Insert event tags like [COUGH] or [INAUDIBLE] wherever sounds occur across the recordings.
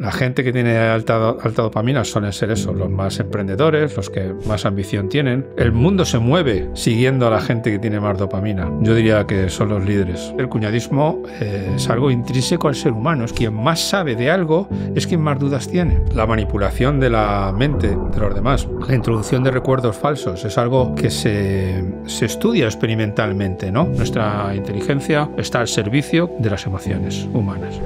La gente que tiene alta, dopamina suelen ser eso, los más emprendedores, los que más ambición tienen. El mundo se mueve siguiendo a la gente que tiene más dopamina. Yo diría que son los líderes. El cuñadismo eh, es algo intrínseco al ser humano. Es quien más sabe de algo es quien más dudas tiene. La manipulación de la mente de los demás, la introducción de recuerdos falsos, es algo que se, se estudia experimentalmente, ¿no? Nuestra inteligencia está al servicio de las emociones humanas.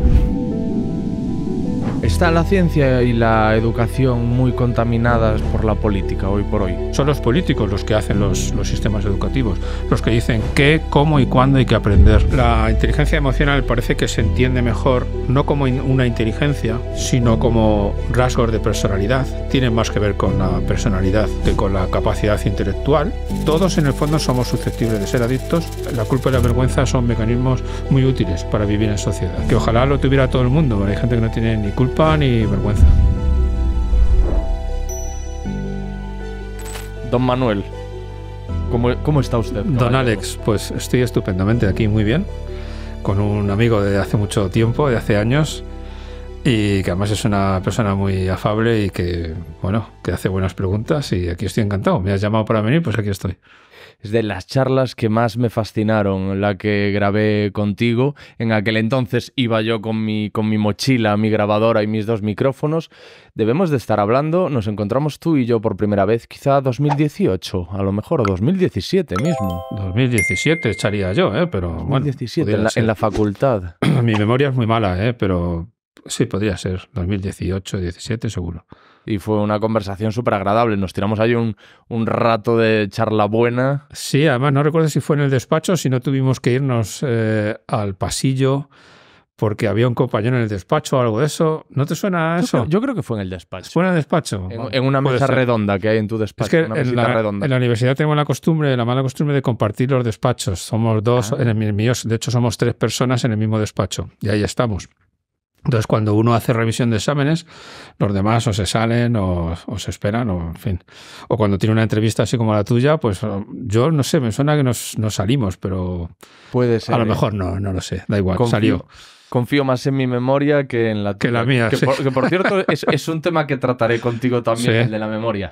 ¿Está la ciencia y la educación muy contaminadas por la política hoy por hoy? Son los políticos los que hacen los, los sistemas educativos, los que dicen qué, cómo y cuándo hay que aprender. La inteligencia emocional parece que se entiende mejor no como una inteligencia, sino como rasgos de personalidad. Tiene más que ver con la personalidad que con la capacidad intelectual. Todos en el fondo somos susceptibles de ser adictos. La culpa y la vergüenza son mecanismos muy útiles para vivir en sociedad. Que ojalá lo tuviera todo el mundo, hay gente que no tiene ni culpa pan y vergüenza. Don Manuel, ¿cómo, está usted? Don Alex, pues estoy estupendamente aquí, muy bien. Con un amigo de hace mucho tiempo, de hace años, y que además es una persona muy afable y que, bueno, que hace buenas preguntas y aquí estoy encantado. Me has llamado para venir, pues aquí estoy es de las charlas que más me fascinaron, la que grabé contigo. En aquel entonces iba yo con mi, con mi mochila, mi grabadora y mis dos micrófonos. Debemos de estar hablando, nos encontramos tú y yo por primera vez, quizá 2018, a lo mejor 2017 mismo. 2017 echaría yo, ¿eh? pero bueno, en, en la facultad. [CLEARS THROAT] mi memoria es muy mala, ¿eh? pero sí, podría ser 2018, 17 seguro y fue una conversación súper agradable. Nos tiramos ahí un, rato de charla buena. Sí, además no recuerdo si fue en el despacho, si no tuvimos que irnos eh, al pasillo porque había un compañero en el despacho o algo de eso. ¿No te suena eso? Yo creo, que fue en el despacho. ¿Fue en el despacho? En, una mesa redonda que hay en tu despacho. Es que en, la, universidad tenemos la costumbre, la mala costumbre de compartir los despachos. Somos dos, ah. en el mío, de hecho somos tres personas en el mismo despacho. Y ahí estamos. Entonces, cuando uno hace revisión de exámenes, los demás o se salen o, se esperan, o en fin. O cuando tiene una entrevista así como la tuya, pues eh, yo no sé, me suena que nos, salimos, pero. Puede ser. A lo ¿eh? mejor no, no lo sé, da igual, salió confío más en mi memoria que en la Que la mía. Que, por, cierto, [LAUGHS] es, un tema que trataré contigo también, el de la memoria.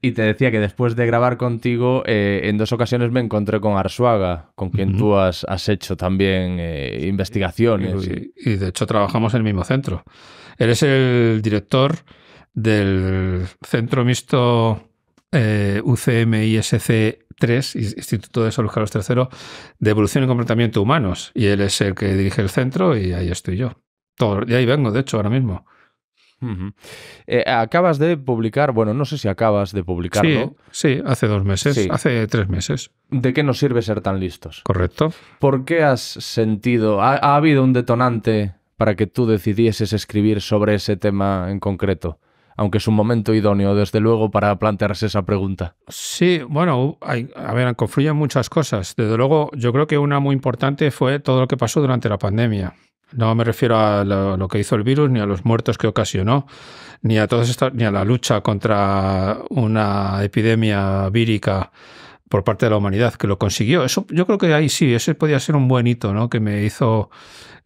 Y, te decía que después de grabar contigo, eh, en dos ocasiones me encontré con Arsuaga, con quien tú has, hecho también eh, investigaciones. Y, de hecho trabajamos en el mismo centro. Eres el director del centro mixto eh, UCMISC. UCM-ISC tres, Instituto de Salud Carlos III, de Evolución y Comportamiento Humanos. Y él es el que dirige el centro y ahí estoy yo. Y ahí vengo, de hecho, ahora mismo. Eh, acabas de publicar, bueno, no sé si acabas de publicarlo. Sí, sí hace dos meses, hace tres meses. ¿De qué nos sirve ser tan listos? Correcto. ¿Por qué has sentido, ha habido un detonante para que tú decidieses escribir sobre ese tema en concreto? aunque es un momento idóneo, desde luego, para plantearse esa pregunta. Sí, bueno, hay, a ver, confluyen muchas cosas. Desde luego, yo creo que una muy importante fue todo lo que pasó durante la pandemia. No me refiero a lo, que hizo el virus, ni a los muertos que ocasionó, ni a todas estas, ni a la lucha contra una epidemia vírica por parte de la humanidad que lo consiguió. Eso yo creo que ahí sí, ese podía ser un buen hito, ¿no? Que me hizo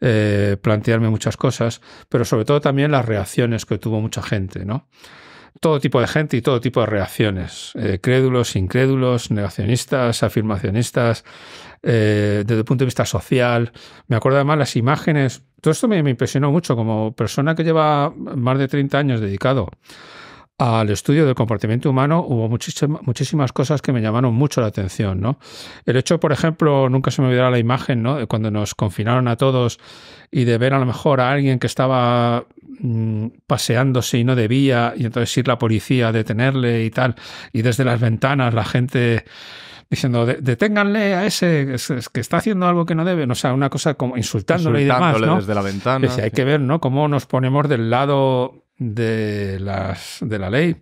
eh, plantearme muchas cosas, pero sobre todo también las reacciones que tuvo mucha gente, ¿no? Todo tipo de gente y todo tipo de reacciones, eh, crédulos, incrédulos, negacionistas, afirmacionistas, eh, desde el punto de vista social. Me acuerdo además las imágenes, todo esto me, me impresionó mucho como persona que lleva más de 30 años dedicado al estudio del comportamiento humano hubo muchísimas cosas que me llamaron mucho la atención. ¿no? El hecho, por ejemplo, nunca se me olvidará la imagen ¿no? de cuando nos confinaron a todos y de ver a lo mejor a alguien que estaba mm, paseándose y no debía, y entonces ir la policía a detenerle y tal, y desde las ventanas la gente diciendo deténganle a ese que está haciendo algo que no debe, o sea, una cosa como insultándole, y demás, ¿no? desde la ventana. hay que ver, ¿no? Cómo nos ponemos del lado de, las, de la ley.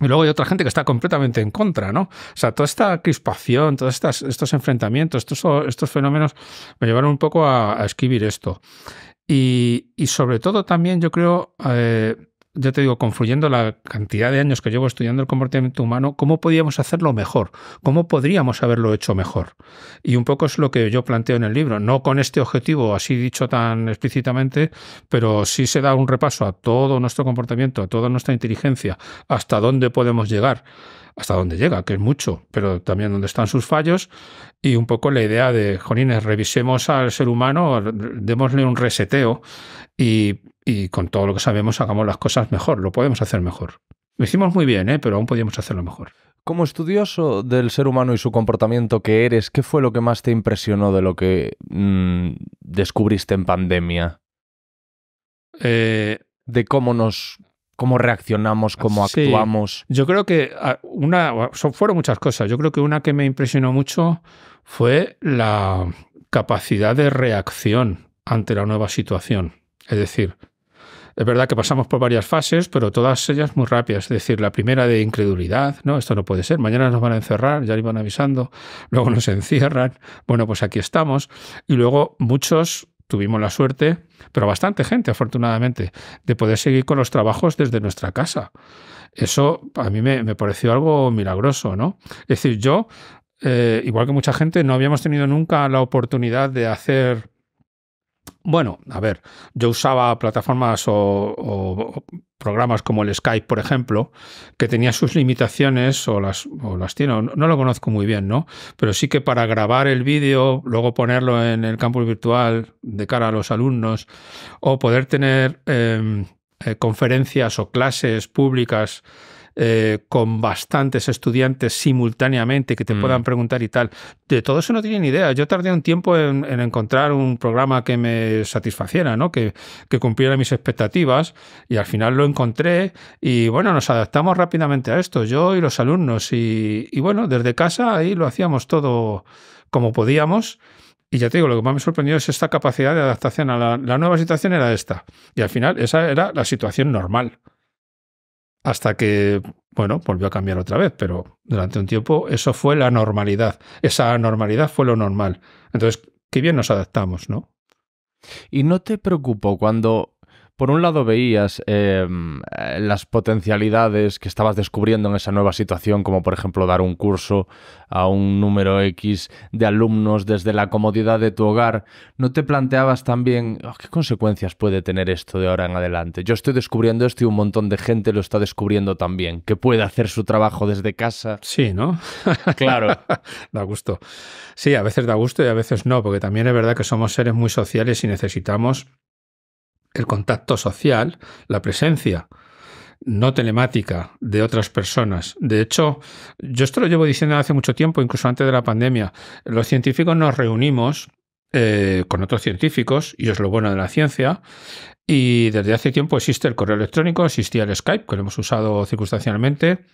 Y luego hay otra gente que está completamente en contra, ¿no? O sea, toda esta crispación, todos estas, estos enfrentamientos, estos, estos fenómenos me llevaron un poco a, escribir esto. Y, sobre todo también yo creo eh, ya te digo, confluyendo la cantidad de años que llevo estudiando el comportamiento humano, cómo podíamos hacerlo mejor, cómo podríamos haberlo hecho mejor. Y un poco es lo que yo planteo en el libro, no con este objetivo así dicho tan explícitamente, pero sí se da un repaso a todo nuestro comportamiento, a toda nuestra inteligencia, hasta dónde podemos llegar hasta dónde llega, que es mucho, pero también dónde están sus fallos y un poco la idea de, Jonines, revisemos al ser humano, démosle un reseteo y y con todo lo que sabemos hagamos las cosas mejor, lo podemos hacer mejor. Lo hicimos muy bien, ¿eh? pero aún podíamos hacerlo mejor. Como estudioso del ser humano y su comportamiento que eres, ¿qué fue lo que más te impresionó de lo que mm, descubriste en pandemia? Eh, de cómo nos cómo reaccionamos, cómo actuamos. Yo creo que ah, una fueron muchas cosas. Yo creo que una que me impresionó mucho fue la capacidad de reacción ante la nueva situación. Es decir, es verdad que pasamos por varias fases, pero todas ellas muy rápidas. Es decir, la primera de incredulidad, ¿no? Esto no puede ser. Mañana nos van a encerrar, ya le iban avisando, [LAUGHS] luego nos encierran. Bueno, pues aquí estamos. Y luego muchos tuvimos la suerte, pero bastante gente, afortunadamente, de poder seguir con los trabajos desde nuestra casa. Eso a mí me, pareció algo milagroso, ¿no? Es decir, yo, eh, igual que mucha gente, no habíamos tenido nunca la oportunidad de hacer bueno, a ver, yo usaba plataformas o, programas como el Skype, por ejemplo, que tenía sus limitaciones o las, o las tiene, no, lo conozco muy bien, ¿no? Pero sí que para grabar el vídeo, luego ponerlo en el campus virtual de cara a los alumnos, o poder tener em, eh, conferencias o clases públicas eh, con bastantes estudiantes simultáneamente que te mm. puedan preguntar y tal. De todo eso no tienen idea. Yo tardé un tiempo en, encontrar un programa que me satisfaciera, ¿no? Que, cumpliera mis expectativas y al final lo encontré y bueno, nos adaptamos rápidamente a esto, yo y los alumnos y, bueno, desde casa ahí lo hacíamos todo como podíamos. Y ya te digo, lo que más me sorprendió es esta capacidad de adaptación a la nueva situación era esta. Y al final esa era la situación normal hasta que, bueno, volvió a cambiar otra vez, pero durante un tiempo eso fue la normalidad. Esa normalidad fue lo normal. Entonces, qué bien nos adaptamos, ¿no? ¿Y no te preocupó cuando por un lado veías em, eh, las potencialidades que estabas descubriendo en esa nueva situación, como por ejemplo dar un curso a un número X de alumnos desde la comodidad de tu hogar, no te planteabas también oh, qué consecuencias puede tener esto de ahora en adelante. Yo estoy descubriendo esto y un montón de gente lo está descubriendo también, que puede hacer su trabajo desde casa. Sí, ¿no? [LAUGHS] claro. da gusto. Sí, a veces da gusto y a veces no, porque también es verdad que somos seres muy sociales y necesitamos el contacto social, la presencia no telemática de otras personas. De hecho, yo esto lo llevo diciendo hace mucho tiempo, incluso antes de la pandemia. Los científicos nos reunimos eh, con otros científicos, y es lo bueno de la ciencia, y desde hace tiempo existe el correo electrónico, existía el Skype, que lo hemos usado circunstancialmente.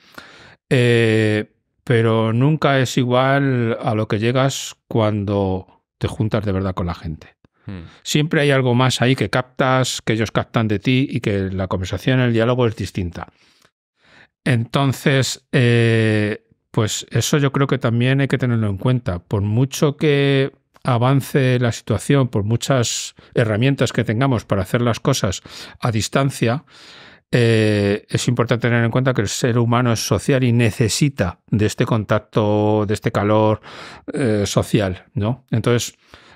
Eh, pero nunca es igual a lo que llegas cuando te juntas de verdad con la gente. Hmm. Siempre hay algo más ahí que captas, que ellos captan de ti y que la conversación, el diálogo es distinta. Entonces, eh, pues eso yo creo que también hay que tenerlo en cuenta. Por mucho que avance la situación, por muchas herramientas que tengamos para hacer las cosas a distancia, eh, es importante tener en cuenta que el ser humano es social y necesita de este contacto, de este calor eh, social, ¿no? Entonces,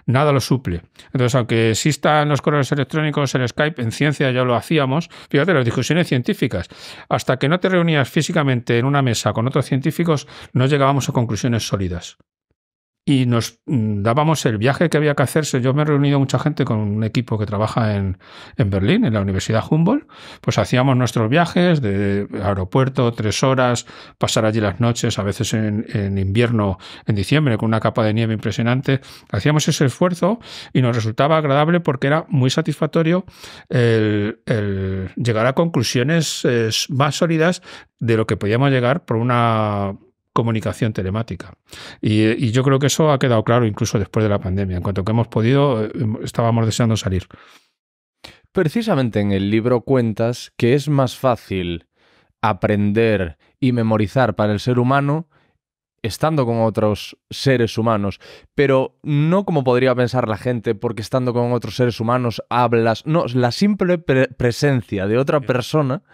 nada lo suple. Entonces, aunque existan los correos electrónicos, en Skype, en ciencia ya lo hacíamos, fíjate, las discusiones científicas, hasta que no te reunías físicamente en una mesa con otros científicos, no llegábamos a conclusiones sólidas y nos mm, dábamos el viaje que había que hacerse. Yo me he reunido mucha gente con un equipo que trabaja en, en Berlín, en la Universidad Humboldt. Pues hacíamos nuestros viajes de aeropuerto, tres horas, pasar allí las noches, a veces en, en invierno, en diciembre, con una capa de nieve impresionante. Hacíamos ese esfuerzo y nos resultaba agradable porque era muy satisfactorio el llegar a conclusiones eh, más sólidas de lo que podíamos llegar por una comunicación telemática. Y, yo creo que eso ha quedado claro incluso después de la pandemia. En cuanto que hemos podido, eh, estábamos deseando salir. Precisamente en el libro cuentas que es más fácil aprender y memorizar para el ser humano estando con otros seres humanos, pero no como podría pensar la gente, porque estando con otros seres humanos hablas, no, la simple presencia de otra persona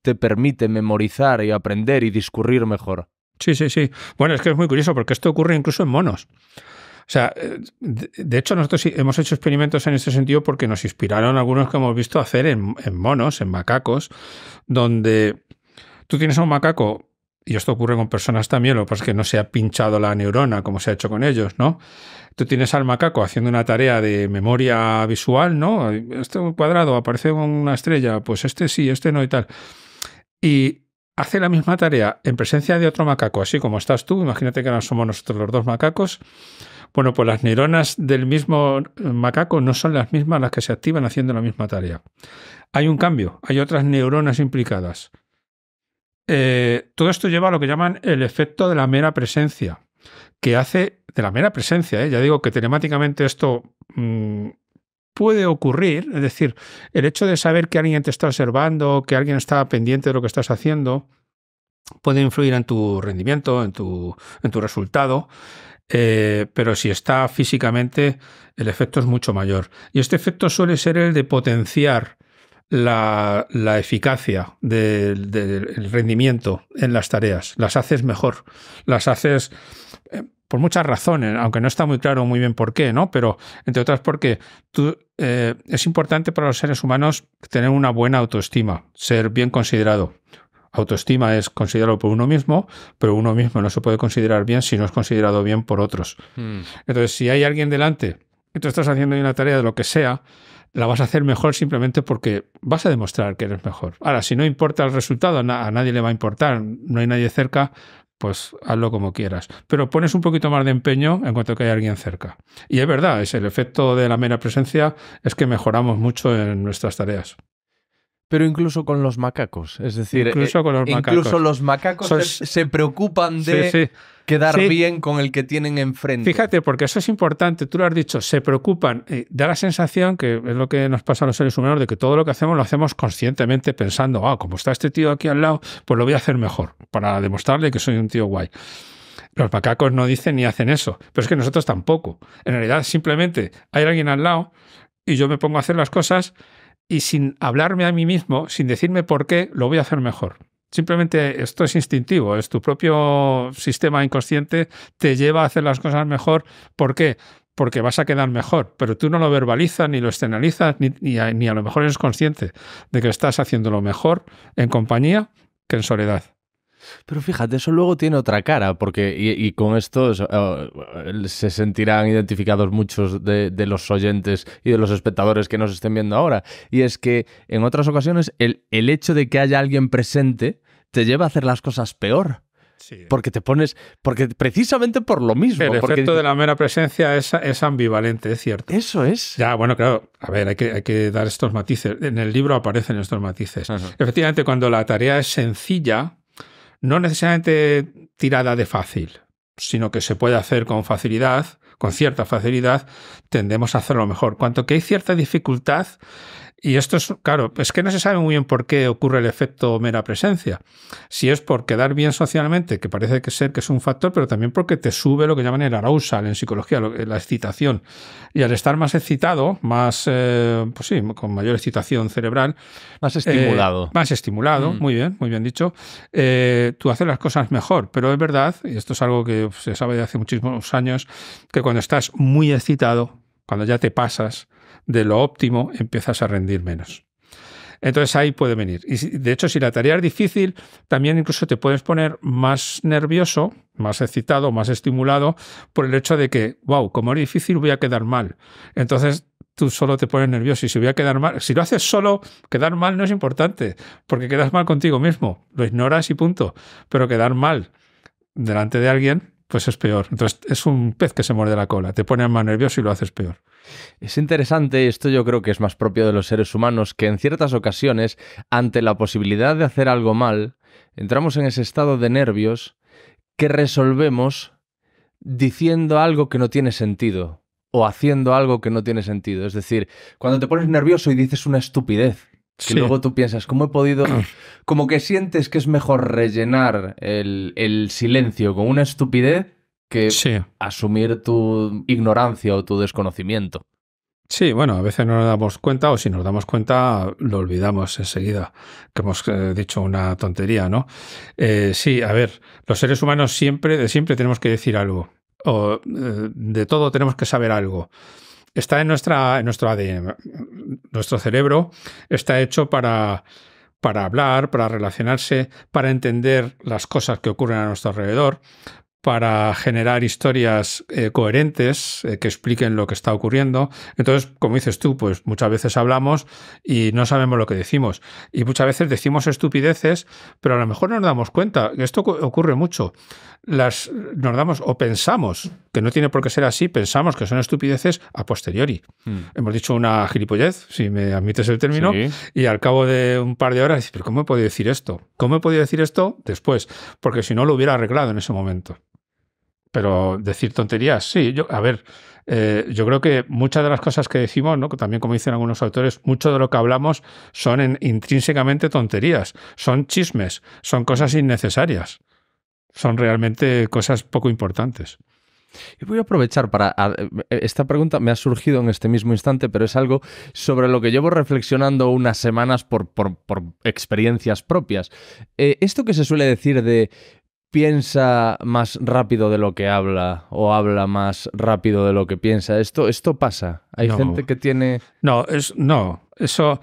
te permite memorizar y aprender y discurrir mejor. Sí, sí, sí. Bueno, es que es muy curioso porque esto ocurre incluso en monos. O sea, eh, de hecho nosotros hemos hecho experimentos en este sentido porque nos inspiraron algunos que hemos visto hacer en, monos, en macacos, donde tú tienes a un macaco, y esto ocurre con personas también, lo que pasa es que no se ha pinchado la neurona como se ha hecho con ellos, ¿no? Tú tienes al macaco haciendo una tarea de memoria visual, ¿no? Este cuadrado aparece una estrella, pues este sí, este no y tal. Y hace la misma tarea en presencia de otro macaco, así como estás tú, imagínate que ahora somos nosotros los dos macacos, bueno, pues las neuronas del mismo eh, macaco no son las mismas las que se activan haciendo la misma tarea. Hay un cambio, hay otras neuronas implicadas. Eh, todo esto lleva a lo que llaman el efecto de la mera presencia, que hace de la mera presencia, eh, ya digo que telemáticamente esto mm, puede ocurrir, es decir, el hecho de saber que alguien te está observando, que alguien está pendiente de lo que estás haciendo, puede influir en tu rendimiento, en tu, en tu resultado. Eh, pero si está físicamente, el efecto es mucho mayor. Y este efecto suele ser el de potenciar la, eficacia del rendimiento en las tareas. Las haces mejor, las haces eh, por muchas razones, aunque no está muy claro muy bien por qué, ¿no? Pero entre otras porque tú, eh, es importante para los seres humanos tener una buena autoestima, ser bien considerado. Autoestima es considerado por uno mismo, pero uno mismo no se puede considerar bien si no es considerado bien por otros. Hmm. Entonces, si hay alguien delante y tú estás haciendo una tarea de lo que sea, la vas a hacer mejor simplemente porque vas a demostrar que eres mejor. Ahora, si no importa el resultado, a nadie le va a importar, no hay nadie cerca, pues hazlo como quieras. Pero pones un poquito más de empeño en cuanto que hay alguien cerca. Y es verdad, es el efecto de la mera presencia, es que mejoramos mucho en nuestras tareas. Pero incluso con los macacos, es decir, incluso, eh, con los, incluso macacos. los macacos se, preocupan de... Sí, quedar bien con el que tienen enfrente. Fíjate, porque eso es importante, tú lo has dicho, se preocupan, eh, da la sensación, que es lo que nos pasa a los seres humanos, de que todo lo que hacemos lo hacemos conscientemente pensando, ah, como está este tío aquí al lado, pues lo voy a hacer mejor, para demostrarle que soy un tío guay. Los macacos no dicen ni hacen eso, pero es que nosotros tampoco. En realidad simplemente hay alguien al lado y yo me pongo a hacer las cosas y sin hablarme a mí mismo, sin decirme por qué, lo voy a hacer mejor. Simplemente esto es instintivo, es tu propio sistema inconsciente, te lleva a hacer las cosas mejor. ¿Por qué? Porque vas a quedar mejor, pero tú no lo verbalizas, ni lo externalizas, ni, a, lo mejor eres consciente de que estás haciendo lo mejor en compañía que en soledad. Pero fíjate, eso luego tiene otra cara, porque y, con esto eh, se sentirán identificados muchos de, los oyentes y de los espectadores que nos estén viendo ahora. Y es que en otras ocasiones el, el hecho de que haya alguien presente te lleva a hacer las cosas peor. Sí. Porque te pones. Porque precisamente por lo mismo. El efecto de la mera presencia es, ambivalente, es cierto. Eso es. Ya, bueno, claro. A ver, hay que, hay que dar estos matices. En el libro aparecen estos matices. Efectivamente, cuando la tarea es sencilla, no necesariamente tirada de fácil, sino que se puede hacer con facilidad con cierta facilidad, tendemos a hacerlo mejor. Cuanto que hay cierta dificultad, y esto es, claro, es que no se sabe muy bien por qué ocurre el efecto mera presencia. Si es por quedar bien socialmente, que parece que ser que es un factor, pero también porque te sube lo que llaman el arousal en psicología, la excitación. Y al estar más excitado, más, eh, pues sí, con mayor excitación cerebral. Más eh, estimulado. más estimulado, mm. muy bien, muy bien dicho. Eh, tú haces las cosas mejor, pero es verdad, y esto es algo que se sabe de hace muchísimos años, que cuando estás muy excitado, cuando ya te pasas de lo óptimo, empiezas a rendir menos. Entonces ahí puede venir. Y de hecho, si la tarea es difícil, también incluso te puedes poner más nervioso, más excitado, más estimulado por el hecho de que, wow, como es difícil, voy a quedar mal. Entonces tú solo te pones nervioso y si voy a quedar mal, si lo haces solo, quedar mal no es importante, porque quedas mal contigo mismo, lo ignoras y punto. Pero quedar mal delante de alguien pues es peor. Entonces es un pez que se muerde la cola, te pone más nervioso y lo haces peor. Es interesante, esto yo creo que es más propio de los seres humanos, que en ciertas ocasiones, ante la posibilidad de hacer algo mal, entramos en ese estado de nervios que resolvemos diciendo algo que no tiene sentido o haciendo algo que no tiene sentido. Es decir, cuando te pones nervioso y dices una estupidez, que luego tú piensas, ¿cómo he podido...? [CLEARS THROAT] Como que sientes que es mejor rellenar el, el silencio con una estupidez que asumir tu ignorancia o tu desconocimiento. Sí, bueno, a veces no nos damos cuenta o si nos damos cuenta lo olvidamos enseguida, que hemos eh, dicho una tontería, ¿no? Eh, sí, a ver, los seres humanos siempre, de siempre tenemos que decir algo, o eh, de todo tenemos que saber algo está en, nuestra, en nuestro ADN. Nuestro cerebro está hecho para, para hablar, para relacionarse, para entender las cosas que ocurren a nuestro alrededor, para generar historias eh, coherentes eh, que expliquen lo que está ocurriendo. Entonces, como dices tú, pues muchas veces hablamos y no sabemos lo que decimos. Y muchas veces decimos estupideces, pero a lo mejor no nos damos cuenta. Esto ocurre mucho las, nos damos o pensamos, que no tiene por qué ser así, pensamos que son estupideces a posteriori. Hmm. Hemos dicho una gilipollez, si me admites el término, y al cabo de un par de horas, pero ¿cómo he podido decir esto? ¿Cómo he podido decir esto después? Porque si no, lo hubiera arreglado en ese momento. Pero decir tonterías, sí, yo, a ver, eh, yo creo que muchas de las cosas que decimos, ¿no? también como dicen algunos autores, mucho de lo que hablamos son intrínsecamente tonterías, son chismes, son cosas innecesarias son realmente cosas poco importantes. Y voy a aprovechar para... Esta pregunta me ha surgido en este mismo instante, pero es algo sobre lo que llevo reflexionando unas semanas por, experiencias propias. Eh, esto que se suele decir de piensa más rápido de lo que habla o habla más rápido de lo que piensa. Esto, esto pasa. Hay gente que tiene. No, es, no. Eso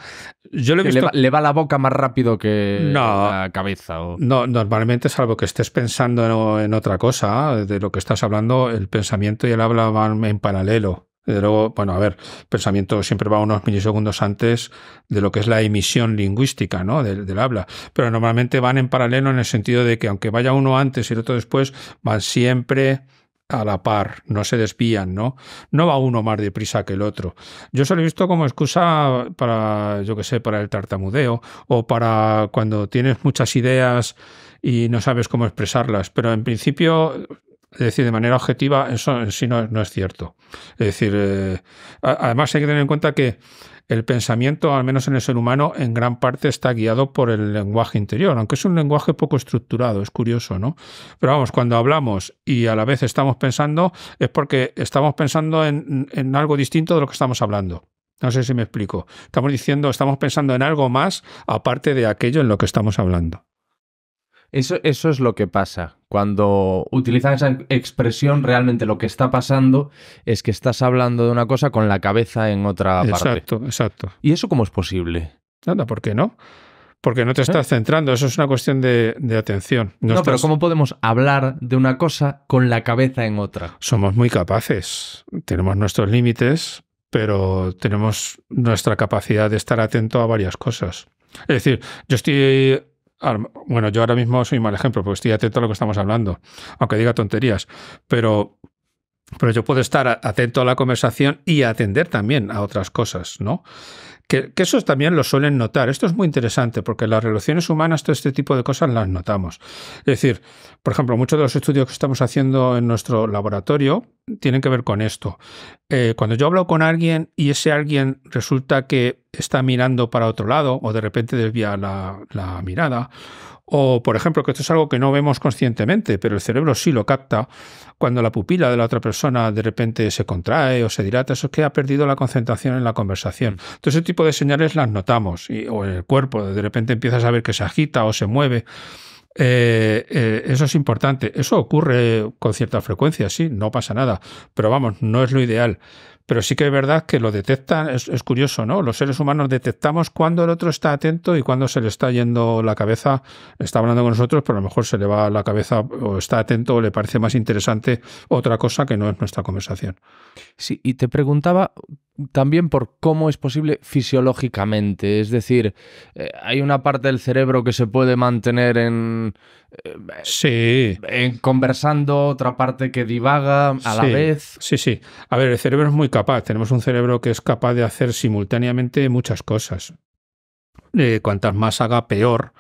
yo le, va, la boca más rápido que la cabeza. O... No, normalmente, salvo que estés pensando en, otra cosa, de lo que estás hablando, el pensamiento y el habla van en paralelo. Desde luego, bueno, a ver, pensamiento siempre va unos milisegundos antes de lo que es la emisión lingüística, ¿no? Del, habla. Pero normalmente van en paralelo en el sentido de que aunque vaya uno antes y el otro después, van siempre a la par, no se desvían, ¿no? No va uno más deprisa que el otro. Yo se lo he visto como excusa para, yo qué sé, para el tartamudeo o para cuando tienes muchas ideas y no sabes cómo expresarlas. Pero en principio es decir, de manera objetiva, eso en sí no, no es cierto. Es decir, eh, además hay que tener en cuenta que el pensamiento, al menos en el ser humano, en gran parte está guiado por el lenguaje interior, aunque es un lenguaje poco estructurado, es curioso, ¿no? Pero vamos, cuando hablamos y a la vez estamos pensando, es porque estamos pensando en, en algo distinto de lo que estamos hablando. No sé si me explico. Estamos diciendo, estamos pensando en algo más aparte de aquello en lo que estamos hablando. Eso, es lo que pasa. Cuando utilizan esa expresión, realmente lo que está pasando es que estás hablando de una cosa con la cabeza en otra exacto, parte. Exacto, exacto. ¿Y eso cómo es posible? Nada, ¿por qué no? Porque no te ¿Eh? estás centrando, eso es una cuestión de, atención. No, pero ¿cómo podemos hablar de una cosa con la cabeza en otra? Somos muy capaces, tenemos nuestros límites, pero tenemos nuestra capacidad de estar atento a varias cosas. Es decir, yo estoy bueno, yo ahora mismo soy mal ejemplo, porque estoy atento a lo que estamos hablando, aunque diga tonterías, pero, pero yo puedo estar atento a la conversación y atender también a otras cosas, ¿no? Que, eso también lo suelen notar. Esto es muy interesante porque las relaciones humanas, todo este tipo de cosas las notamos. Es decir, por ejemplo, muchos de los estudios que estamos haciendo en nuestro laboratorio tienen que ver con esto. Eh, cuando yo hablo con alguien y ese alguien resulta que está mirando para otro lado o de repente desvía la mirada o, por ejemplo, que esto es algo que no vemos conscientemente, pero el cerebro sí lo capta, cuando la pupila de la otra persona de repente se contrae o se dilata, eso es que ha perdido la concentración en la conversación. Entonces, ese tipo de señales las notamos, y, o el cuerpo, de repente empieza a ver que se agita o se mueve. Eh, eh, eso es importante. Eso ocurre con cierta frecuencia, sí, no pasa nada. Pero vamos, no es lo ideal. Pero sí que es verdad que lo detectan, es, curioso, ¿no? Los seres humanos detectamos cuando el otro está atento y cuando se le está yendo la cabeza, está hablando con nosotros, pero a lo mejor se le va la cabeza o está atento o le parece más interesante otra cosa que no es nuestra conversación. Sí, y te preguntaba también por cómo es posible fisiológicamente. Es decir, eh, hay una parte del cerebro que se puede mantener en. Eh, sí. En conversando, otra parte que divaga a la vez. Sí, sí. A ver, el cerebro es muy tenemos un cerebro que es capaz de hacer simultáneamente muchas cosas. Eh, cuantas más haga, peor,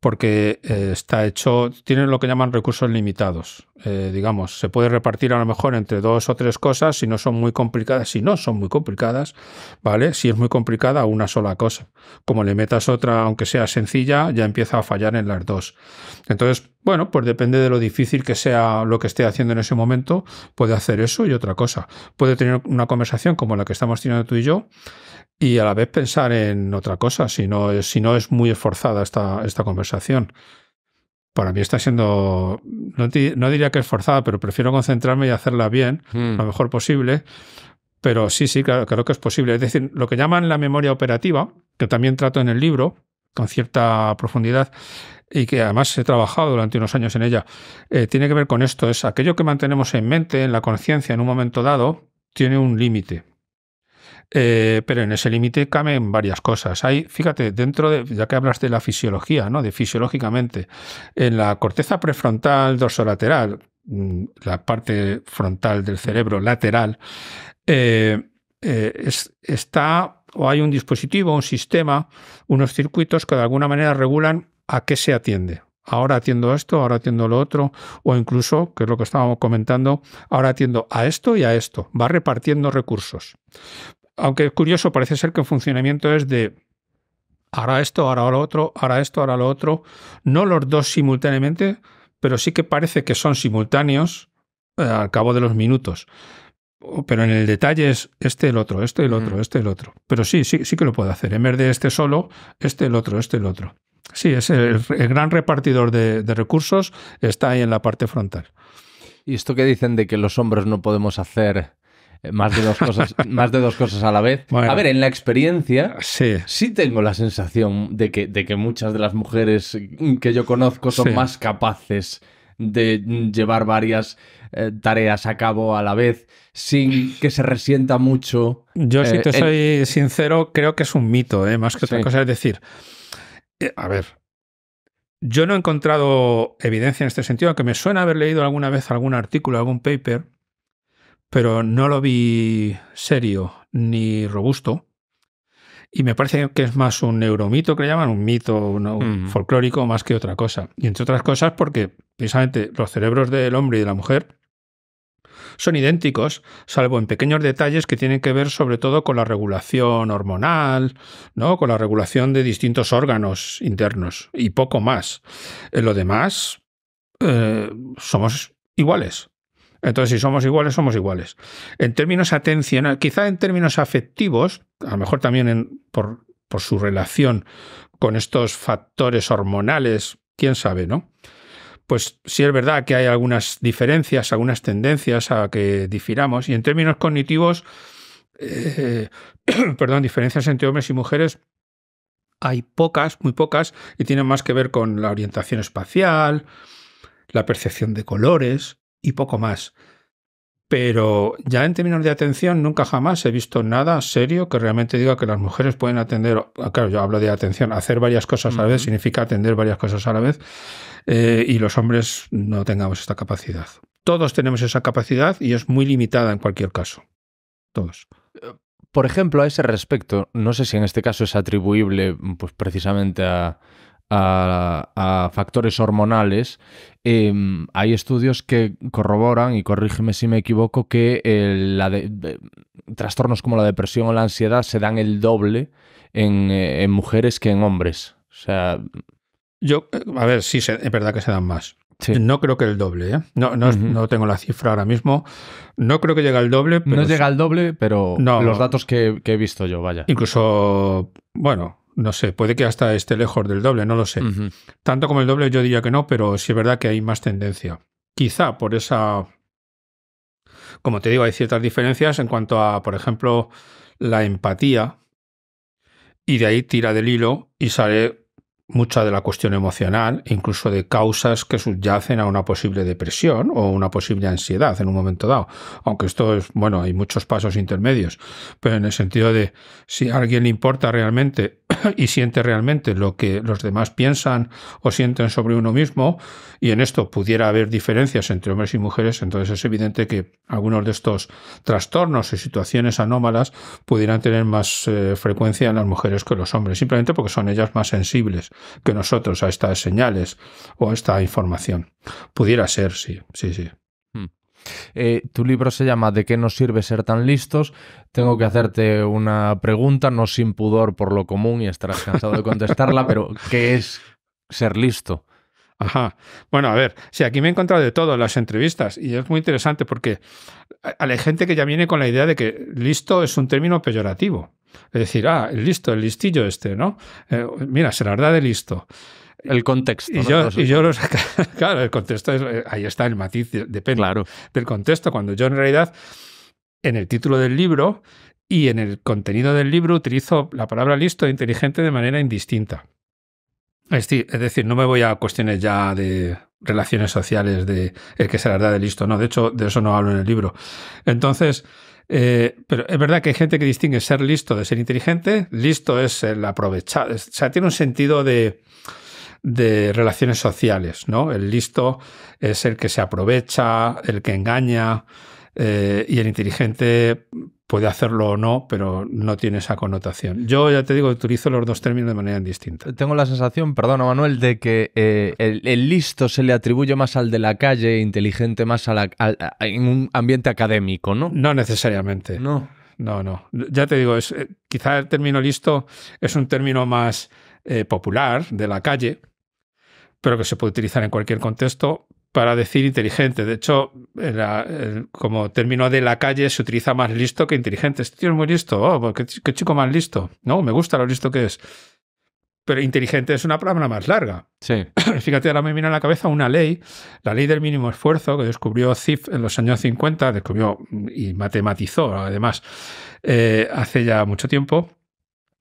porque eh, está hecho, tiene lo que llaman recursos limitados. Eh, digamos, se puede repartir a lo mejor entre dos o tres cosas si no son muy complicadas, si no son muy complicadas, ¿vale? Si es muy complicada, una sola cosa. Como le metas otra, aunque sea sencilla, ya empieza a fallar en las dos. Entonces, bueno, pues depende de lo difícil que sea lo que esté haciendo en ese momento, puede hacer eso y otra cosa. Puede tener una conversación como la que estamos teniendo tú y yo, y a la vez pensar en otra cosa, si no, es muy esforzada esta, esta conversación. Para mí está siendo, no, diría que esforzada, pero prefiero concentrarme y hacerla bien, hmm. lo mejor posible. Pero sí, sí, creo que es posible. Es decir, lo que llaman la memoria operativa, que también trato en el libro con cierta profundidad y que además he trabajado durante unos años en ella, eh, tiene que ver con esto, es aquello que mantenemos en mente, en la conciencia, en un momento dado, tiene un límite. Eh, pero en ese límite caben varias cosas. Hay, fíjate, dentro de, ya que hablas de la fisiología, ¿no? De fisiológicamente, en la corteza prefrontal dorsolateral, mm, la parte frontal del cerebro lateral, eh, eh, está o hay un dispositivo, un sistema, unos circuitos que de alguna manera regulan a qué se atiende. Ahora atiendo esto, ahora atiendo lo otro, o incluso, que es lo que estábamos comentando, ahora atiendo a esto y a esto. Va repartiendo recursos aunque es curioso, parece ser que el funcionamiento es de ahora esto, ahora lo otro, ahora esto, ahora lo otro, no los dos simultáneamente, pero sí que parece que son simultáneos eh, al cabo de los minutos. Pero en el detalle es este el otro, este el otro, mm. este el otro. Pero sí, sí, sí que lo puede hacer. En vez de este solo, este el otro, este el otro. Sí, es el, gran repartidor de, recursos está ahí en la parte frontal. ¿Y esto que dicen de que los hombres no podemos hacer eh, más de dos cosas, [LAUGHS] más de dos cosas a la vez. a ver, en la experiencia sí. tengo la sensación de que, de que muchas de las mujeres que yo conozco son más capaces de llevar varias eh, tareas a cabo a la vez sin que se resienta mucho. Yo, si eh, te soy sincero, creo que es un mito, más que otra cosa. Es decir, a ver, yo no he encontrado evidencia en este sentido, aunque me suena haber leído alguna vez algún artículo, algún paper, pero no lo vi serio ni robusto. Y me parece que es más un neuromito que le llaman, un mito folclórico más que otra cosa. Y entre otras cosas porque precisamente los cerebros del hombre y de la mujer son idénticos, salvo en pequeños detalles que tienen que ver sobre todo con la regulación hormonal, ¿no? con la regulación de distintos órganos internos y poco más. En eh, lo demás, eh, somos iguales. Entonces, si somos iguales, somos iguales. En términos atencionales, quizá en términos afectivos, a lo mejor también por, su relación con estos factores hormonales, quién sabe, ¿no? Pues sí es verdad que hay algunas diferencias, algunas tendencias a que difiramos. Y en términos cognitivos, eh, [CLEARS THROAT] perdón, diferencias entre hombres y mujeres hay pocas, muy pocas, y tienen más que ver con la orientación espacial, la percepción de colores, y poco más. Pero ya en términos de atención, nunca jamás he visto nada serio que realmente diga que las mujeres pueden atender, ah, claro, yo hablo de atención, hacer varias cosas a la vez significa atender varias cosas a la vez eh, y los hombres no tengamos esta capacidad. Todos tenemos esa capacidad y es muy limitada en cualquier caso. Todos. Eh, por ejemplo, a ese respecto, no sé si en este caso es atribuible pues, precisamente a, a, factores hormonales, em, hay estudios que corroboran, y corrígeme si me equivoco, que eh, trastornos como la depresión o la ansiedad se dan el doble en, eh, mujeres que en hombres. O sea. Yo, eh, a ver, sí, es verdad que se dan más. No creo que el doble, No, no, tengo la cifra ahora mismo. No creo que llegue al doble. Pero no llega al doble, pero los datos que, que, he visto yo, vaya. Incluso, bueno, no sé, puede que hasta esté lejos del doble, no lo sé. Tanto como el doble yo diría que no, pero sí es verdad que hay más tendencia. Quizá por esa... Como te digo, hay ciertas diferencias en cuanto a, por ejemplo, la empatía. Y de ahí tira del hilo y sale mucha de la cuestión emocional, incluso de causas que subyacen a una posible depresión o una posible ansiedad en un momento dado. Aunque esto es, bueno, hay muchos pasos intermedios, pero en el sentido de si a alguien le importa realmente [CLEARS THROAT] y siente realmente lo que los demás piensan o sienten sobre uno mismo, y en esto pudiera haber diferencias entre hombres y mujeres, entonces es evidente que algunos de estos trastornos y situaciones anómalas pudieran tener más eh, frecuencia en las mujeres que en los hombres, simplemente porque son ellas más sensibles que nosotros a estas señales o a esta información. Pudiera ser, sí, sí, sí. Hmm. Eh, tu libro se llama ¿De qué nos sirve ser tan listos? Tengo que hacerte una pregunta, no sin pudor por lo común y estarás cansado de contestarla, pero ¿qué es ser listo? Ajá. Bueno, a ver, sí, aquí me he encontrado de todo en las entrevistas y es muy interesante porque hay gente que ya viene con la idea de que listo es un término peyorativo. Es decir, ah, listo, el listillo este, ¿no? Eh, mira, se la verdad de listo. El contexto. Y, yo, [LAUGHS] claro, el contexto, es, eh, ahí está el matiz, depende del contexto, cuando yo en realidad en el título del libro y en el contenido del libro utilizo la palabra listo e inteligente de manera indistinta. Es decir, no me voy a cuestiones ya de relaciones sociales, de el que se las da de listo, no, de hecho, de eso no hablo en el libro. Entonces, eh, pero es verdad que hay gente que distingue ser listo de ser inteligente. Listo es el aprovechado o sea, tiene un sentido de, de relaciones sociales, ¿no? El listo es el que se aprovecha, el que engaña, eh, y el inteligente puede hacerlo o no, pero no tiene esa connotación. Yo ya te digo, utilizo los dos términos de manera distinta. Tengo la sensación, perdona Manuel, de que eh, el, listo se le atribuye más al de la calle, inteligente más a la, en un ambiente académico, ¿no? No necesariamente. No. No, no. Ya te digo, es, eh, quizá el término listo es un término más eh, popular de la calle, pero que se puede utilizar en cualquier contexto, para decir inteligente. De hecho, como término de la calle se utiliza más listo que inteligente. Este tío es muy listo. Oh, pues qué, chico más listo. No, me gusta lo listo que es. Pero inteligente es una palabra más larga. Sí. [CLEARS THROAT] Fíjate, ahora me viene a la cabeza una ley, la ley del mínimo esfuerzo que descubrió Ziff en los años 50, descubrió y matematizó además eh, hace ya mucho tiempo,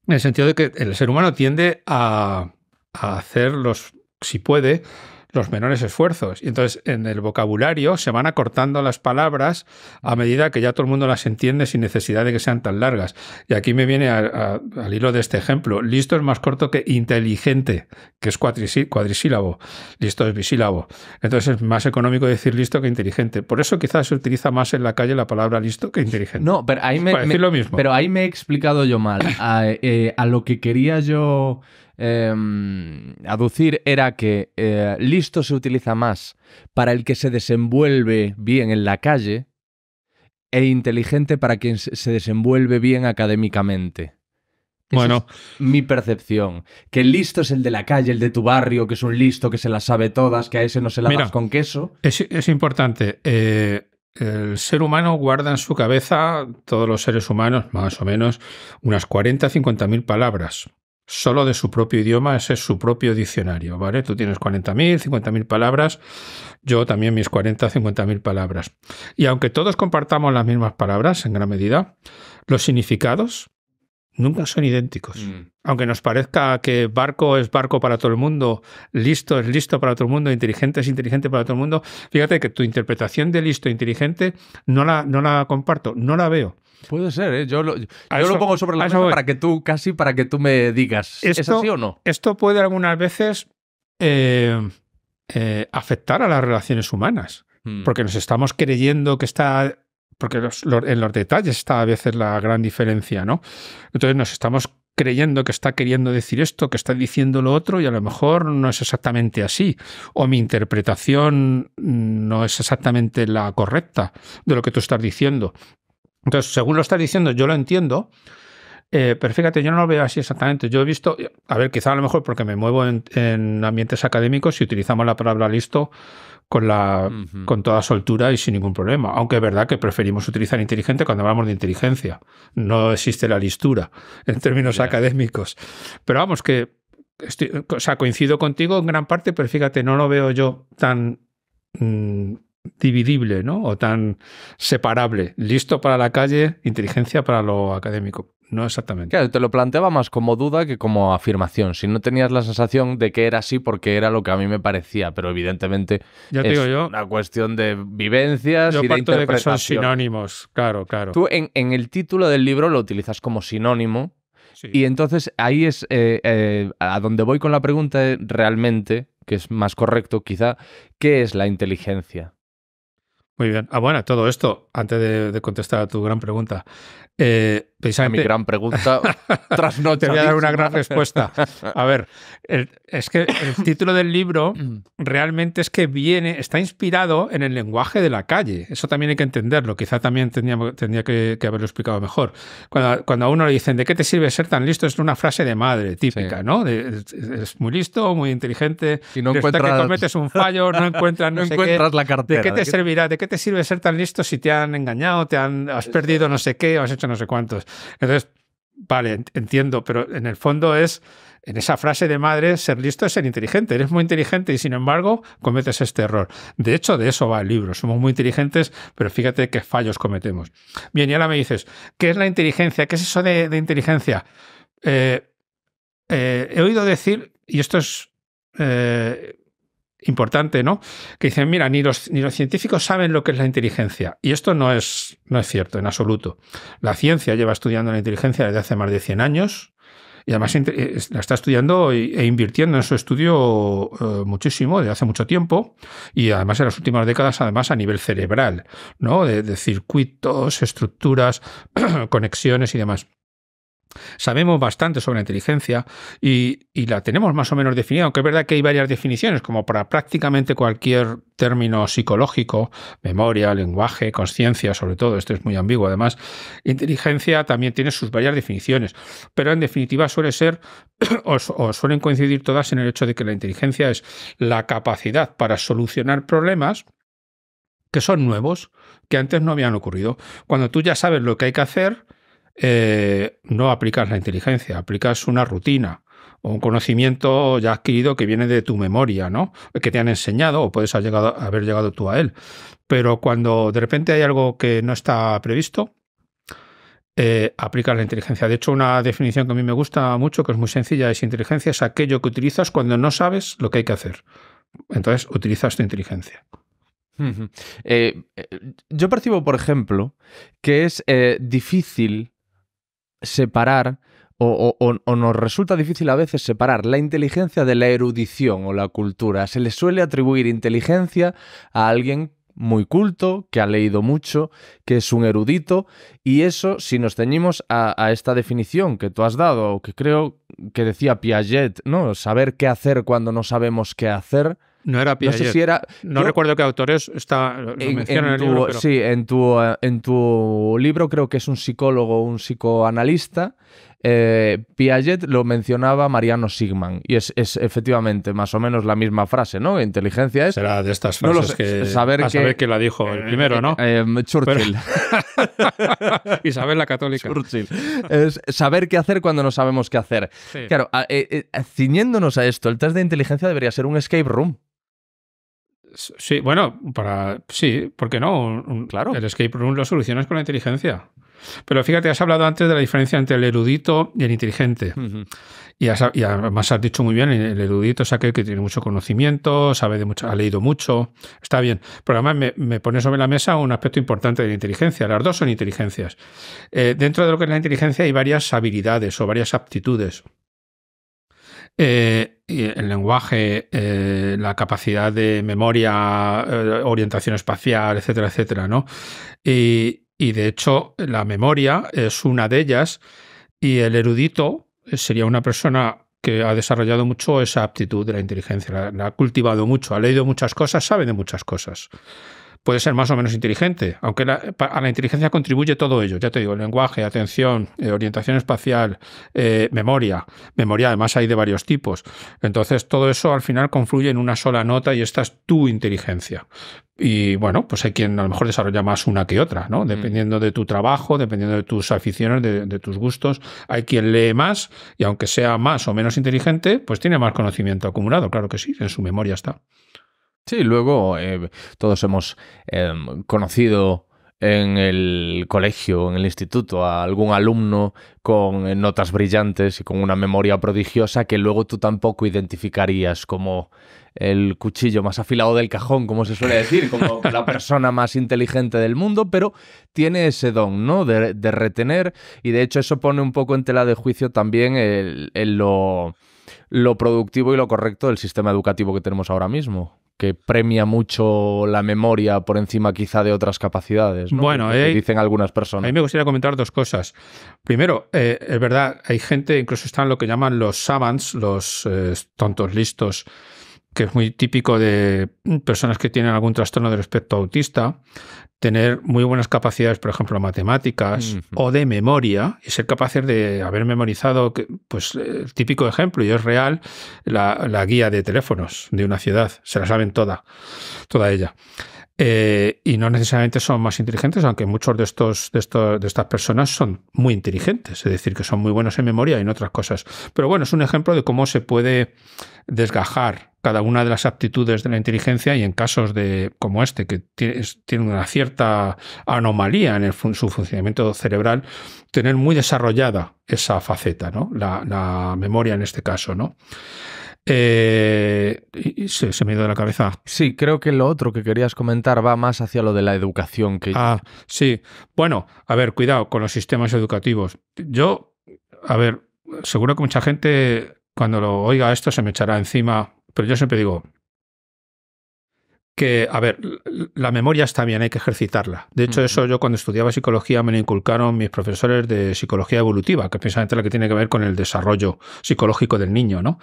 en el sentido de que el ser humano tiende a, a hacer los, si puede, los menores esfuerzos. Y entonces en el vocabulario se van acortando las palabras a medida que ya todo el mundo las entiende sin necesidad de que sean tan largas. Y aquí me viene al hilo de este ejemplo. Listo es más corto que inteligente, que es cuadrisílabo. Listo es bisílabo. Entonces es más económico decir listo que inteligente. Por eso quizás se utiliza más en la calle la palabra listo que inteligente. No, pero ahí me, he explicado yo mal. [COUGHS] Eh, a lo que quería yo... Em, aducir era que eh, listo se utiliza más para el que se desenvuelve bien en la calle e inteligente para quien se desenvuelve bien académicamente. bueno, mi percepción. Que listo es el de la calle, el de tu barrio, que es un listo que se las sabe todas, que a ese no se la mira, con queso. Es, importante. Eh, el ser humano guarda en su cabeza, todos los seres humanos, más o menos, unas 40-50 mil palabras solo de su propio idioma, ese es su propio diccionario, ¿vale? Tú tienes 40.000, 50.000 palabras, yo también mis 40, 50.000 palabras. Y aunque todos compartamos las mismas palabras en gran medida, los significados nunca son idénticos. Mm. Aunque nos parezca que barco es barco para todo el mundo, listo es listo para todo el mundo, inteligente es inteligente para todo el mundo, fíjate que tu interpretación de listo e inteligente no la, no la comparto, no la veo. Puede ser, ¿eh? yo, lo, yo lo, pongo sobre la mesa para que tú, casi para que tú me digas, esto, ¿es así o no? Esto puede algunas veces eh, eh, afectar a las relaciones humanas, hmm. porque nos estamos creyendo que está... Porque en los detalles está a veces la gran diferencia, ¿no? Entonces nos estamos creyendo que está queriendo decir esto, que está diciendo lo otro y a lo mejor no es exactamente así, o mi interpretación mm, no es exactamente la correcta de lo que tú estás diciendo. Entonces, según lo está diciendo, yo lo entiendo, eh, pero fíjate, yo no lo veo así exactamente. Yo he visto, a ver, quizá a lo mejor porque me muevo en, ambientes académicos y utilizamos la palabra listo con, la, con toda soltura y sin ningún problema. Aunque es verdad que preferimos utilizar inteligente cuando hablamos de inteligencia. No existe la listura en términos académicos. Pero vamos, que o sea, coincido contigo en gran parte, pero fíjate, no lo veo yo tan... Mm, dividible, ¿no? O tan separable. Listo para la calle, inteligencia para lo académico. No exactamente. Claro, te lo planteaba más como duda que como afirmación. Si no tenías la sensación de que era así porque era lo que a mí me parecía, pero evidentemente es una cuestión de vivencias y de interpretación. que son sinónimos, claro, claro. Tú en, el título del libro lo utilizas como sinónimo y entonces ahí es eh, eh, a donde voy con la pregunta realmente, que es más correcto quizá, ¿qué es la inteligencia? Muy bien. Ah, bueno, todo esto, antes de, contestar a tu gran pregunta. Eh, A mi gran pregunta, tras no [LAUGHS] Te voy a dar una gran respuesta. A ver, es que el título del libro [CLEARS THROAT] realmente es que viene, está inspirado en el lenguaje de la calle. Eso también hay que entenderlo. Quizá también tendría, tendría que, haberlo explicado mejor. Cuando, cuando, a uno le dicen, ¿de qué te sirve ser tan listo? Es una frase de madre típica, ¿no? es muy listo, muy inteligente. Si no encuentras... cometes un fallo, no encuentras, [LAUGHS] no, encuentras la cartera. ¿De qué te servirá? ¿De qué te sirve ser tan listo si te han engañado, te han, has perdido no sé qué, has hecho no sé cuántos? Entonces, vale, entiendo, pero en el fondo es, en esa frase de madre, ser listo es ser inteligente. Eres muy inteligente y sin embargo cometes este error. De hecho, de eso va el libro. Somos muy inteligentes, pero fíjate qué fallos cometemos. Bien, y ahora me dices, ¿qué es la inteligencia? ¿Qué es eso de, inteligencia? Eh, eh, he oído decir, y esto es... Eh, importante, ¿no? Que dicen, mira, ni los, ni los científicos saben lo que es la inteligencia. Y esto no es, no es cierto en absoluto. La ciencia lleva estudiando la inteligencia desde hace más de 100 años y además eh, la está estudiando e invirtiendo en su estudio eh, muchísimo desde hace mucho tiempo y además en las últimas décadas además a nivel cerebral, ¿no? de circuitos, estructuras, [CLEARS THROAT] conexiones y demás. Sabemos bastante sobre la inteligencia y, la tenemos más o menos definida, aunque es verdad que hay varias definiciones, como para prácticamente cualquier término psicológico, memoria, lenguaje, conciencia, sobre todo, esto es muy ambiguo además. Inteligencia también tiene sus varias definiciones, pero en definitiva suele ser o [CLEARS THROAT] suelen coincidir todas en el hecho de que la inteligencia es la capacidad para solucionar problemas que son nuevos, que antes no habían ocurrido. Cuando tú ya sabes lo que hay que hacer, eh, no aplicas la inteligencia, aplicas una rutina o un conocimiento ya adquirido que viene de tu memoria, ¿no? Que te han enseñado o puedes haber llegado, haber llegado tú a él. Pero cuando de repente hay algo que no está previsto, eh, aplicas la inteligencia. De hecho, una definición que a mí me gusta mucho, que es muy sencilla, es inteligencia es aquello que utilizas cuando no sabes lo que hay que hacer. Entonces, utilizas tu inteligencia. Eh, yo percibo, por ejemplo, que es difícil separar o, nos resulta difícil a veces separar la inteligencia de la erudición o la cultura. Se le suele atribuir inteligencia a alguien muy culto, que ha leído mucho, que es un erudito, y eso si nos ceñimos a, esta definición que tú has dado, o que creo que decía Piaget, ¿no? Saber qué hacer cuando no sabemos qué hacer, no era Piaget. No recuerdo qué autores está. Lo en, en, el tu, libro, Sí, eh, en tu, libro creo que es un psicólogo, un psicoanalista. Eh, Piaget lo mencionaba Mariano Sigman y es, efectivamente más o menos la misma frase, ¿no? Inteligencia es. Será de estas frases que. Saber a que, saber que la dijo el eh, primero, ¿no? Em, Churchill. [LAUGHS] Isabel la Católica. Churchill. Es saber qué hacer cuando no sabemos qué hacer. Claro, ciñéndonos a esto, el test de inteligencia debería ser un escape room. Sí, bueno, para sí, ¿por qué no? claro. El escape room lo solucionas con la inteligencia. Pero fíjate, has hablado antes de la diferencia entre el erudito y el inteligente. y, además has dicho muy bien, el erudito es aquel que tiene mucho conocimiento, sabe de mucho, ha leído mucho, está bien. Pero además me, pone sobre la mesa un aspecto importante de la inteligencia. Las dos son inteligencias. Eh, dentro de lo que es la inteligencia hay varias habilidades o varias aptitudes. Eh, el lenguaje, eh, la capacidad de memoria, eh, orientación espacial, etcétera, etcétera, ¿no? Y, de hecho, la memoria es una de ellas, y el erudito sería una persona que ha desarrollado mucho esa aptitud de la inteligencia, la ha cultivado mucho, ha leído muchas cosas, sabe de muchas cosas puede ser más o menos inteligente, aunque a la inteligencia contribuye todo ello, ya te digo, lenguaje, atención, eh, orientación espacial, eh, memoria, memoria además hay de varios tipos, entonces todo eso al final confluye en una sola nota y esta es tu inteligencia. Y bueno, pues hay quien a lo mejor desarrolla más una que otra, ¿no? Mm. Dependiendo de tu trabajo, dependiendo de tus aficiones, de, de, tus gustos, hay quien lee más y aunque sea más o menos inteligente, pues tiene más conocimiento acumulado, claro que sí, en su memoria está. Sí, luego eh, todos hemos em, conocido en el colegio, en el instituto, a algún alumno con eh, notas brillantes y con una memoria prodigiosa que luego tú tampoco identificarías como el cuchillo más afilado del cajón, como se suele decir, como [LAUGHS] la persona más inteligente del mundo, pero tiene ese don, ¿no? De, retener y de hecho eso pone un poco en tela de juicio también lo productivo y lo correcto del sistema educativo que tenemos ahora mismo que premia mucho la memoria por encima quizá de otras capacidades. Bueno, dicen algunas personas. A mí me gustaría comentar dos cosas. Primero, eh, es verdad, hay gente, incluso están lo que llaman los savants, los eh, tontos listos, que es muy típico de personas que tienen algún trastorno del espectro autista, tener muy buenas capacidades, por ejemplo, matemáticas o de memoria, y ser capaces de haber memorizado, pues el típico ejemplo, y es real, la, guía de teléfonos de una ciudad, se la saben toda, toda ella. Eh, y no necesariamente son más inteligentes, aunque muchos de estos, de estos, de estas personas son muy inteligentes, es decir, que son muy buenos en memoria y en otras cosas. Pero bueno, es un ejemplo de cómo se puede desgajar cada una de las aptitudes de la inteligencia y en casos de como este, que tiene una cierta anomalía en su funcionamiento cerebral, tener muy desarrollada esa faceta, ¿no? la, memoria en este caso. ¿no? Eh, se, me dio de la cabeza. Sí, creo que lo otro que querías comentar va más hacia lo de la educación. Que... Ah, sí. Bueno, a ver, cuidado con los sistemas educativos. Yo, a ver, seguro que mucha gente cuando lo oiga esto se me echará encima pero yo siempre digo que, a ver, la memoria está bien, hay que ejercitarla. De hecho, eso yo cuando estudiaba psicología me lo inculcaron mis profesores de psicología evolutiva, que es precisamente la que tiene que ver con el desarrollo psicológico del niño, ¿no?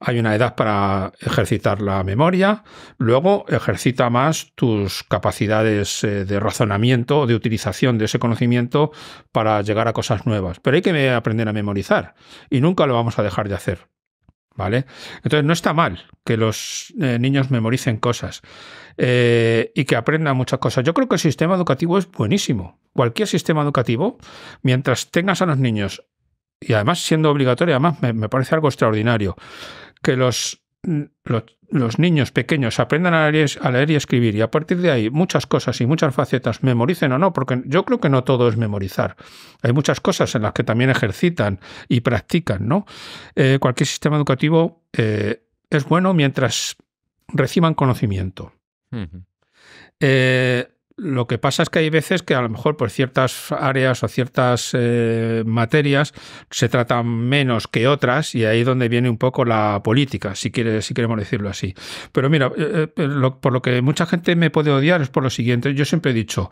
Hay una edad para ejercitar la memoria, luego ejercita más tus capacidades eh, de razonamiento, de utilización de ese conocimiento para llegar a cosas nuevas. Pero hay que aprender a memorizar y nunca lo vamos a dejar de hacer. Entonces no está mal que los eh, niños memoricen cosas eh, y que aprendan muchas cosas. Yo creo que el sistema educativo es buenísimo. Cualquier sistema educativo, mientras tengas a los niños, y además siendo obligatorio, además me parece algo extraordinario, que los Mm, los, niños pequeños aprendan a leer, a y escribir y a partir de ahí muchas cosas y muchas facetas memoricen o no, porque yo creo que no todo es memorizar. Hay muchas cosas en las que también ejercitan y practican, ¿no? Eh, cualquier sistema educativo eh, es bueno mientras reciban conocimiento. Lo que pasa es que hay veces que a lo mejor por ciertas áreas o ciertas eh, materias se tratan menos que otras y ahí es donde viene un poco la política, si, quiere, si queremos decirlo así. Pero mira, eh, eh, por lo que mucha gente me puede odiar es por lo siguiente. Yo siempre he dicho,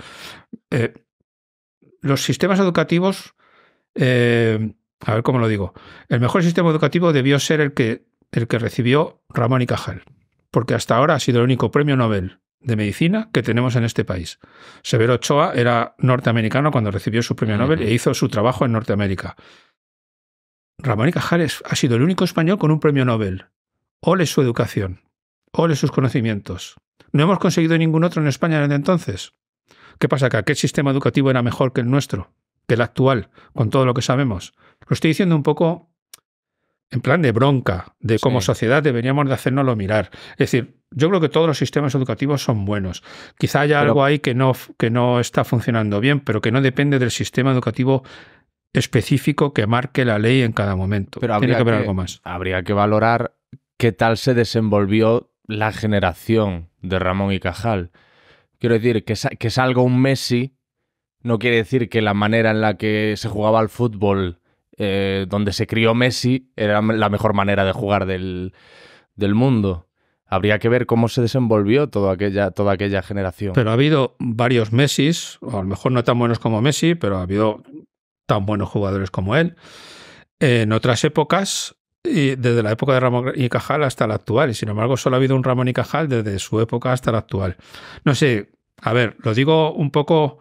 los sistemas educativos, a ver cómo lo digo, el mejor sistema educativo debió ser el que, el que recibió Ramón y Cajal, porque hasta ahora ha sido el único premio Nobel de medicina que tenemos en este país. Severo Ochoa era norteamericano cuando recibió su premio Nobel e hizo su trabajo en Norteamérica. Ramón y ha sido el único español con un premio Nobel. Ole su educación, ole sus conocimientos. No hemos conseguido ningún otro en España desde entonces. ¿Qué pasa? ¿Que ¿Qué sistema educativo era mejor que el nuestro? que el actual, con todo lo que sabemos. Lo estoy diciendo un poco en plan de bronca, de como sociedad deberíamos de hacernoslo mirar. Es decir, yo creo que todos los sistemas educativos son buenos. Quizá haya algo ahí que no, que no está funcionando bien, pero que no depende del sistema educativo específico que marque la ley en cada momento. Pero Tiene que haber algo más. Habría que valorar qué tal se desenvolvió la generación de Ramón y Cajal. Quiero decir, que, que salga un Messi no quiere decir que la manera en la que se jugaba al fútbol eh, donde se crió Messi era la mejor manera de jugar del, mundo. Habría que ver cómo se desenvolvió toda aquella, toda aquella generación. Pero ha habido varios Messis, a lo mejor no tan buenos como Messi, pero ha habido tan buenos jugadores como él. En otras épocas, desde la época de Ramón y Cajal hasta la actual, y sin embargo solo ha habido un Ramón y Cajal desde su época hasta la actual. No sé, a ver, lo digo un poco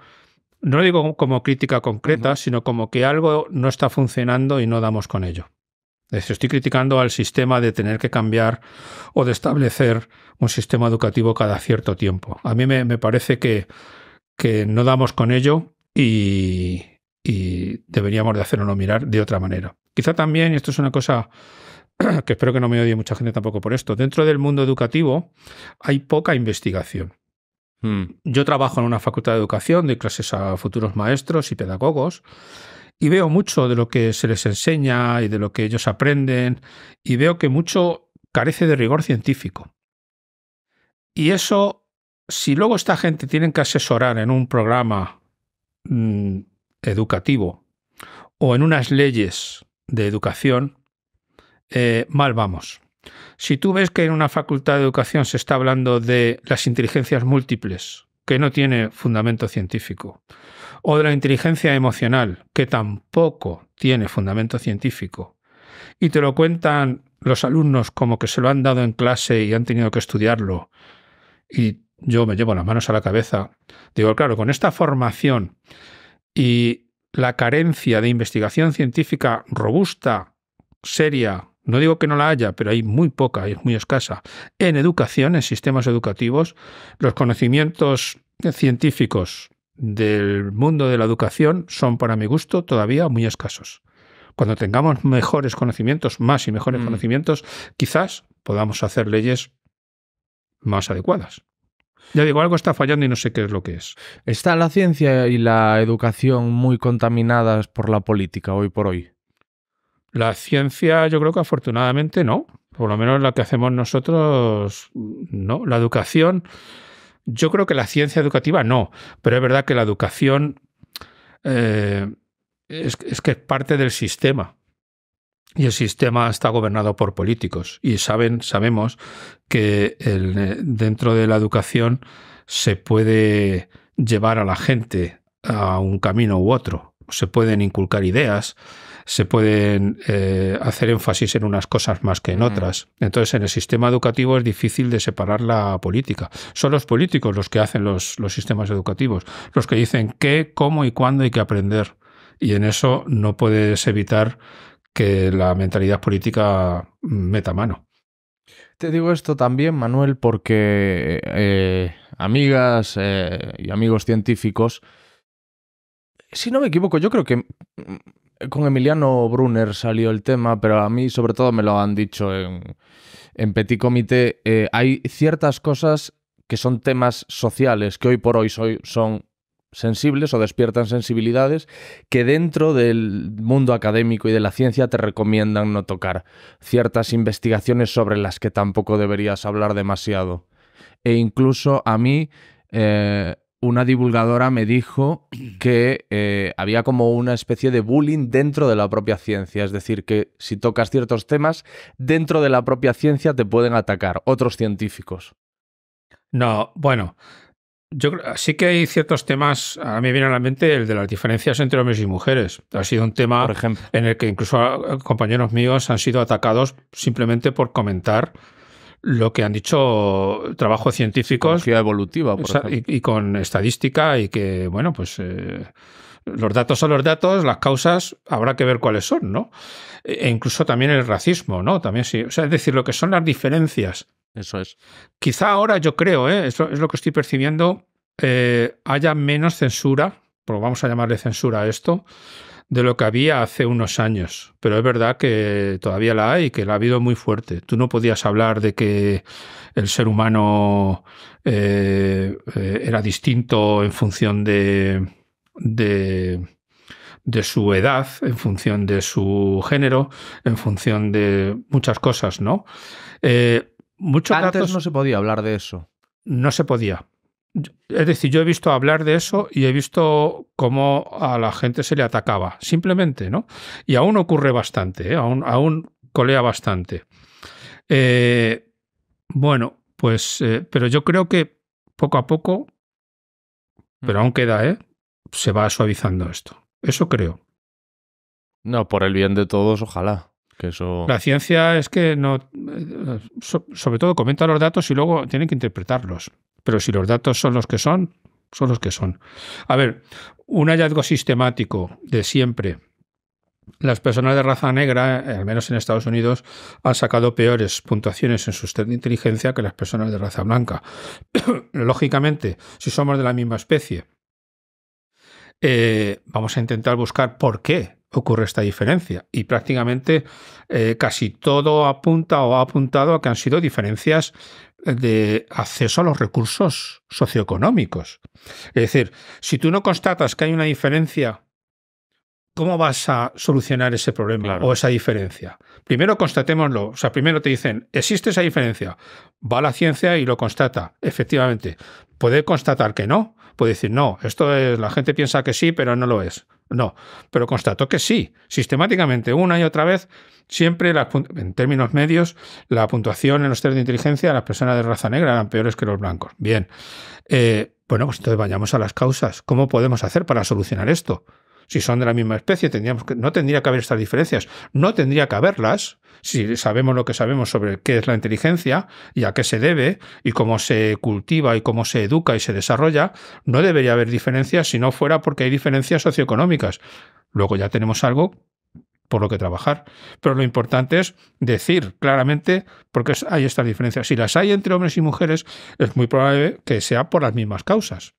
no lo digo como crítica concreta, sino como que algo no está funcionando y no damos con ello. Es, estoy criticando al sistema de tener que cambiar o de establecer un sistema educativo cada cierto tiempo. A mí me, parece que, no damos con ello y, deberíamos de hacerlo mirar de otra manera. Quizá también, y esto es una cosa [CLEARS THROAT] que espero que no me odie mucha gente tampoco por esto, dentro del mundo educativo hay poca investigación. Hmm. Yo trabajo en una facultad de educación, doy clases a futuros maestros y pedagogos y veo mucho de lo que se les enseña y de lo que ellos aprenden y veo que mucho carece de rigor científico. Y eso, si luego esta gente tienen que asesorar en un programa mm, educativo o en unas leyes de educación, eh, mal vamos. Si tú ves que en una facultad de educación se está hablando de las inteligencias múltiples, que no tiene fundamento científico, o de la inteligencia emocional, que tampoco tiene fundamento científico, y te lo cuentan los alumnos como que se lo han dado en clase y han tenido que estudiarlo, y yo me llevo las manos a la cabeza, digo, claro, con esta formación y la carencia de investigación científica robusta, seria, no digo que no la haya, pero hay muy poca, es muy escasa. En educación, en sistemas educativos, los conocimientos científicos del mundo de la educación son, para mi gusto, todavía muy escasos. Cuando tengamos mejores conocimientos, más y mejores mm. conocimientos, quizás podamos hacer leyes más adecuadas. Ya digo, algo está fallando y no sé qué es lo que es. Está la ciencia y la educación muy contaminadas por la política hoy por hoy. La ciencia yo creo que afortunadamente no, por lo menos la que hacemos nosotros no. La educación, yo creo que la ciencia educativa no, pero es verdad que la educación eh, es, que es parte del sistema. Y el sistema está gobernado por políticos. Y saben, sabemos que eh, dentro de la educación se puede llevar a la gente a un camino u otro. Se pueden inculcar ideas, se pueden eh, hacer énfasis en unas cosas más que en mm. otras. Entonces, en el sistema educativo es difícil de separar la política. Son los políticos los que hacen los, los sistemas educativos, los que dicen qué, cómo y cuándo hay que aprender. Y en eso no puedes evitar que la mentalidad política meta mano. Te digo esto también, Manuel, porque eh, amigas eh, y amigos científicos, si no me equivoco, yo creo que con Emiliano Brunner salió el tema, pero a mí sobre todo me lo han dicho en, Petit Comité. Eh, hay ciertas cosas que son temas sociales que hoy por hoy son sensibles o despiertan sensibilidades que dentro del mundo académico y de la ciencia te recomiendan no tocar. Ciertas investigaciones sobre las que tampoco deberías hablar demasiado. E incluso a mí... Eh, una divulgadora me dijo que eh, había como una especie de bullying dentro de la propia ciencia, es decir, que si tocas ciertos temas, dentro de la propia ciencia te pueden atacar otros científicos. No, bueno, yo sí que hay ciertos temas, a mí me viene a la mente el de las diferencias entre hombres y mujeres. Ha sido un tema en el que incluso eh, compañeros míos han sido atacados simplemente por comentar lo que han dicho trabajos científicos. evolutiva, Y, con estadística y que, bueno, pues... Eh, los datos son los datos, las causas habrá que ver cuáles son, ¿no? E, e incluso también el racismo, ¿no? También sí. O sea, es decir, lo que son las diferencias. Eso es. Quizá ahora yo creo, ¿eh? es, lo, que estoy percibiendo, eh, haya menos censura, pero vamos a llamarle censura a esto, de lo que había hace unos años, pero es verdad que todavía la hay, y que la ha habido muy fuerte. Tú no podías hablar de que el ser humano eh, eh, era distinto en función de, de, su edad, en función de su género, en función de muchas cosas, ¿no? Eh, muchos Antes no se podía hablar de eso. No se podía. Es decir, yo he visto hablar de eso y he visto cómo a la gente se le atacaba, simplemente, ¿no? Y aún ocurre bastante, ¿eh? aún, colea bastante. Eh, bueno, pues, eh, pero yo creo que poco a poco, pero mm. aún queda, ¿eh? Se va suavizando esto. Eso creo. No, por el bien de todos, ojalá. Que eso... La ciencia es que no. Sobre todo comenta los datos y luego tienen que interpretarlos. Pero si los datos son los que son, son los que son. A ver, un hallazgo sistemático de siempre. Las personas de raza negra, eh, al menos en Estados Unidos, han sacado peores puntuaciones en su test de inteligencia que las personas de raza blanca. [COUGHS] Lógicamente, si somos de la misma especie, eh, vamos a intentar buscar por qué ocurre esta diferencia. Y prácticamente eh, casi todo apunta o ha apuntado a que han sido diferencias de acceso a los recursos socioeconómicos. Es decir, si tú no constatas que hay una diferencia, ¿cómo vas a solucionar ese problema o esa diferencia? Primero constatémoslo. O sea, primero te dicen, existe esa diferencia. Va la ciencia y lo constata, efectivamente. Puede constatar que no. Puede decir, no, esto es, la gente piensa que sí, pero no lo es. No, pero constató que sí, sistemáticamente, una y otra vez, siempre en términos medios, la puntuación en los test de inteligencia de las personas de raza negra eran peores que los blancos. Bien, eh, bueno, pues entonces vayamos a las causas. ¿Cómo podemos hacer para solucionar esto? Si son de la misma especie, que, no tendría que haber estas diferencias. No tendría que haberlas si sabemos lo que sabemos sobre qué es la inteligencia y a qué se debe y cómo se cultiva y cómo se educa y se desarrolla. No debería haber diferencias si no fuera porque hay diferencias socioeconómicas. Luego ya tenemos algo por lo que trabajar. Pero lo importante es decir claramente por qué hay estas diferencias. Si las hay entre hombres y mujeres, es muy probable que sea por las mismas causas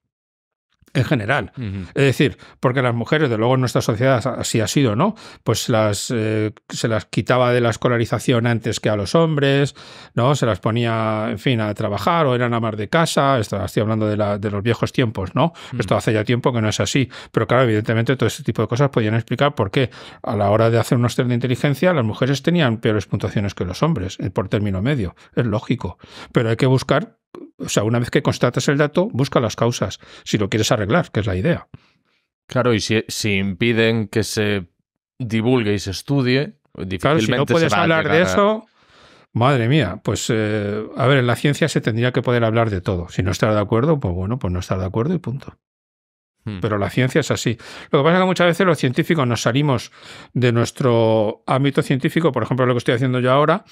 en general. Es decir, porque las mujeres, de luego en nuestra sociedad así ha sido, ¿no? Pues las, eh, se las quitaba de la escolarización antes que a los hombres, ¿no? Se las ponía, en fin, a trabajar o eran amas de casa, estoy hablando de, los viejos tiempos, ¿no? Mm. Esto hace ya tiempo que no es así, pero claro, evidentemente todo ese tipo de cosas podían explicar por qué a la hora de hacer unos test de inteligencia las mujeres tenían peores puntuaciones que los hombres, eh, por término medio, es lógico, pero hay que buscar o sea, una vez que constatas el dato, busca las causas, si lo quieres arreglar, que es la idea. Claro, y si, impiden que se divulgue y se estudie, claro, si no puedes hablar de eso, madre mía, pues eh, a ver, en la ciencia se tendría que poder hablar de todo. Si no estás de acuerdo, pues bueno, pues no estar de acuerdo y punto. Hmm. Pero la ciencia es así. Lo que pasa es que muchas veces los científicos nos salimos de nuestro ámbito científico, por ejemplo, lo que estoy haciendo yo ahora,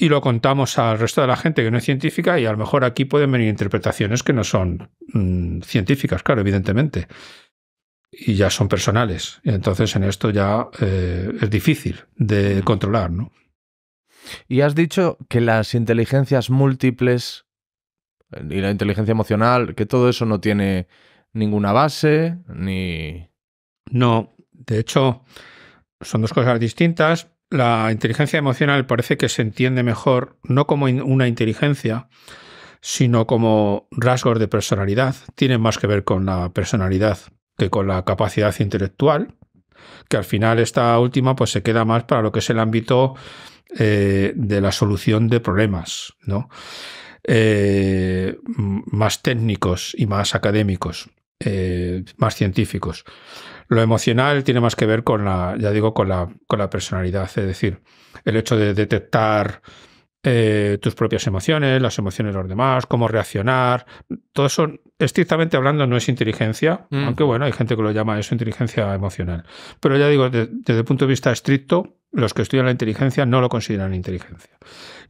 y lo contamos al resto de la gente que no es científica y a lo mejor aquí pueden venir interpretaciones que no son mm, científicas, claro, evidentemente. Y ya son personales. Entonces en esto ya eh, es difícil de controlar, ¿no? Y has dicho que las inteligencias múltiples eh, y la inteligencia emocional, que todo eso no tiene ninguna base, ni... No, de hecho, son dos cosas distintas la inteligencia emocional parece que se entiende mejor no como una inteligencia, sino como rasgos de personalidad. Tiene más que ver con la personalidad que con la capacidad intelectual, que al final esta última pues se queda más para lo que es el ámbito eh, de la solución de problemas, eh, más técnicos y más académicos, eh, más científicos. Lo emocional tiene más que ver con la, ya digo, con la, con la personalidad, es decir, el hecho de detectar eh, tus propias emociones, las emociones de los demás, cómo reaccionar. Todo eso, estrictamente hablando, no es inteligencia, mm. aunque bueno, hay gente que lo llama eso inteligencia emocional. Pero ya digo, desde el punto de vista estricto, los que estudian la inteligencia no lo consideran inteligencia.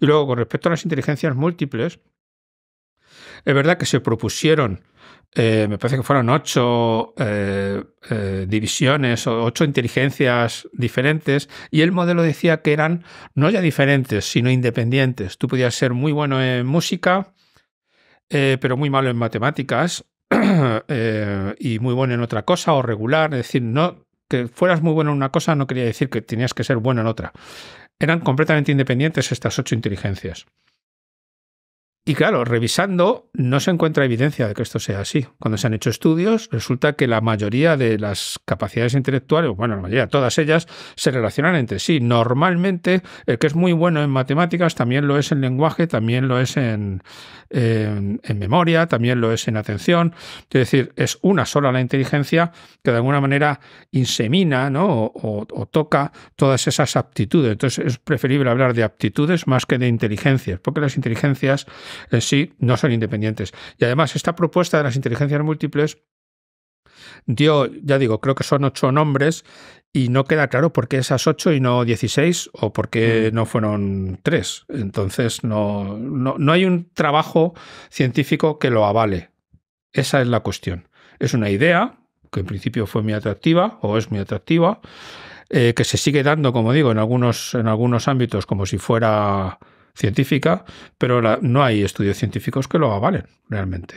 Y luego, con respecto a las inteligencias múltiples, es verdad que se propusieron, eh, me parece que fueron ocho eh, eh, divisiones o ocho inteligencias diferentes, y el modelo decía que eran no ya diferentes, sino independientes. Tú podías ser muy bueno en música, pero muy malo en matemáticas, [CLEARS THROAT] y muy bueno en otra cosa, o regular, es decir, no que fueras muy bueno en una cosa no quería decir que tenías que ser bueno en otra. Eran completamente independientes estas ocho inteligencias. Y claro, revisando, no se encuentra evidencia de que esto sea así. Cuando se han hecho estudios, resulta que la mayoría de las capacidades intelectuales, bueno, la mayoría, todas ellas, se relacionan entre sí. Normalmente, el que es muy bueno en matemáticas también lo es en lenguaje, también lo es en, memoria, también lo es en atención. Es decir, es una sola la inteligencia que de alguna manera insemina ¿no? o toca todas esas aptitudes. Entonces, es preferible hablar de aptitudes más que de inteligencias, porque las inteligencias en eh, sí no son independientes. Y además, esta propuesta de las inteligencias múltiples dio, ya digo, creo que son ocho nombres y no queda claro por qué esas ocho y no dieciséis o por qué mm. no fueron tres. Entonces, no, hay un trabajo científico que lo avale. Esa es la cuestión. Es una idea que en principio fue muy atractiva o es muy atractiva, eh, que se sigue dando, como digo, en algunos, en algunos ámbitos como si fuera científica, pero no hay estudios científicos que lo avalen realmente.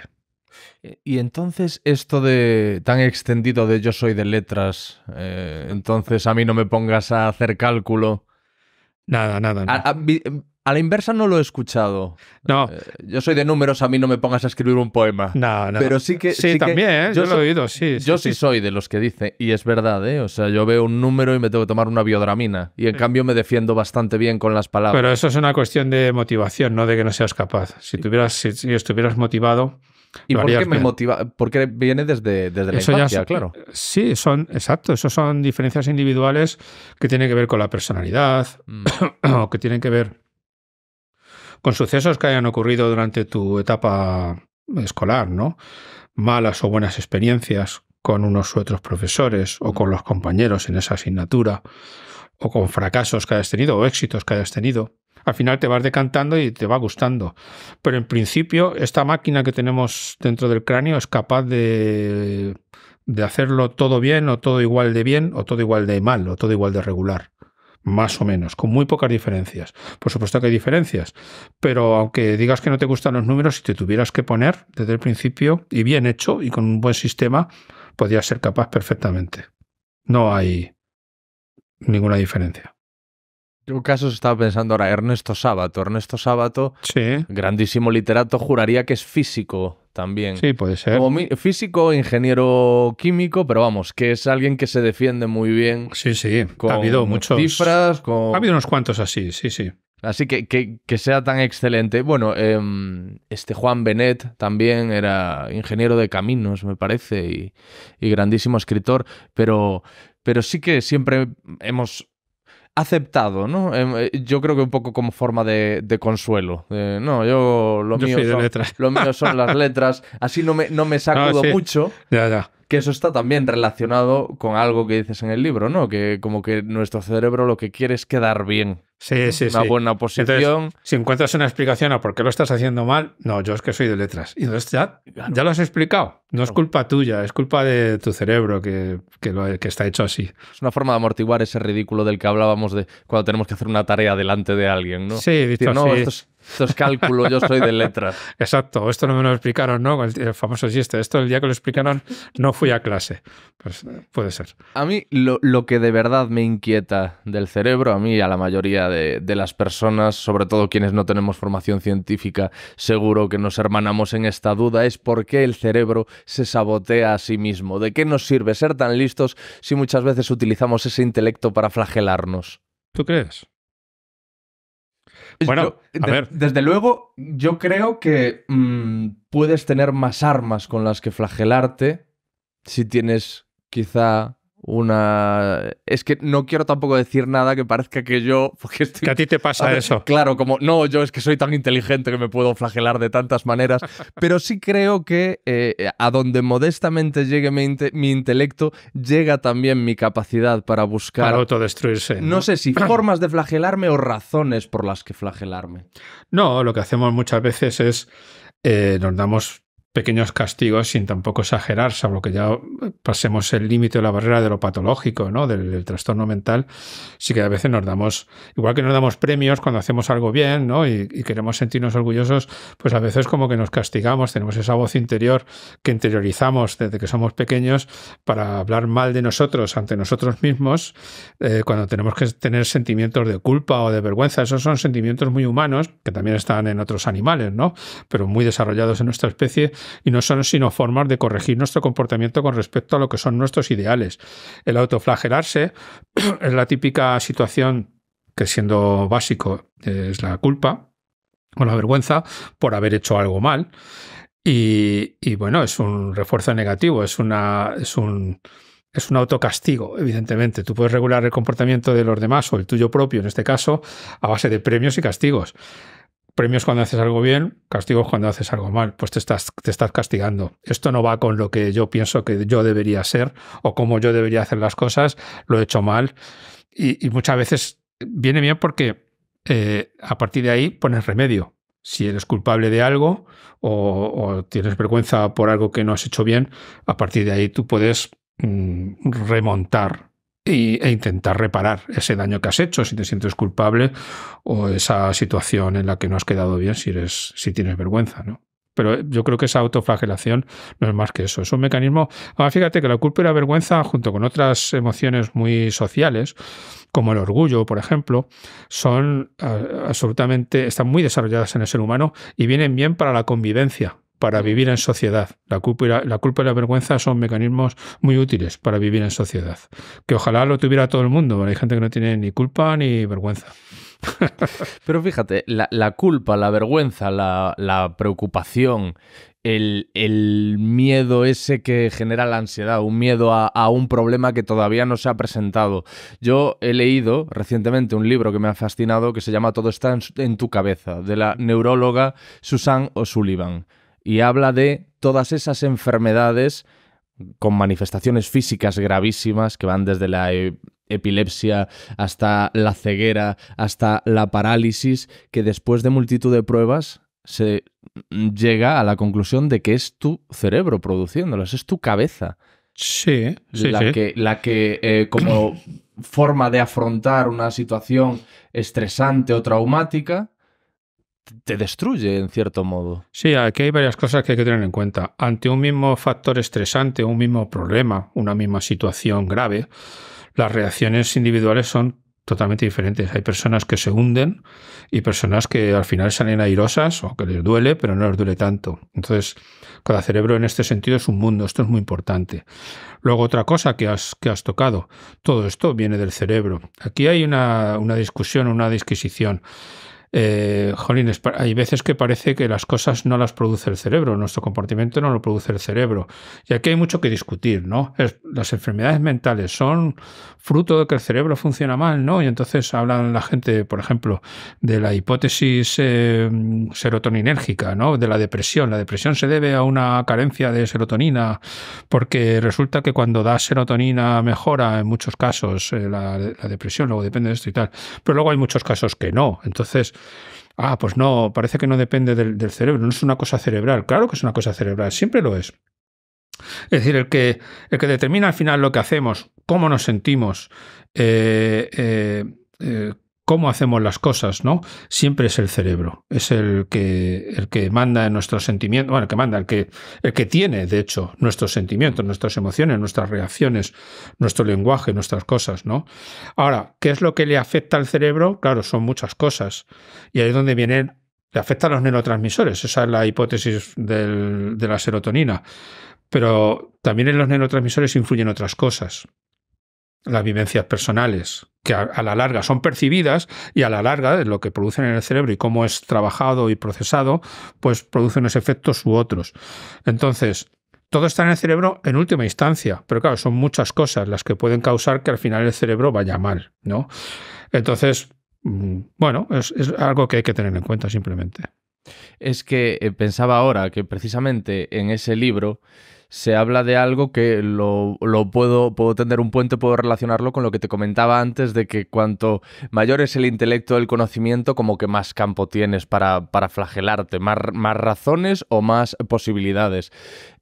E, y entonces esto de tan extendido de yo soy de letras, eh, entonces a mí no me pongas a hacer cálculo. Nada, nada. nada. A la inversa no lo he escuchado. No. Eh, yo soy de números, a mí no me pongas a escribir un poema. No, no. Pero sí que. Sí, también, ¿eh? Yo, lo he oído, sí. Yo sí, soy de los que dice, y es verdad, ¿eh? O sea, yo veo un número y me tengo que tomar una biodramina. Y en cambio me defiendo bastante bien con las palabras. Pero eso es una cuestión de motivación, no de que no seas capaz. Si, tuvieras, si, estuvieras motivado. ¿Y por qué me motiva? Porque viene desde, desde la claro. Sí, son, exacto. Eso son diferencias individuales que tienen que ver con la personalidad mm. [COUGHS] o que tienen que ver con sucesos que hayan ocurrido durante tu etapa escolar, ¿no? Malas o buenas experiencias con unos u otros profesores o con los compañeros en esa asignatura o con fracasos que hayas tenido o éxitos que hayas tenido. Al final te vas decantando y te va gustando. Pero en principio esta máquina que tenemos dentro del cráneo es capaz de, de hacerlo todo bien o todo igual de bien o todo igual de mal o todo igual de regular más o menos, con muy pocas diferencias. Por supuesto que hay diferencias, pero aunque digas que no te gustan los números, si te tuvieras que poner desde el principio y bien hecho y con un buen sistema, podrías ser capaz perfectamente. No hay ninguna diferencia. Yo caso estaba pensando ahora, Ernesto Sábato. Ernesto Sábato, grandísimo literato, juraría que es físico también. Sí, puede ser. Como físico, ingeniero químico, pero vamos, que es alguien que se defiende muy bien. Sí, sí. ha habido muchos. Cifras, Ha habido unos cuantos así, sí, sí. Así que, que, sea tan excelente. Bueno, em, este Juan Benet también era ingeniero de caminos, me parece, y, y grandísimo escritor, pero, pero sí que siempre hemos aceptado, ¿no? Em, eh, yo creo que un poco como forma de, consuelo. no, yo lo, mío son, lo mío son las letras, así no me, no me [LAUGHS] ah, sacudo mucho. Ya, ya. Que eso está también relacionado con algo que dices en el libro, ¿no? Que como que nuestro cerebro lo que quiere es quedar bien. Sí, sí, una buena posición. si encuentras una explicación a por qué lo estás haciendo mal, no, yo es que soy de letras. Y entonces ya, lo has explicado. No es culpa tuya, es culpa de tu cerebro que, está hecho así. Es una forma de amortiguar ese ridículo del que hablábamos de cuando tenemos que hacer una tarea delante de alguien, ¿no? Sí, dicho esto es cálculo, yo soy de letras. [LAUGHS] Exacto, esto no me lo explicaron, ¿no? El, famoso chiste, esto el día que lo explicaron no fui a clase. Pues eh, puede ser. A mí lo, que de verdad me inquieta del cerebro, a mí y a la mayoría de, de, las personas, sobre todo quienes no tenemos formación científica, seguro que nos hermanamos en esta duda, es por qué el cerebro se sabotea a sí mismo. ¿De qué nos sirve ser tan listos si muchas veces utilizamos ese intelecto para flagelarnos? ¿Tú crees? Bueno, a ver. Desde luego, yo creo que mm, puedes tener más armas con las que flagelarte si tienes quizá una... Es que no quiero tampoco decir nada que parezca que yo... [LAUGHS] Que a ti te pasa eso. Claro, como no, yo es que soy tan inteligente que me puedo flagelar de tantas maneras, [LAUGHS] pero sí creo que eh, a donde modestamente llegue mi, intelecto, llega también mi capacidad para buscar... Para autodestruirse. ¿no? sé si [CLEARS THROAT] formas de flagelarme o razones por las que flagelarme. No, lo que hacemos muchas veces es... Eh, nos damos pequeños castigos sin tampoco exagerar, salvo que ya pasemos el límite o la barrera de lo patológico, ¿no? Del, trastorno mental, sí que a veces nos damos, igual que nos damos premios cuando hacemos algo bien, ¿no? Y, queremos sentirnos orgullosos, pues a veces como que nos castigamos, tenemos esa voz interior que interiorizamos desde que somos pequeños para hablar mal de nosotros ante nosotros mismos, eh, cuando tenemos que tener sentimientos de culpa o de vergüenza, esos son sentimientos muy humanos, que también están en otros animales, ¿no? Pero muy desarrollados en nuestra especie, y no son sino formas de corregir nuestro comportamiento con respecto a lo que son nuestros ideales. El autoflagelarse [CLEARS THROAT] es la típica situación que siendo básico es la culpa o la vergüenza por haber hecho algo mal. Y, bueno, es un refuerzo negativo, es, es un es un autocastigo, evidentemente. Tú puedes regular el comportamiento de los demás o el tuyo propio, en este caso, a base de premios y castigos premios cuando haces algo bien, castigos cuando haces algo mal, pues te estás, te estás castigando. Esto no va con lo que yo pienso que yo debería ser o cómo yo debería hacer las cosas, lo he hecho mal. Y, muchas veces viene bien porque eh, a partir de ahí pones remedio. Si eres culpable de algo o, tienes vergüenza por algo que no has hecho bien, a partir de ahí tú puedes mm, remontar e intentar reparar ese daño que has hecho, si te sientes culpable o esa situación en la que no has quedado bien, si, eres, si tienes vergüenza, ¿no? Pero eh, yo creo que esa autoflagelación no es más que eso. Es un mecanismo. Ahora fíjate que la culpa y la vergüenza, junto con otras emociones muy sociales, como el orgullo, por ejemplo, son ah, absolutamente. están muy desarrolladas en el ser humano y vienen bien para la convivencia para vivir en sociedad. La culpa, y la, vergüenza son mecanismos muy útiles para vivir en sociedad. Que ojalá lo tuviera todo el mundo, hay gente que no tiene ni culpa ni vergüenza. [LAUGHS] Pero fíjate, la, culpa, la vergüenza, la, preocupación, el, miedo ese que genera la ansiedad, un miedo a, un problema que todavía no se ha presentado. Yo he leído recientemente un libro que me ha fascinado que se llama Todo está en, en tu cabeza, de la neuróloga Susan O'Sullivan y habla de todas esas enfermedades con manifestaciones físicas gravísimas que van desde la e-, epilepsia hasta la ceguera, hasta la parálisis, que después de multitud de pruebas se llega a la conclusión de que es tu cerebro produciéndolas, es tu cabeza. Sí, La que, la que eh, como forma de afrontar una situación estresante o traumática, te destruye en cierto modo. Sí, aquí hay varias cosas que hay que tener en cuenta. Ante un mismo factor estresante, un mismo problema, una misma situación grave, las reacciones individuales son totalmente diferentes. Hay personas que se hunden y personas que al final salen airosas o que les duele, pero no les duele tanto. Entonces, cada cerebro en este sentido es un mundo, esto es muy importante. Luego, otra cosa que has, que has tocado, todo esto viene del cerebro. Aquí hay una, una discusión, una disquisición eh, jolín, hay veces que parece que las cosas no las produce el cerebro, nuestro comportamiento no lo produce el cerebro. Y aquí hay mucho que discutir, ¿no? las enfermedades mentales son fruto de que el cerebro funciona mal, ¿no? Y entonces hablan la gente, por ejemplo, de la hipótesis eh, serotoninérgica, ¿no? De la depresión. La depresión se debe a una carencia de serotonina, porque resulta que cuando da serotonina mejora en muchos casos eh, la depresión, luego depende de esto y tal. Pero luego hay muchos casos que no. Entonces, Ah, pues no, parece que no depende del, cerebro, no es una cosa cerebral. Claro que es una cosa cerebral, siempre lo es. Es decir, el que, el que determina al final lo que hacemos, cómo nos sentimos, eh, eh, eh cómo hacemos las cosas, ¿no? Siempre es el cerebro, es el que, el que manda en nuestros sentimientos, bueno, el que manda, el que, el que tiene, de hecho, nuestros sentimientos, nuestras emociones, nuestras reacciones, nuestro lenguaje, nuestras cosas, ¿no? Ahora, ¿qué es lo que le afecta al cerebro? Claro, son muchas cosas. Y ahí es donde vienen le afectan los neurotransmisores, esa es la hipótesis de la serotonina. Pero también en los neurotransmisores influyen otras cosas. Las vivencias personales, que a, la larga son percibidas y a la larga lo que producen en el cerebro y cómo es trabajado y procesado, pues producen esos efectos u otros. Entonces, todo está en el cerebro en última instancia, pero claro, son muchas cosas las que pueden causar que al final el cerebro vaya mal, ¿no? Entonces, mm, bueno, es algo que hay que tener en cuenta simplemente. Es que eh, pensaba ahora que precisamente en ese libro se habla de algo que lo, puedo, puedo tender un puente, puedo relacionarlo con lo que te comentaba antes de que cuanto mayor es el intelecto, del conocimiento, como que más campo tienes para, para flagelarte, más, razones o más posibilidades.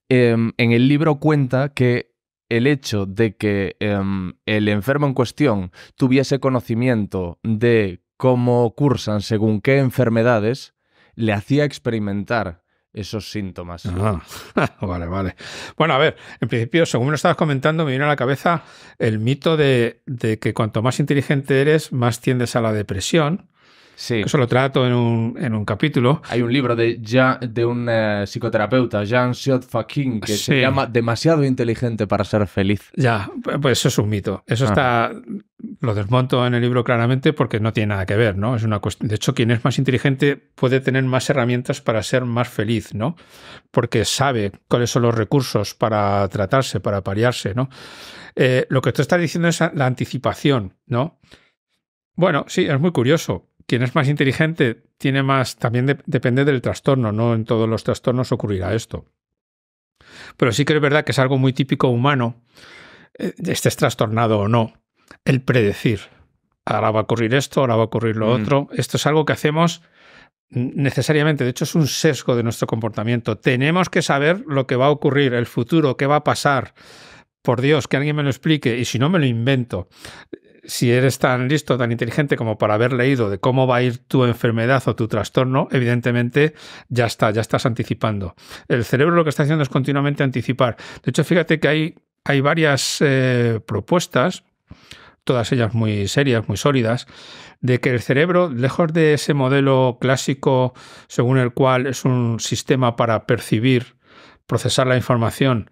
Em, en el libro cuenta que el hecho de que em, el enfermo en cuestión tuviese conocimiento de cómo cursan según qué enfermedades, le hacía experimentar esos síntomas. Ah, [LAUGHS] vale, vale. Bueno, a ver, en principio, según me lo estabas comentando, me vino a la cabeza el mito de, de que cuanto más inteligente eres, más tiendes a la depresión. Sí. Eso lo trato en un, capítulo. Hay un libro de, de un eh, psicoterapeuta, Jean Siot Fakin, que se llama Demasiado inteligente para ser feliz. Ya, pues eso es un mito. Eso ah. está. Lo desmonto en el libro claramente porque no tiene nada que ver, ¿no? Es una cuestión. De hecho, quien es más inteligente puede tener más herramientas para ser más feliz, ¿no? Porque sabe cuáles son los recursos para tratarse, para parearse. ¿no? Eh, lo que tú estás diciendo es la anticipación, ¿no? Bueno, sí, es muy curioso quien es más inteligente tiene más, también depende del trastorno, no en todos los trastornos ocurrirá esto. Pero sí que es verdad que es algo muy típico humano, eh, estés trastornado o no, el predecir. Ahora va a ocurrir esto, ahora va a ocurrir lo mm. otro. Esto es algo que hacemos necesariamente, de hecho es un sesgo de nuestro comportamiento. Tenemos que saber lo que va a ocurrir, el futuro, qué va a pasar. Por Dios, que alguien me lo explique y si no me lo invento si eres tan listo, tan inteligente como para haber leído de cómo va a ir tu enfermedad o tu trastorno, evidentemente ya está, ya estás anticipando. El cerebro lo que está haciendo es continuamente anticipar. De hecho, fíjate que hay, hay varias eh, propuestas, todas ellas muy serias, muy sólidas, de que el cerebro, lejos de ese modelo clásico según el cual es un sistema para percibir, procesar la información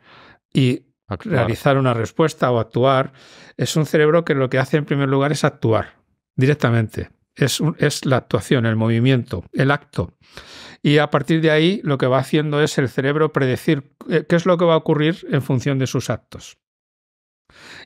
y realizar una respuesta o actuar, es un cerebro que lo que hace en primer lugar es actuar directamente. Es, es, la actuación, el movimiento, el acto. Y a partir de ahí lo que va haciendo es el cerebro predecir eh, qué es lo que va a ocurrir en función de sus actos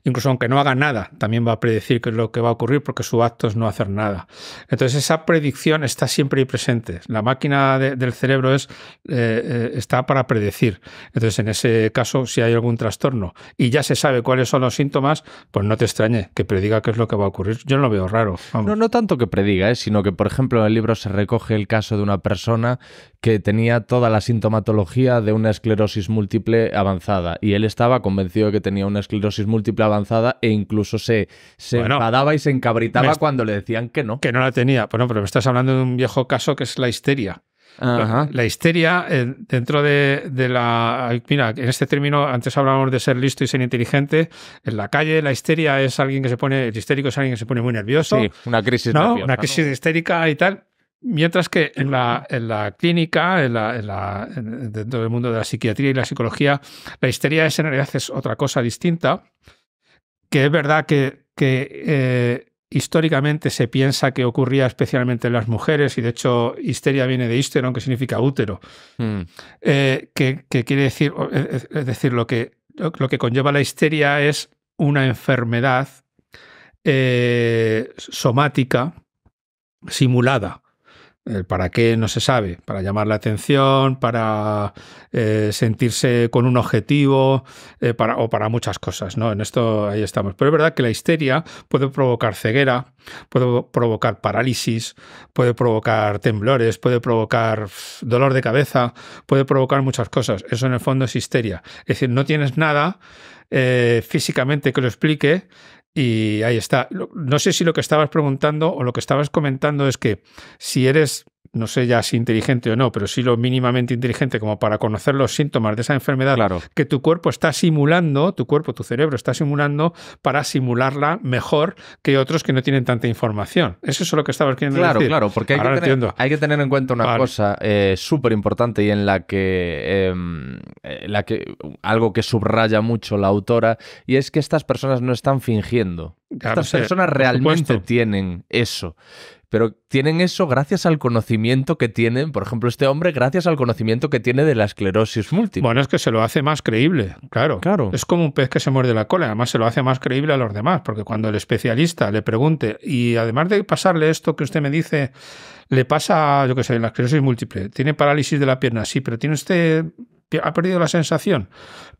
incluso aunque no haga nada, también va a predecir qué es lo que va a ocurrir porque su acto es no hacer nada. Entonces esa predicción está siempre ahí presente. La máquina del cerebro es, eh, eh, está para predecir. Entonces en ese caso, si hay algún trastorno y ya se sabe cuáles son los síntomas, pues no te extrañe que prediga qué es lo que va a ocurrir. Yo no lo veo raro. No, no tanto que prediga, ¿eh? sino que, por ejemplo, en el libro se recoge el caso de una persona que tenía toda la sintomatología de una esclerosis múltiple avanzada y él estaba convencido de que tenía una esclerosis múltiple avanzada avanzada e incluso se, se y se encabritaba cuando le decían que no. Que no la tenía. Bueno, pero me estás hablando de un viejo caso que es la histeria. La histeria eh, dentro de, de, la... Mira, en este término antes hablábamos de ser listo y ser inteligente. En la calle la histeria es alguien que se pone... El histérico es alguien que se pone muy nervioso. Sí, una crisis ¿no? Una crisis histérica y tal. Mientras que en la, en la clínica, en la, dentro del mundo de la psiquiatría y la psicología, la histeria es en realidad es otra cosa distinta que es verdad que, eh, históricamente se piensa que ocurría especialmente en las mujeres, y de hecho histeria viene de histeron, que significa útero, mm. eh, que, quiere decir, es decir, lo que, lo que conlleva la histeria es una enfermedad eh, somática simulada para qué no se sabe, para llamar la atención, para eh, sentirse con un objetivo eh, o para muchas cosas, ¿no? En esto ahí estamos. Pero es verdad que la histeria puede provocar ceguera, puede provocar parálisis, puede provocar temblores, puede provocar dolor de cabeza, puede provocar muchas cosas. Eso en el fondo es histeria. Es decir, no tienes nada eh, físicamente que lo explique y ahí está. No sé si lo que estabas preguntando o lo que estabas comentando es que si eres no sé ya si inteligente o no, pero sí lo mínimamente inteligente como para conocer los síntomas de esa enfermedad claro. que tu cuerpo está simulando, tu cuerpo, tu cerebro está simulando para simularla mejor que otros que no tienen tanta información. Eso es lo que estaba queriendo claro, decir. Claro, claro, porque hay que, tener, en cuenta una cosa eh, súper importante y en la que, em, eh, la que algo que subraya mucho la autora y es que estas personas no están fingiendo. Estas personas realmente tienen eso pero tienen eso gracias al conocimiento que tienen, por ejemplo, este hombre, gracias al conocimiento que tiene de la esclerosis múltiple. Bueno, es que se lo hace más creíble, claro. claro. Es como un pez que se muerde la cola, además se lo hace más creíble a los demás, porque cuando el especialista le pregunte, y además de pasarle esto que usted me dice, le pasa, yo qué sé, la esclerosis múltiple, tiene parálisis de la pierna, sí, pero tiene usted ha perdido la sensación.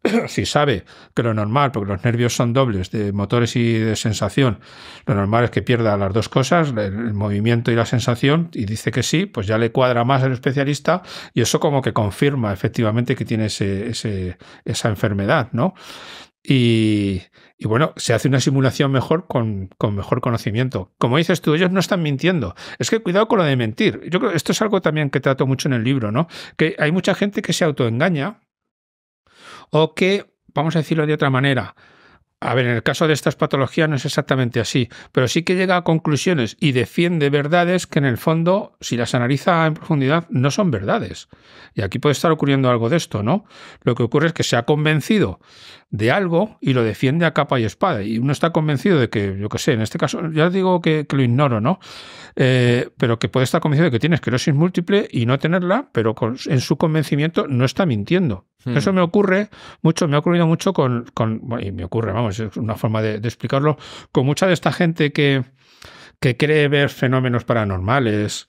[CLEARS THROAT] si sabe que lo normal, porque los nervios son dobles de motores y de sensación, lo normal es que pierda las dos cosas, el movimiento y la sensación, y dice que sí, pues ya le cuadra más al especialista y eso como que confirma efectivamente que tiene esa enfermedad, ¿no? Y, y bueno, se hace una simulación mejor con, mejor conocimiento. Como dices tú, ellos no están mintiendo. Es que cuidado con lo de mentir. Yo creo esto es algo también que trato mucho en el libro, ¿no? Que hay mucha gente que se autoengaña o que, vamos a decirlo de otra manera, a ver, en el caso de estas patologías no es exactamente así, pero sí que llega a conclusiones y defiende verdades que en el fondo, si las analiza en profundidad, no son verdades. Y aquí puede estar ocurriendo algo de esto, ¿no? Lo que ocurre es que se ha convencido de algo y lo defiende a capa y espada. Y uno está convencido de que, yo qué sé, en este caso, ya digo que, lo ignoro, ¿no? Eh, pero que puede estar convencido de que tiene esclerosis múltiple y no tenerla, pero en su convencimiento no está mintiendo. Hmm. Eso me ocurre mucho, me ha ocurrido mucho con, y me ocurre, vamos, es una forma de, explicarlo, con mucha de esta gente que, que cree ver fenómenos paranormales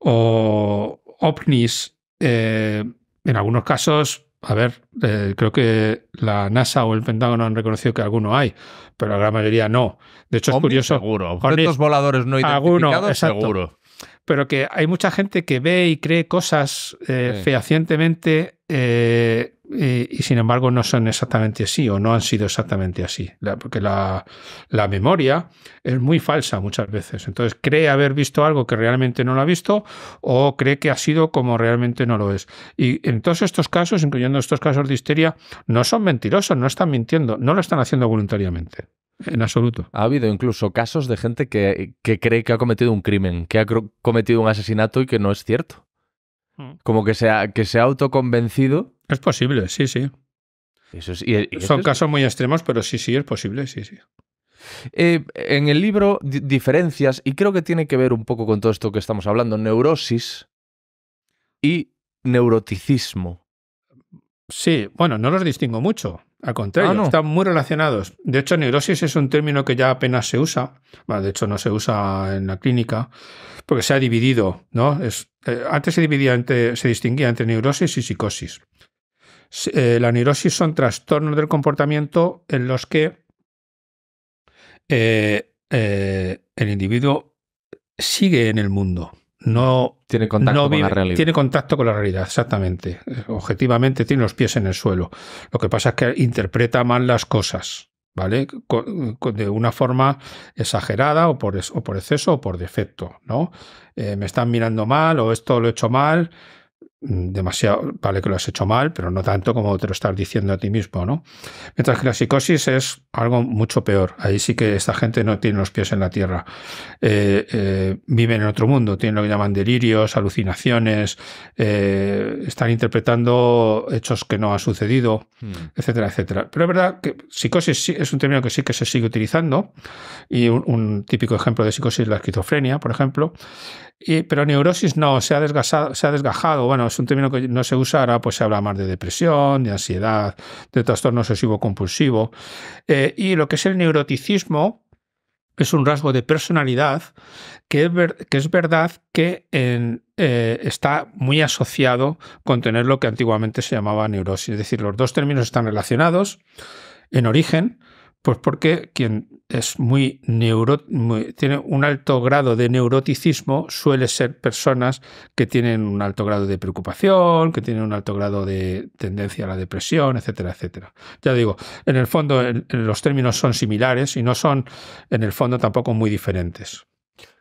o ovnis. Eh, en algunos casos a ver, eh, creo que la NASA o el Pentágono han reconocido que alguno hay, pero la gran mayoría no. De hecho, es curioso. Seguro, objetos voladores no identificados, seguro. Pero que hay mucha gente que ve y cree cosas eh, fehacientemente eh, eh, y sin embargo no son exactamente así o no han sido exactamente así, porque la, memoria es muy falsa muchas veces. Entonces cree haber visto algo que realmente no lo ha visto o cree que ha sido como realmente no lo es. Y en todos estos casos, incluyendo estos casos de histeria, no son mentirosos, no están mintiendo, no lo están haciendo voluntariamente. En absoluto. Ha habido incluso casos de gente que, cree que ha cometido un crimen, que ha cometido un asesinato y que no es cierto. Mm. Como que que se ha autoconvencido es posible, sí, sí. Son casos muy extremos, pero sí, sí, es posible, sí, sí. Eh, en el libro diferencias, y creo que tiene que ver un poco con todo esto que estamos hablando, neurosis y neuroticismo. Sí, bueno, no los distingo mucho. Al contrario, ah, están muy relacionados. De hecho, neurosis es un término que ya apenas se usa. de hecho, no se usa en la clínica porque se ha dividido, ¿no? Eh, antes se dividía se distinguía entre neurosis y psicosis. Eh, la neurosis son trastornos del comportamiento en los que eh, eh, el individuo sigue en el mundo. No tiene contacto con la realidad. Tiene contacto con la realidad, exactamente. Objetivamente tiene los pies en el suelo. Lo que pasa es que interpreta mal las cosas, ¿vale? De una forma exagerada o por, o por exceso o por defecto, ¿no? me están mirando mal o esto lo he hecho mal Mm, demasiado, vale que lo has hecho mal, pero no tanto como te lo estás diciendo a ti mismo, ¿no? Mientras que la psicosis es algo mucho peor. Ahí sí que esta gente no tiene los pies en la tierra. Eh, eh, viven en otro mundo, tienen lo que llaman delirios, alucinaciones, eh, están interpretando hechos que no han sucedido, hmm. etcétera, etcétera. Pero es verdad que psicosis es un término que sí que se sigue utilizando y un, típico ejemplo de psicosis es la esquizofrenia, por ejemplo. Y, pero neurosis no, se ha, desgasado, se ha desgajado, bueno, es un término que no se usa, ahora pues se habla más de depresión, de ansiedad, de trastorno obsesivo-compulsivo. Eh, y lo que es el neuroticismo es un rasgo de personalidad que es, que es verdad que eh, está muy asociado con tener lo que antiguamente se llamaba neurosis. Es decir, los dos términos están relacionados en origen, pues porque quien es muy, tiene un alto grado de neuroticismo suele ser personas que tienen un alto grado de preocupación, que tienen un alto grado de tendencia a la depresión, etcétera, etcétera. Ya digo, en el fondo los términos son similares y no son en el fondo tampoco muy diferentes.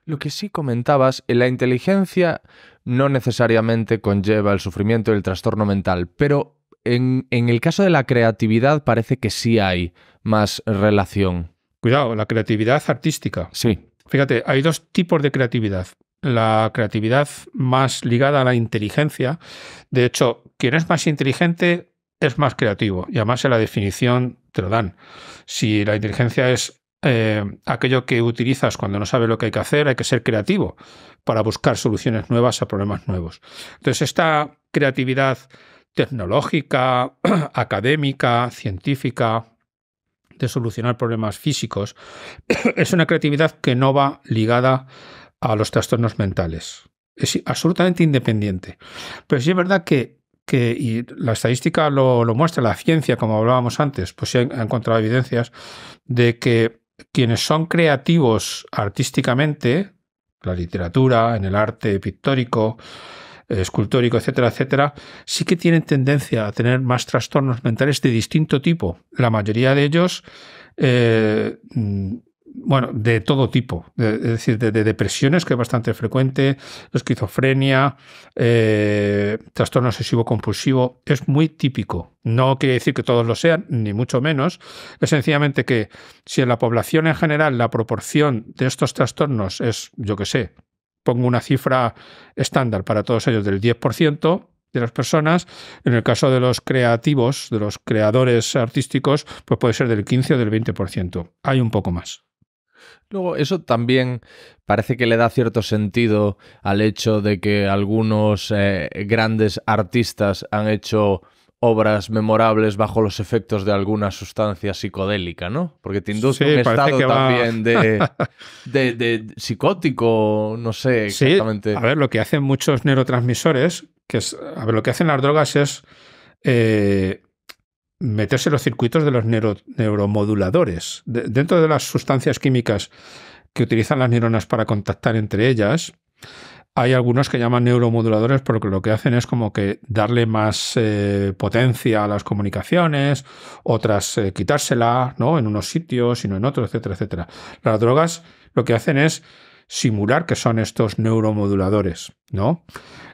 Lo que sí comentabas, eh, la inteligencia no necesariamente conlleva el sufrimiento y el trastorno mental, pero en, el caso de la creatividad parece que sí hay más relación. Cuidado, la creatividad artística. Sí. Fíjate, hay dos tipos de creatividad. La creatividad más ligada a la inteligencia. De hecho, quien es más inteligente es más creativo. Y además en la definición te lo dan. Si la inteligencia es eh, aquello que utilizas cuando no sabes lo que hay que hacer, hay que ser creativo para buscar soluciones nuevas a problemas nuevos. Entonces, esta creatividad tecnológica, [CLEARS THROAT] académica, científica, de solucionar problemas físicos, [CLEARS THROAT] es una creatividad que no va ligada a los trastornos mentales. Es absolutamente independiente. Pero sí es verdad que, y la estadística lo, muestra, la ciencia, como hablábamos antes, pues sí ha encontrado evidencias de que quienes son creativos artísticamente, la literatura, en el arte pictórico, escultórico, etcétera, etcétera, sí que tienen tendencia a tener más trastornos mentales de distinto tipo. La mayoría de ellos, eh, mm, bueno, de todo tipo, es decir, de, depresiones, que es bastante frecuente, esquizofrenia, eh, trastorno obsesivo-compulsivo, es muy típico. No quiere decir que todos lo sean, ni mucho menos. Es sencillamente que si en la población en general la proporción de estos trastornos es, yo qué sé, pongo una cifra estándar para todos ellos del 10% de las personas. En el caso de los creativos, de los creadores artísticos, pues puede ser del 15 o del 20%. Hay un poco más. Luego, eso también parece que le da cierto sentido al hecho de que algunos eh, grandes artistas han hecho obras memorables bajo los efectos de alguna sustancia psicodélica, ¿no? Porque te induce un estado también [LAUGHS] de, de, psicótico, no sé exactamente. a ver, lo que hacen muchos neurotransmisores, que es, a ver, lo que hacen las drogas es eh, meterse en los circuitos de los neuromoduladores. dentro de las sustancias químicas que utilizan las neuronas para contactar entre ellas, hay algunos que llaman neuromoduladores porque lo que hacen es como que darle más eh, potencia a las comunicaciones, otras eh, quitársela, ¿no? En unos sitios y no en otros, etcétera, etcétera. Las drogas lo que hacen es simular que son estos neuromoduladores, ¿no?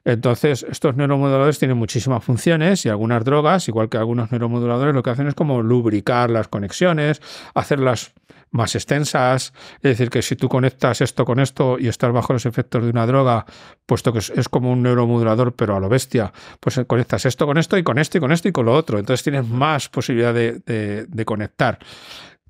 Entonces, estos neuromoduladores tienen muchísimas funciones y algunas drogas, igual que algunos neuromoduladores, lo que hacen es como lubricar las conexiones, hacerlas más extensas. Es decir, que si tú conectas esto con esto y estás bajo los efectos de una droga, puesto que es como un neuromodulador, pero a lo bestia, pues conectas esto con esto y con esto y con esto y con lo otro. Entonces tienes más posibilidad de, conectar.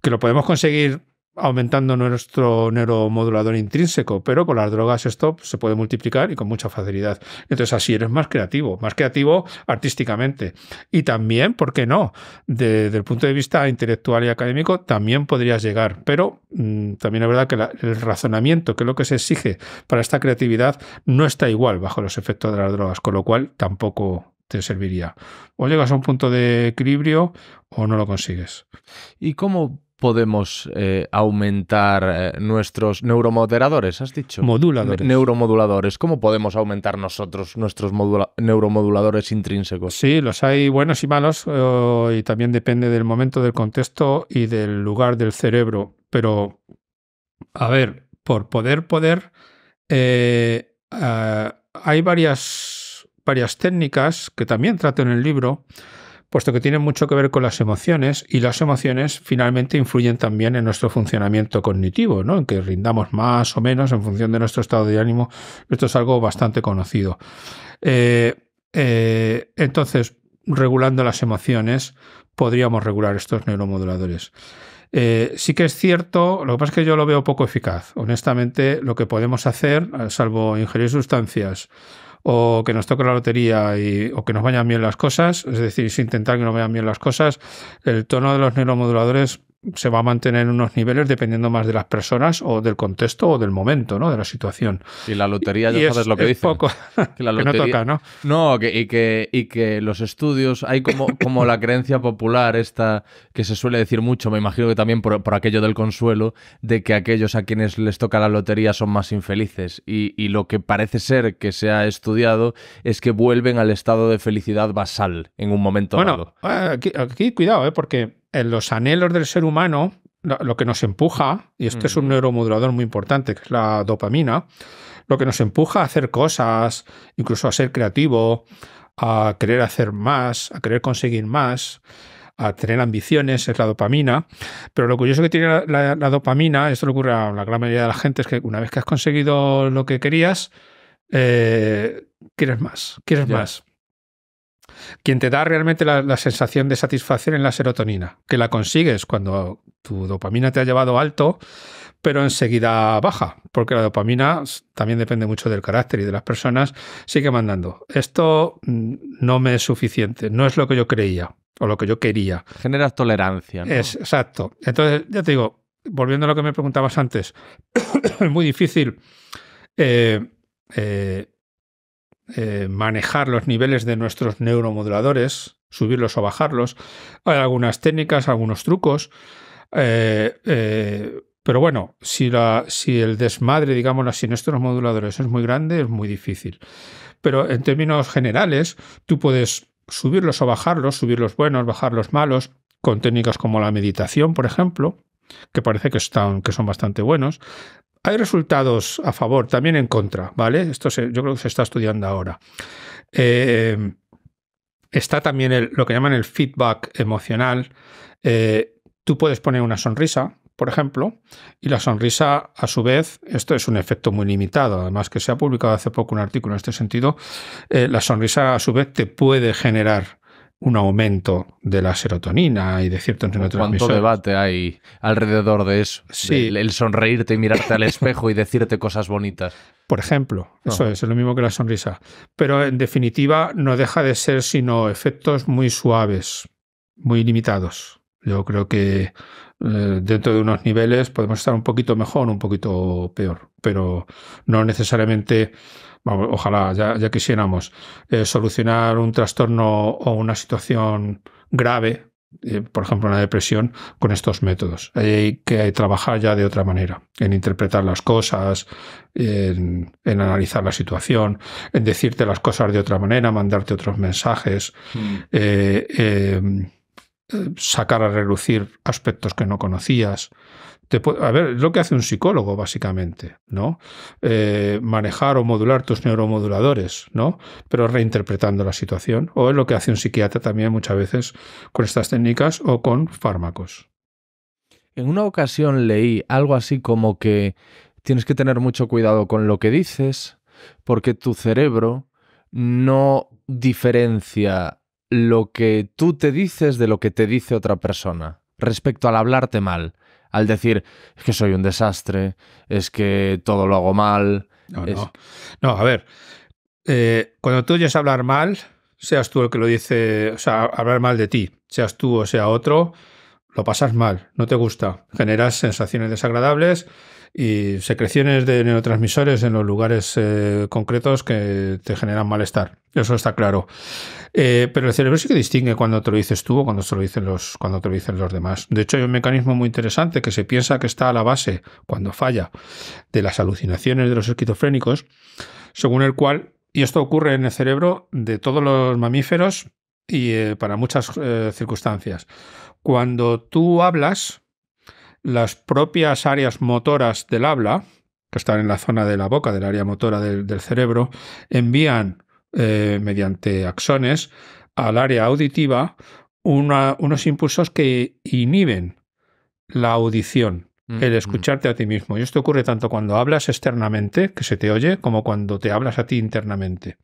Que lo podemos conseguir aumentando nuestro neuromodulador intrínseco, pero con las drogas esto se puede multiplicar y con mucha facilidad. Entonces así eres más creativo, más creativo artísticamente. Y también, ¿por qué no? desde el punto de vista intelectual y académico también podrías llegar, pero mm, también es verdad que el razonamiento, que es lo que se exige para esta creatividad, no está igual bajo los efectos de las drogas, con lo cual tampoco te serviría. O llegas a un punto de equilibrio o no lo consigues. ¿Y cómo podemos eh, aumentar eh, nuestros neuromoderadores, has dicho. Moduladores. neuromoduladores. ¿Cómo podemos aumentar nosotros nuestros neuromoduladores intrínsecos? Sí, los hay buenos y malos eh, y también depende del momento, del contexto y del lugar del cerebro. Pero, a ver, por poder, poder, hay varias, varias técnicas que también trato en el libro puesto que tienen mucho que ver con las emociones y las emociones finalmente influyen también en nuestro funcionamiento cognitivo, en que rindamos más o menos en función de nuestro estado de ánimo. Esto es algo bastante conocido. Eh, eh, entonces, regulando las emociones, podríamos regular estos neuromoduladores. Eh, sí que es cierto, lo que pasa es que yo lo veo poco eficaz. Honestamente, lo que podemos hacer, salvo ingerir sustancias, o que nos toque la lotería y, o que nos vayan bien las cosas, es decir, sin intentar que nos vayan bien las cosas, el tono de los neuromoduladores se va a mantener en unos niveles dependiendo más de las personas o del contexto o del momento, ¿no? De la situación. Y la lotería, ya sabes lo que dice. [LAUGHS] que, [LAUGHS] lotería, no toca, ¿no? No, y, que, y que los estudios, hay como, [COUGHS] como la creencia popular esta que se suele decir mucho, me imagino que también por, aquello del consuelo, de que aquellos a quienes les toca la lotería son más infelices. Y, lo que parece ser que se ha estudiado es que vuelven al estado de felicidad basal en un momento dado. Eh, aquí, aquí cuidado, ¿eh? porque en los anhelos del ser humano, lo que nos empuja, y este es un neuromodulador muy importante, que es la dopamina, lo que nos empuja a hacer cosas, incluso a ser creativo, a querer hacer más, a querer conseguir más, a tener ambiciones, es la dopamina. Pero lo curioso que tiene la, dopamina, esto le ocurre a la gran mayoría de la gente, es que una vez que has conseguido lo que querías, eh, quieres más, quieres más quien te da realmente la, sensación de satisfacción en la serotonina, que la consigues cuando tu dopamina te ha llevado alto, pero enseguida baja, porque la dopamina también depende mucho del carácter y de las personas, sigue mandando. Esto mm, no me es suficiente, no es lo que yo creía o lo que yo quería. Genera tolerancia. Es, exacto. Entonces, ya te digo, volviendo a lo que me preguntabas antes, [COUGHS] es muy difícil. Eh, eh, eh, manejar los niveles de nuestros neuromoduladores, subirlos o bajarlos. Hay algunas técnicas, algunos trucos. Eh, eh, pero bueno, si, la, si el desmadre, digámoslo así, nuestros moduladores es muy grande, es muy difícil. Pero en términos generales, tú puedes subirlos o bajarlos, subir los buenos, bajar los malos, con técnicas como la meditación, por ejemplo, que parece que, están, que son bastante buenos. Hay resultados a favor, también en contra, ¿vale? Esto yo creo que se está estudiando ahora. Eh, está también lo que llaman el feedback emocional. Eh, tú puedes poner una sonrisa, por ejemplo, y la sonrisa, a su vez, esto es un efecto muy limitado, además que se ha publicado hace poco un artículo en este sentido, eh, la sonrisa, a su vez, te puede generar un aumento de la serotonina y de ciertos neurotransmisores. ¿Cuánto debate hay alrededor de eso? el sonreírte y mirarte al [LAUGHS] espejo y decirte cosas bonitas. Por ejemplo, ah. eso es, es lo mismo que la sonrisa. Pero en definitiva no deja de ser sino efectos muy suaves, muy limitados. Yo creo que eh, dentro de unos niveles podemos estar un poquito mejor, un poquito peor, pero no necesariamente ojalá, ya, quisiéramos, eh, solucionar un trastorno o una situación grave, eh, por ejemplo una depresión, con estos métodos. Hay que trabajar ya de otra manera, en interpretar las cosas, en, analizar la situación, en decirte las cosas de otra manera, mandarte otros mensajes. Mm. Eh, em, sacar a relucir aspectos que no conocías a ver, es lo que hace un psicólogo, básicamente, ¿no? Eh, manejar o modular tus neuromoduladores, ¿no? Pero reinterpretando la situación. O es lo que hace un psiquiatra también muchas veces con estas técnicas o con fármacos. En una ocasión leí algo así como que tienes que tener mucho cuidado con lo que dices, porque tu cerebro no diferencia lo que tú te dices de lo que te dice otra persona respecto al hablarte mal al decir es que soy un desastre, es que todo lo hago mal. No, no. no. a ver, eh, cuando tú oyes hablar mal, seas tú el que lo dice, o sea, hablar mal de ti, seas tú o sea otro, lo pasas mal, no te gusta, generas sensaciones desagradables y secreciones de neurotransmisores en los lugares eh, concretos que te generan malestar. Eso está claro. Eh, pero el cerebro sí que distingue cuando te lo dices tú o cuando te lo dicen los, cuando te dicen los demás. De hecho, hay un mecanismo muy interesante que se piensa que está a la base, cuando falla, de las alucinaciones de los esquizofrénicos, según el cual, y esto ocurre en el cerebro de todos los mamíferos y eh, para muchas circunstancias, cuando tú hablas, las propias áreas motoras del habla, que están en la zona de la boca, del área motora del, cerebro, envían eh, mediante axones al área auditiva unos impulsos que inhiben la audición, mm, el mm. escucharte a ti mismo. Y esto ocurre tanto cuando hablas externamente, que se te oye, como cuando te hablas a ti internamente.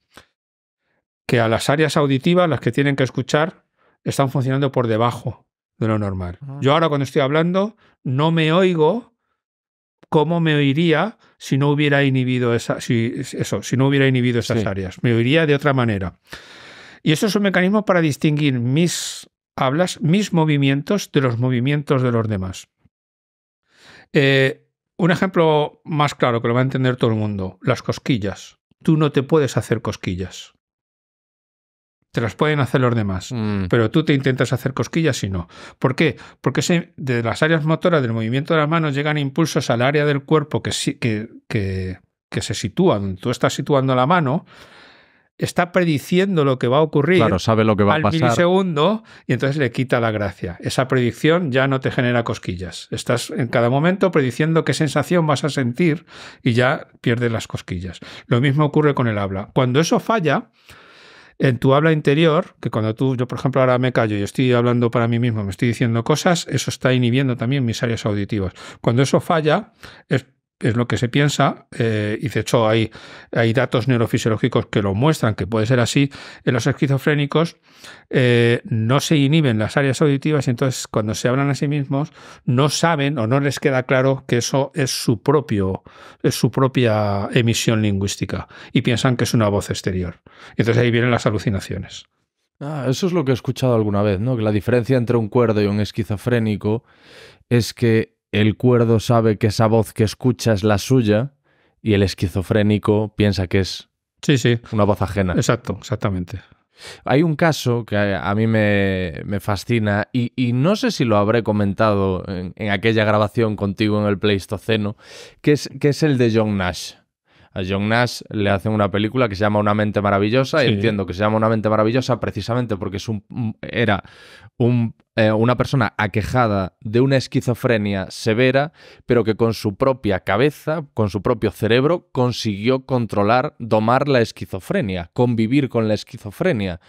Que a las áreas auditivas, las que tienen que escuchar, están funcionando por debajo de lo normal. Yo ahora cuando estoy hablando no me oigo cómo me oiría si no hubiera inhibido esa, si, eso, si no hubiera inhibido esas áreas. Me oiría de otra manera. Y eso es un mecanismo para distinguir mis hablas, mis movimientos de los movimientos de los demás. Eh, un ejemplo más claro que lo va a entender todo el mundo, las cosquillas. Tú no te puedes hacer cosquillas te las pueden hacer los demás, mm. pero tú te intentas hacer cosquillas y no. ¿Por qué? Porque de las áreas motoras del movimiento de las manos llegan impulsos al área del cuerpo que, que, se sitúa, donde tú estás situando la mano, está prediciendo lo que va a ocurrir. Claro, sabe lo que va a pasar. milisegundo y entonces le quita la gracia. Esa predicción ya no te genera cosquillas. Estás en cada momento prediciendo qué sensación vas a sentir y ya pierdes las cosquillas. Lo mismo ocurre con el habla. Cuando eso falla, en tu habla interior, que cuando tú, yo por ejemplo ahora me callo y estoy hablando para mí mismo, me estoy diciendo cosas, eso está inhibiendo también mis áreas auditivas. Cuando eso falla, es es lo que se piensa, eh, y de hecho hay, hay, datos neurofisiológicos que lo muestran, que puede ser así, en los esquizofrénicos eh, no se inhiben las áreas auditivas y entonces cuando se hablan a sí mismos no saben o no les queda claro que eso es su, propio, es su propia emisión lingüística y piensan que es una voz exterior. Entonces ahí vienen las alucinaciones. Ah, eso es lo que he escuchado alguna vez, ¿no? Que la diferencia entre un cuerdo y un esquizofrénico es que el cuerdo sabe que esa voz que escucha es la suya y el esquizofrénico piensa que es sí, sí. una voz ajena. Exacto, exactamente. Hay un caso que a mí me, fascina y, no sé si lo habré comentado en, aquella grabación contigo en el Pleistoceno, que es, que es el de John Nash. A John Nash le hacen una película que se llama Una mente maravillosa y entiendo que se llama Una mente maravillosa precisamente porque es un, era eh, una persona aquejada de una esquizofrenia severa, pero que con su propia cabeza, con su propio cerebro, consiguió controlar, domar la esquizofrenia, convivir con la esquizofrenia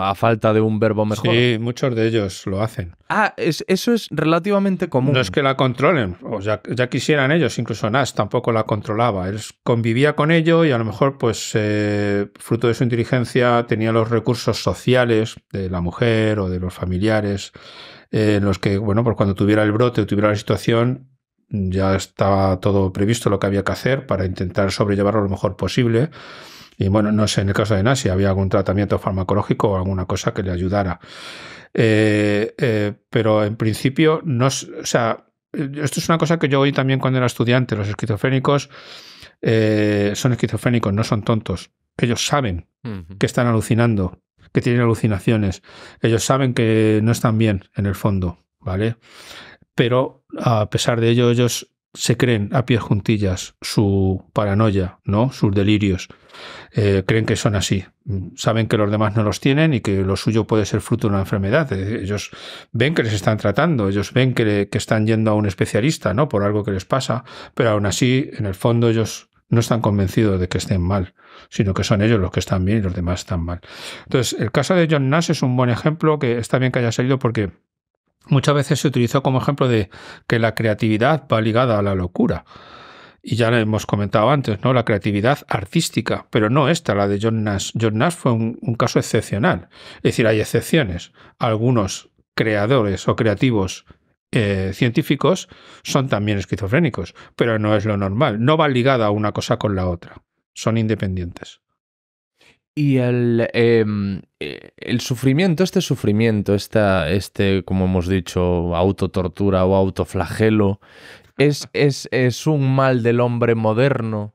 a falta de un verbo mejor. Sí, muchos de ellos lo hacen. Ah, eso es relativamente común. No es que la controlen, o ya, ya quisieran ellos, incluso Nash tampoco la controlaba. Él convivía con ello y a lo mejor, pues, eh, fruto de su inteligencia, tenía los recursos sociales de la mujer o de los familiares, eh, en los que, bueno, pues cuando tuviera el brote o tuviera la situación, ya estaba todo previsto lo que había que hacer para intentar sobrellevarlo lo mejor posible y bueno, no sé en el caso de Nasi había algún tratamiento farmacológico o alguna cosa que le ayudara. Eh, eh, pero en principio, no, sea, esto es una cosa que yo oí también cuando era estudiante. Los esquizofrénicos eh, son esquizofrénicos, no son tontos. Ellos saben que están alucinando, que tienen alucinaciones. Ellos saben que no están bien en el fondo, ¿vale? Pero a pesar de ello, ellos se creen a pies juntillas su paranoia, ¿no? sus delirios. Eh, creen que son así. Saben que los demás no los tienen y que lo suyo puede ser fruto de una enfermedad. Eh, ellos ven que les están tratando, ellos ven que, están yendo a un especialista ¿no? por algo que les pasa, pero aún así, en el fondo, ellos no están convencidos de que estén mal, sino que son ellos los que están bien y los demás están mal. Entonces, el caso de John Nash es un buen ejemplo que está bien que haya salido porque muchas veces se utilizó como ejemplo de que la creatividad va ligada a la locura. Y ya lo hemos comentado antes, ¿no? La creatividad artística, pero no esta, la de John Nash. John Nash fue un, caso excepcional. Es decir, hay excepciones. Algunos creadores o creativos eh, científicos son también esquizofrénicos, pero no es lo normal. No va ligada una cosa con la otra. Son independientes. Y el, em, eh, el sufrimiento, este sufrimiento, esta, este, como hemos dicho, autotortura o autoflagelo, es, es, es un mal del hombre moderno.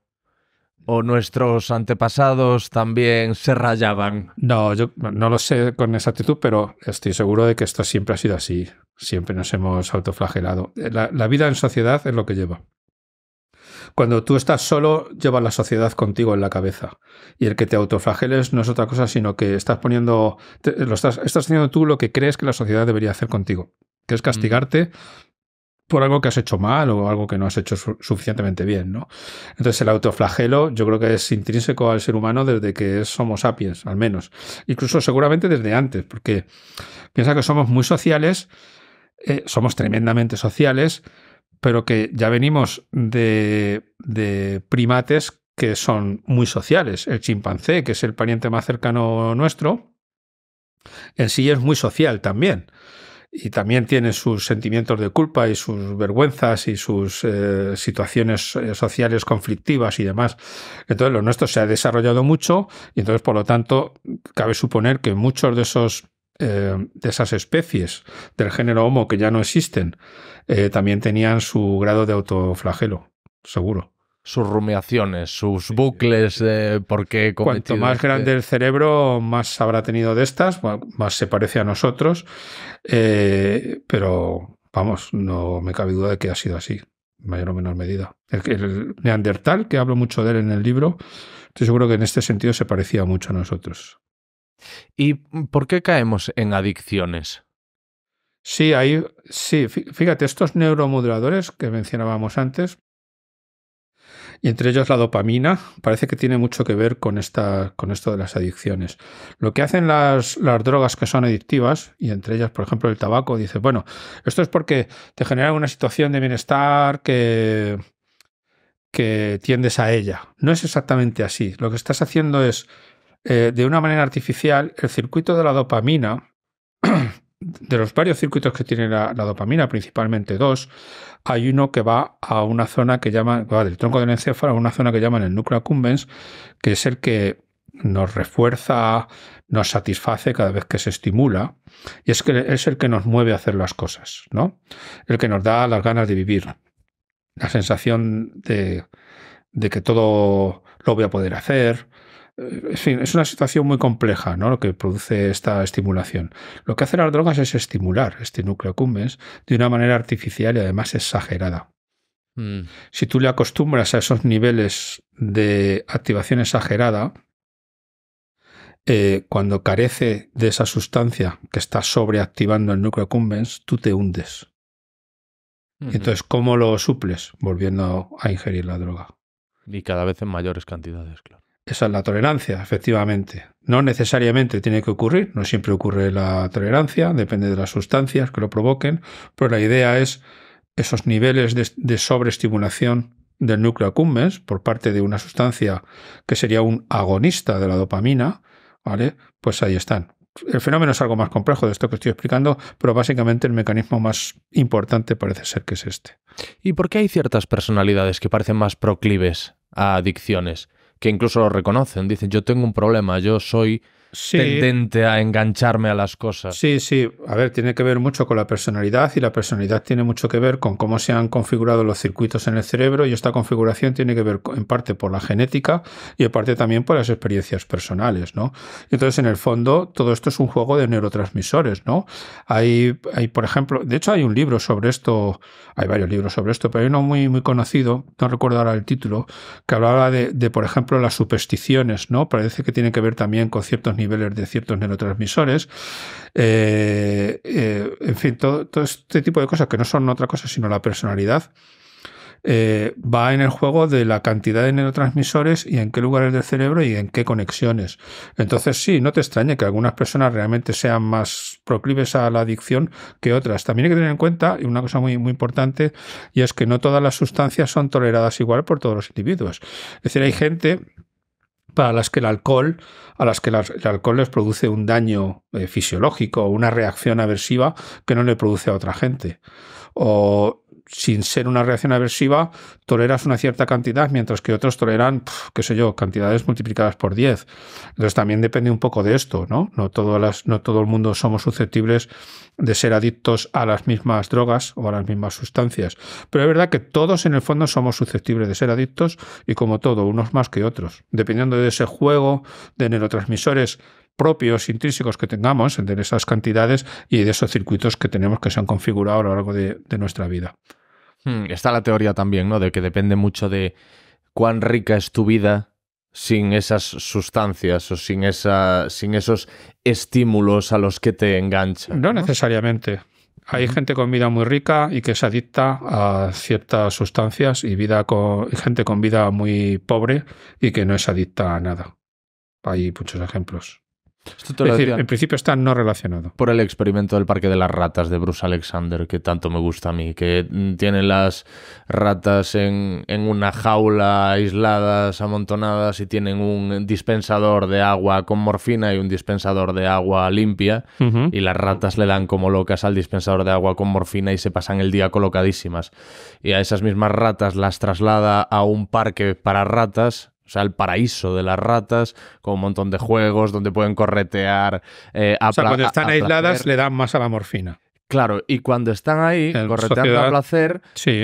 ¿O nuestros antepasados también se rayaban? No, yo no lo sé con exactitud, pero estoy seguro de que esto siempre ha sido así. Siempre nos hemos autoflagelado. la vida en sociedad es lo que lleva. Cuando tú estás solo, llevas la sociedad contigo en la cabeza. Y el que te autoflageles no es otra cosa, sino que estás poniendo, lo estás, haciendo tú lo que crees que la sociedad debería hacer contigo, que es mm. castigarte por algo que has hecho mal o algo que no has hecho suficientemente bien, ¿no? Entonces el autoflagelo yo creo que es intrínseco al ser humano desde que somos sapiens, al menos. Incluso seguramente desde antes, porque piensa que somos muy sociales, eh, somos tremendamente sociales, pero que ya venimos de, primates que son muy sociales. El chimpancé, que es el pariente más cercano nuestro, en sí es muy social también. Y también tiene sus sentimientos de culpa y sus vergüenzas y sus eh, situaciones eh, sociales conflictivas y demás. Entonces, lo nuestro se ha desarrollado mucho y entonces, por lo tanto, cabe suponer que muchos de esos eh, de esas especies del género Homo que ya no existen, eh, también tenían su grado de autoflagelo, seguro. Sus rumiaciones, sus bucles de por Cuanto más este grande el cerebro, más habrá tenido de estas, más se parece a nosotros. Eh, pero vamos, no me cabe duda de que ha sido así, en mayor o menor medida. El, el Neandertal, que hablo mucho de él en el libro, estoy seguro que en este sentido se parecía mucho a nosotros. ¿Y por qué caemos en adicciones? Sí, ahí, sí, fíjate, estos neuromoduladores que mencionábamos antes, y entre ellos la dopamina, parece que tiene mucho que ver con, esta, con esto de las adicciones. Lo que hacen las, las, drogas que son adictivas, y entre ellas, por ejemplo, el tabaco, dice, bueno, esto es porque te genera una situación de bienestar que, que tiendes a ella. No es exactamente así. Lo que estás haciendo es eh, de una manera artificial el circuito de la dopamina, [CLEARS THROAT] de los varios circuitos que tiene la, dopamina, principalmente dos, hay uno que va a una zona que llaman, del tronco del encéfalo a una zona que llaman el núcleo accumbens, que es el que nos refuerza, nos satisface cada vez que se estimula, y es que es el que nos mueve a hacer las cosas, ¿no? El que nos da las ganas de vivir, la sensación de, de que todo lo voy a poder hacer, eh, es una situación muy compleja ¿no? lo que produce esta estimulación. Lo que hacen las drogas es estimular este núcleo cumbens de una manera artificial y además exagerada. Mm. Si tú le acostumbras a esos niveles de activación exagerada, eh, cuando carece de esa sustancia que está sobreactivando el núcleo cumbens, tú te hundes. Entonces, ¿cómo lo suples? Volviendo a ingerir la droga. Y cada vez en mayores cantidades, claro. Esa es la tolerancia, efectivamente. No necesariamente tiene que ocurrir, no siempre ocurre la tolerancia, depende de las sustancias que lo provoquen, pero la idea es esos niveles de, sobreestimulación del núcleo accumbens por parte de una sustancia que sería un agonista de la dopamina, ¿vale? Pues ahí están. El fenómeno es algo más complejo de esto que estoy explicando, pero básicamente el mecanismo más importante parece ser que es este. ¿Y por qué hay ciertas personalidades que parecen más proclives a adicciones? que incluso lo reconocen, dicen yo tengo un problema, yo soy tendente a engancharme a las cosas. Sí, sí. A ver, tiene que ver mucho con la personalidad y la personalidad tiene mucho que ver con cómo se han configurado los circuitos en el cerebro y esta configuración tiene que ver en parte por la genética y en parte también por las experiencias personales, ¿no? Entonces, en el fondo, todo esto es un juego de neurotransmisores, ¿no? Hay, hay por ejemplo, de hecho hay un libro sobre esto, hay varios libros sobre esto, pero hay uno muy, muy conocido, no recuerdo ahora el título, que hablaba de, de por ejemplo, las supersticiones, ¿no? Parece que tiene que ver también con ciertos niveles de ciertos neurotransmisores, eh, eh, en fin, todo, este tipo de cosas que no son otra cosa sino la personalidad. Eh, va en el juego de la cantidad de neurotransmisores y en qué lugares del cerebro y en qué conexiones. Entonces, sí, no te extrañe que algunas personas realmente sean más proclives a la adicción que otras. También hay que tener en cuenta, y una cosa muy, muy importante, y es que no todas las sustancias son toleradas igual por todos los individuos. Es decir, hay gente para las que el alcohol, a las que el alcohol les produce un daño eh, fisiológico o una reacción aversiva que no le produce a otra gente. O sin ser una reacción aversiva, toleras una cierta cantidad, mientras que otros toleran, qué sé yo, cantidades multiplicadas por 10. Entonces también depende un poco de esto, ¿no? No, todas no todo el mundo somos susceptibles de ser adictos a las mismas drogas o a las mismas sustancias. Pero es verdad que todos en el fondo somos susceptibles de ser adictos y como todo, unos más que otros. Dependiendo de ese juego de neurotransmisores propios intrínsecos que tengamos de esas cantidades y de esos circuitos que tenemos que se han configurado a lo largo de, nuestra vida. Hmm, está la teoría también, ¿no? De que depende mucho de cuán rica es tu vida sin esas sustancias o sin, esa, sin esos estímulos a los que te enganchan. No, necesariamente. Hay gente con vida muy rica y que es adicta a ciertas sustancias y vida con, gente con vida muy pobre y que no es adicta a nada. Hay muchos ejemplos es decir, en principio está no relacionado. Por el experimento del parque de las ratas de Bruce Alexander, que tanto me gusta a mí, que tiene las ratas en, una jaula aisladas, amontonadas, y tienen un dispensador de agua con morfina y un dispensador de agua limpia, y las ratas le dan como locas al dispensador de agua con morfina y se pasan el día colocadísimas. Y a esas mismas ratas las traslada a un parque para ratas o sea, el paraíso de las ratas, con un montón de juegos donde pueden corretear. Eh, o sea, cuando están aisladas le dan más a la morfina. Claro, y cuando están ahí, correteando a placer,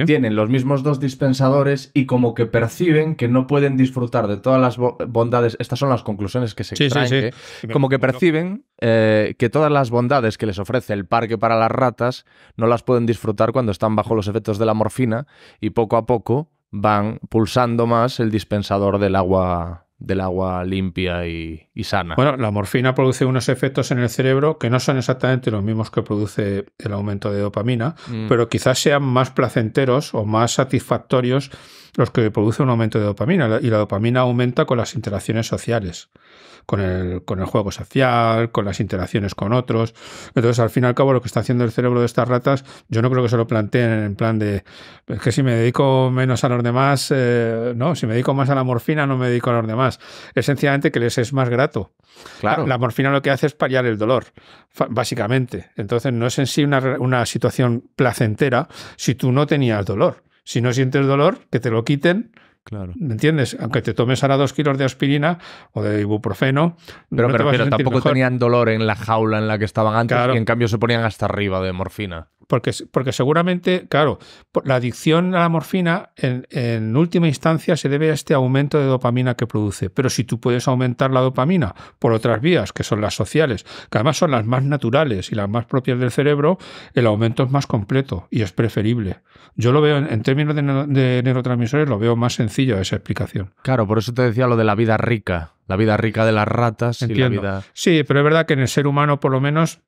tienen los mismos dos dispensadores y como que perciben que no pueden disfrutar de todas las bondades. Estas son las conclusiones que se sí, como que perciben eh, que todas las bondades que les ofrece el parque para las ratas no las pueden disfrutar cuando están bajo los efectos de la morfina y poco a poco van pulsando más el dispensador del agua del agua limpia y, sana. Bueno, la morfina produce unos efectos en el cerebro que no son exactamente los mismos que produce el aumento de dopamina, mm. pero quizás sean más placenteros o más satisfactorios los que produce un aumento de dopamina. Y la dopamina aumenta con las interacciones sociales con el, con el juego social, con las interacciones con otros. Entonces, al fin y al cabo, lo que está haciendo el cerebro de estas ratas, yo no creo que se lo planteen en plan de es que si me dedico menos a los demás, eh, no, si me dedico más a la morfina, no me dedico a los demás. Esencialmente que les es más grato. Claro. La, morfina lo que hace es paliar el dolor, básicamente. Entonces, no es en sí una, una situación placentera si tú no tenías dolor. Si no sientes dolor, que te lo quiten, Claro. ¿Me entiendes? Aunque te tomes ahora dos kilos de aspirina o de ibuprofeno. Pero, tampoco tenían dolor en la jaula en la que estaban antes y en cambio se ponían hasta arriba de morfina. Porque, porque seguramente, claro, la adicción a la morfina en, última instancia se debe a este aumento de dopamina que produce. Pero si tú puedes aumentar la dopamina por otras vías, que son las sociales, que además son las más naturales y las más propias del cerebro, el aumento es más completo y es preferible. Yo lo veo en, términos de, neurotransmisores, lo veo más sencillo esa explicación. Claro, por eso te decía lo de la vida rica la vida rica de las ratas en y la vida. Sí, pero es verdad que en el ser humano, por lo menos,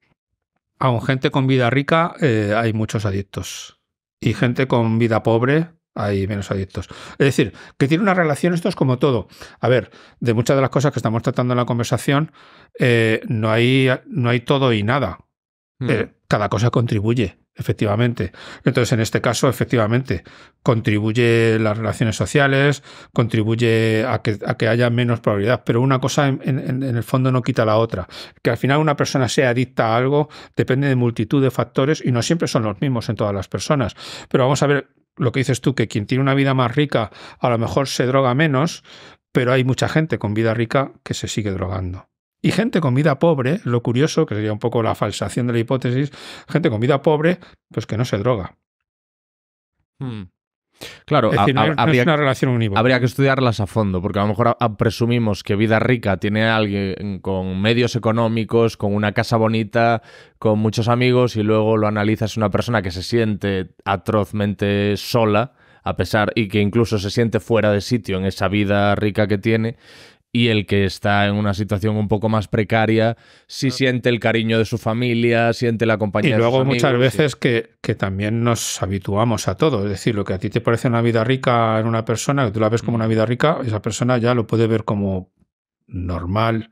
aun gente con vida rica eh, hay muchos adictos. Y gente con vida pobre hay menos adictos. Es decir, que tiene una relación, esto es como todo. A ver, de muchas de las cosas que estamos tratando en la conversación, eh, no, hay, no hay todo y nada. Hmm. Eh, cada cosa contribuye, efectivamente. Entonces, en este caso, efectivamente, contribuye las relaciones sociales, contribuye a que, haya menos probabilidad, pero una cosa en, en el fondo no quita la otra. Que al final una persona sea adicta a algo depende de multitud de factores y no siempre son los mismos en todas las personas. Pero vamos a ver lo que dices tú, que quien tiene una vida más rica a lo mejor se droga menos, pero hay mucha gente con vida rica que se sigue drogando y gente con vida pobre, lo curioso, que sería un poco la falsación de la hipótesis, gente con vida pobre, pues que no se droga. Hmm. Claro, habría, una relación Habría que estudiarlas a fondo, porque a lo mejor presumimos que vida rica tiene alguien con medios económicos, con una casa bonita, con muchos amigos, y luego lo analizas una persona que se siente atrozmente sola, a pesar, y que incluso se siente fuera de sitio en esa vida rica que tiene, y el que está en una situación un poco más precaria, sí siente el cariño de su familia, siente la compañía. de de luego sus amigos, muchas veces que, también nos habituamos a todo, es decir, lo que a ti te parece una vida rica en una persona, que tú la ves como mm. una vida rica, esa persona ya lo puede ver como normal,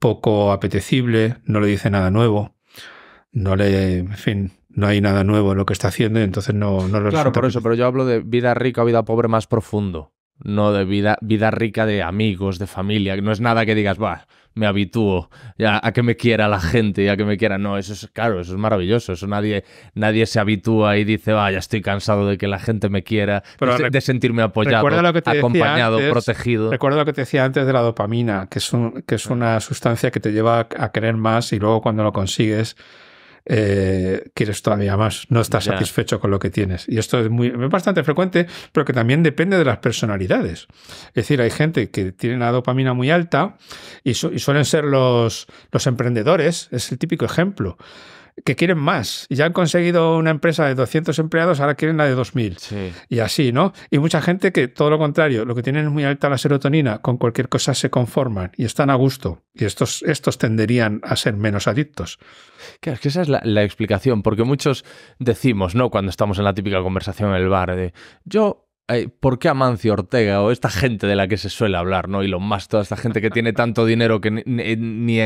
poco apetecible, no le dice nada nuevo, no le, en fin, no hay nada nuevo en lo que está haciendo y entonces no, no lo Claro, por eso, pero yo hablo de vida rica o vida pobre más profundo no de vida, vida rica de amigos, de familia, no es nada que digas, va, me habitúo ya a que me quiera la gente, a que me quiera, no, eso es claro, eso es maravilloso, eso nadie, nadie se habitúa y dice, va, ah, ya estoy cansado de que la gente me quiera, de, sentirme apoyado, acompañado, protegido. recuerdo lo que te decía antes de la dopamina, que es, que es una sustancia que te lleva a querer más y luego cuando lo consigues eh, quieres todavía más, no estás satisfecho con lo que tienes. Y esto es muy bastante frecuente, pero que también depende de las personalidades. Es decir, hay gente que tiene la dopamina muy alta y, y suelen ser los, los emprendedores, es el típico ejemplo que quieren más. Y ya han conseguido una empresa de 200 empleados, ahora quieren la de 2000. Y así, ¿no? Y mucha gente que todo lo contrario, lo que tienen es muy alta la serotonina, con cualquier cosa se conforman y están a gusto. Y estos, estos tenderían a ser menos adictos. Claro, es que esa es la, la explicación, porque muchos decimos, ¿no? Cuando estamos en la típica conversación en el bar, de yo ¿por qué Amancio Ortega o esta gente de la que se suele hablar, ¿no? Y lo más toda esta gente que tiene tanto dinero que ni, en ni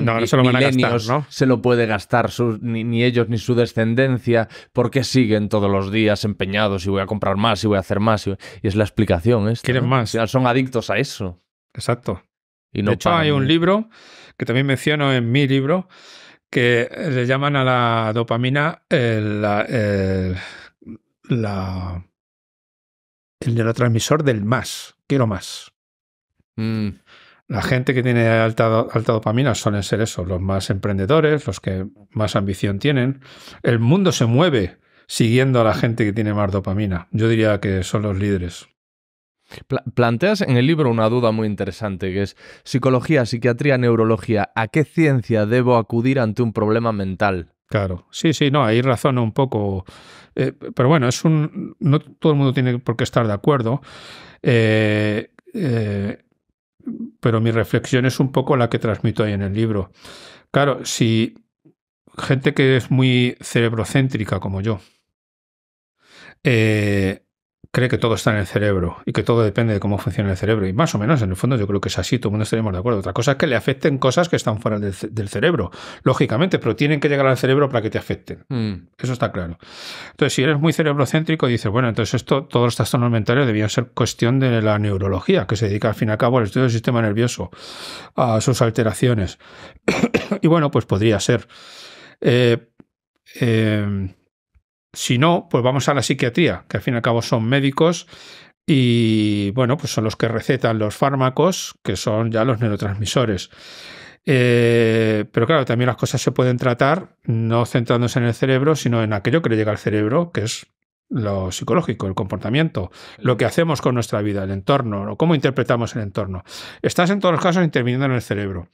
no, no se, lo gastar, puede gastar ni, ellos ni su descendencia, ¿por qué siguen todos los días empeñados y voy a comprar más y voy a hacer más? Y, es la explicación, Quieren más. Son adictos a eso. Exacto. Y no de hecho, hay un libro que también menciono en mi libro que le llaman a la dopamina la el neurotransmisor del más. Quiero más. Mm. La gente que tiene alta, dopamina suelen ser esos, los más emprendedores, los que más ambición tienen. El mundo se mueve siguiendo a la gente que tiene más dopamina. Yo diría que son los líderes. planteas en el libro una duda muy interesante, que es psicología, psiquiatría, neurología, ¿a qué ciencia debo acudir ante un problema mental? Claro, sí, sí, no, hay razón un poco eh, pero bueno, es un. No todo el mundo tiene por qué estar de acuerdo. Eh, eh, pero mi reflexión es un poco la que transmito ahí en el libro. Claro, si gente que es muy cerebrocéntrica como yo, cree que todo está en el cerebro y que todo depende de cómo funciona el cerebro. Y más o menos, en el fondo, yo creo que es así, todo el mundo estaremos de acuerdo. Otra cosa es que le afecten cosas que están fuera del, cerebro, lógicamente, pero tienen que llegar al cerebro para que te afecten. Mm. Eso está claro. Entonces, si eres muy cerebrocéntrico, dices, bueno, entonces esto, todos los trastornos mentales debían ser cuestión de la neurología, que se dedica al fin y al cabo al estudio del sistema nervioso, a sus alteraciones. [COUGHS] y bueno, pues podría ser. Eh, eh, si no, pues vamos a la psiquiatría, que al fin y al cabo son médicos y, bueno, pues son los que recetan los fármacos, que son ya los neurotransmisores. Eh, pero claro, también las cosas se pueden tratar no centrándose en el cerebro, sino en aquello que le llega al cerebro, que es lo psicológico, el comportamiento, lo que hacemos con nuestra vida, el entorno, cómo interpretamos el entorno. Estás en todos los casos interviniendo en el cerebro.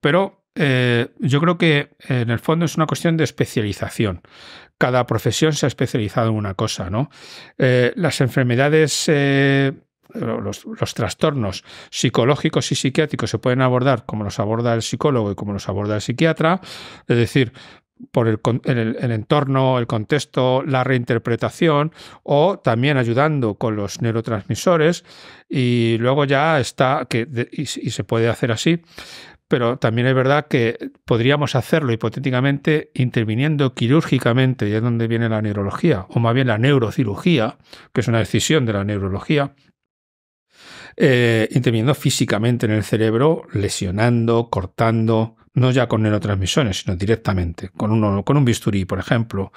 Pero eh, yo creo que en el fondo es una cuestión de especialización cada profesión se ha especializado en una cosa, ¿no? Eh, las enfermedades eh, los, trastornos psicológicos y psiquiátricos se pueden abordar como los aborda el psicólogo y como los aborda el psiquiatra, es decir, por el, entorno, el contexto, la reinterpretación o también ayudando con los neurotransmisores y luego ya está, que, y se puede hacer así, pero también es verdad que podríamos hacerlo hipotéticamente interviniendo quirúrgicamente, y es donde viene la neurología, o más bien la neurocirugía, que es una decisión de la neurología, eh, interviniendo físicamente en el cerebro, lesionando, cortando, no ya con neurotransmisiones, sino directamente, con, un bisturí, por ejemplo.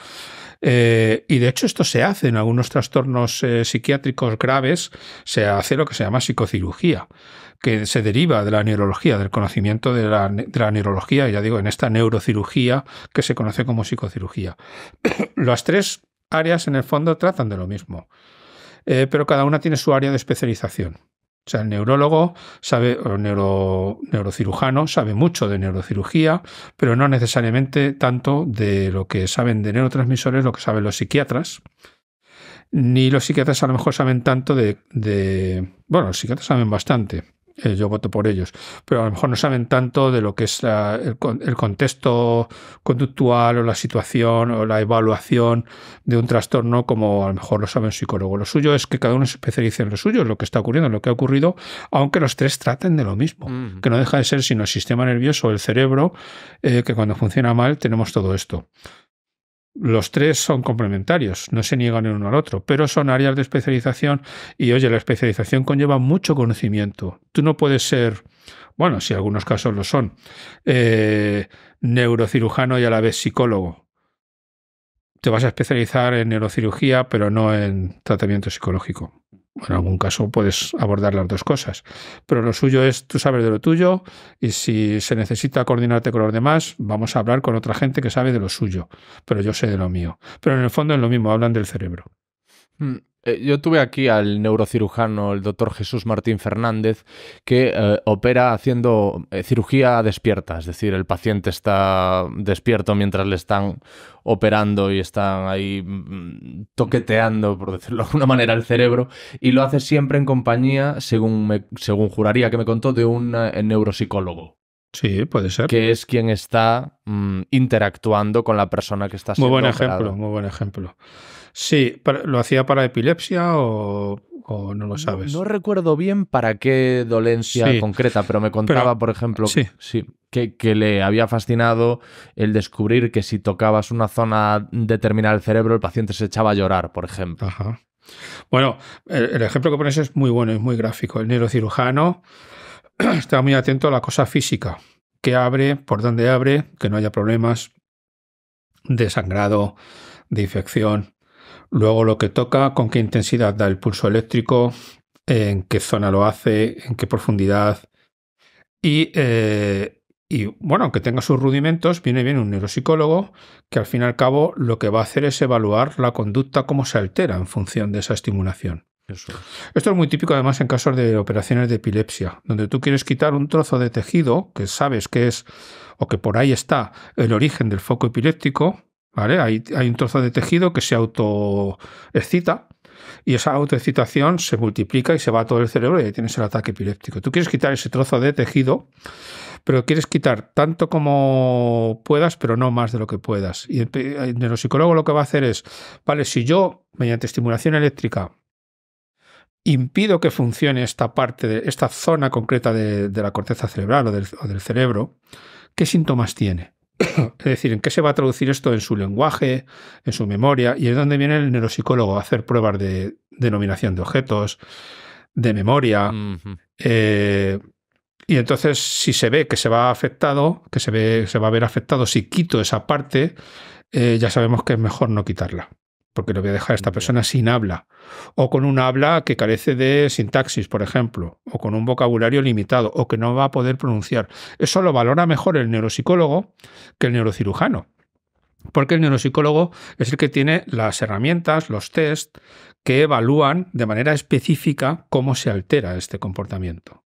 Eh, y de hecho esto se hace en algunos trastornos eh, psiquiátricos graves, se hace lo que se llama psicocirugía que se deriva de la neurología, del conocimiento de la, neurología, ya digo, en esta neurocirugía que se conoce como psicocirugía. [COUGHS] Las tres áreas en el fondo tratan de lo mismo, eh, pero cada una tiene su área de especialización. O sea, el neurólogo sabe, o el neurocirujano sabe mucho de neurocirugía, pero no necesariamente tanto de lo que saben de neurotransmisores, lo que saben los psiquiatras. Ni los psiquiatras a lo mejor saben tanto de bueno, los psiquiatras saben bastante, eh, yo voto por ellos. Pero a lo mejor no saben tanto de lo que es el, contexto conductual o la situación o la evaluación de un trastorno como a lo mejor lo saben un psicólogo. Lo suyo es que cada uno se especialice en lo suyo, en lo que está ocurriendo, en lo que ha ocurrido, aunque los tres traten de lo mismo, que no deja de ser sino el sistema nervioso, el cerebro, eh, que cuando funciona mal tenemos todo esto los tres son complementarios, no se niegan el uno al otro, pero son áreas de especialización y oye, la especialización conlleva mucho conocimiento. Tú no puedes ser, bueno, si algunos casos lo son, eh, neurocirujano y a la vez psicólogo. Te vas a especializar en neurocirugía, pero no en tratamiento psicológico en algún caso puedes abordar las dos cosas. Pero lo suyo es, tú sabes de lo tuyo y si se necesita coordinarte con los demás, vamos a hablar con otra gente que sabe de lo suyo, pero yo sé de lo mío. Pero en el fondo es lo mismo, hablan del cerebro. Hmm. Eh, yo tuve aquí al neurocirujano, el doctor Jesús Martín Fernández, que eh, opera haciendo eh, cirugía despierta, es decir, el paciente está despierto mientras le están operando y están ahí mm, toqueteando, por decirlo de alguna manera, el cerebro, y lo hace siempre en compañía, según, según juraría que me contó, de un neuropsicólogo. Sí, puede ser. Que es quien está mm, interactuando con la persona que está siendo Muy buen ejemplo, muy buen ejemplo. Sí, ¿lo hacía para epilepsia o, no lo sabes? No, recuerdo bien para qué dolencia concreta, pero me contaba, por ejemplo, que, le había fascinado el descubrir que si tocabas una zona determinada del cerebro, el paciente se echaba a llorar, por ejemplo. Bueno, el, ejemplo que pones es muy bueno, es muy gráfico. El neurocirujano [CLEARS THROAT] está muy atento a la cosa física, qué abre, por dónde abre, que no haya problemas de sangrado, de infección, Luego lo que toca, con qué intensidad da el pulso eléctrico, en qué zona lo hace, en qué profundidad. Eh, y, bueno, aunque tenga sus rudimentos, viene bien un neuropsicólogo que al fin y al cabo lo que va a hacer es evaluar la conducta, cómo se altera en función de esa estimulación. Esto es muy típico además en casos de operaciones de epilepsia, donde tú quieres quitar un trozo de tejido que sabes que es o que por ahí está el origen del foco epiléptico, hay, un trozo de tejido que se autoexcita y esa autoexcitación se multiplica y se va a todo el cerebro y ahí tienes el ataque epiléptico. Tú quieres quitar ese trozo de tejido, pero quieres quitar tanto como puedas, pero no más de lo que puedas. Y el, neuropsicólogo lo que va a hacer es, vale, si yo mediante estimulación eléctrica impido que funcione esta parte, de, esta zona concreta de, la corteza cerebral o del cerebro, ¿qué síntomas tiene? [COUGHS] es decir, ¿en qué se va a traducir esto en su lenguaje, en su memoria? Y es donde viene el neuropsicólogo a hacer pruebas de denominación de objetos, de memoria. Eh, y entonces, si se ve que se va afectado, que se, ve, se va a ver afectado, si quito esa parte, eh, ya sabemos que es mejor no quitarla porque le voy a dejar a esta persona sin habla, o con un habla que carece de sintaxis, por ejemplo, o con un vocabulario limitado, o que no va a poder pronunciar. Eso lo valora mejor el neuropsicólogo que el neurocirujano, porque el neuropsicólogo es el que tiene las herramientas, los test, que evalúan de manera específica cómo se altera este comportamiento.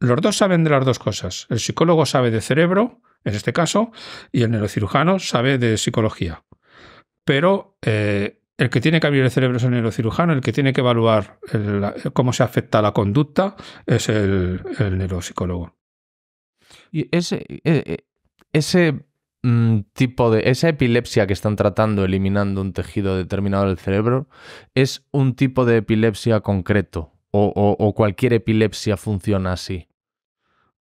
Los dos saben de las dos cosas. El psicólogo sabe de cerebro, en este caso, y el neurocirujano sabe de psicología. Pero eh, el que tiene que abrir el cerebro es el neurocirujano, el que tiene que evaluar cómo se afecta la conducta es el, neuropsicólogo. Y ese, e, e, ese mm, tipo de. Esa epilepsia que están tratando, eliminando un tejido determinado del cerebro, es un tipo de epilepsia concreto. o cualquier epilepsia funciona así.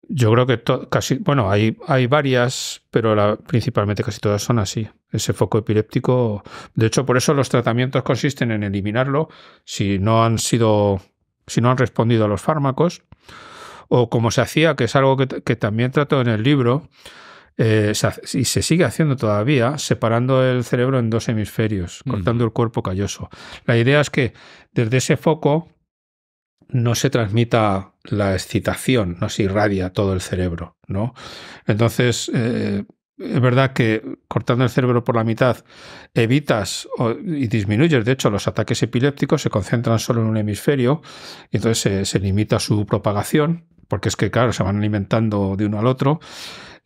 Yo creo que casi, bueno, hay, hay varias, pero principalmente casi todas son así. Ese foco epiléptico, de hecho, por eso los tratamientos consisten en eliminarlo si no han sido, si no han respondido a los fármacos, o como se hacía, que es algo que, también trato en el libro, eh, y se sigue haciendo todavía, separando el cerebro en dos hemisferios, mm. cortando el cuerpo calloso. La idea es que desde ese foco no se transmita la excitación, no se irradia todo el cerebro, ¿no? Entonces, eh, es verdad que cortando el cerebro por la mitad evitas y disminuyes, de hecho, los ataques epilépticos se concentran solo en un hemisferio y entonces se limita su propagación, porque es que, claro, se van alimentando de uno al otro,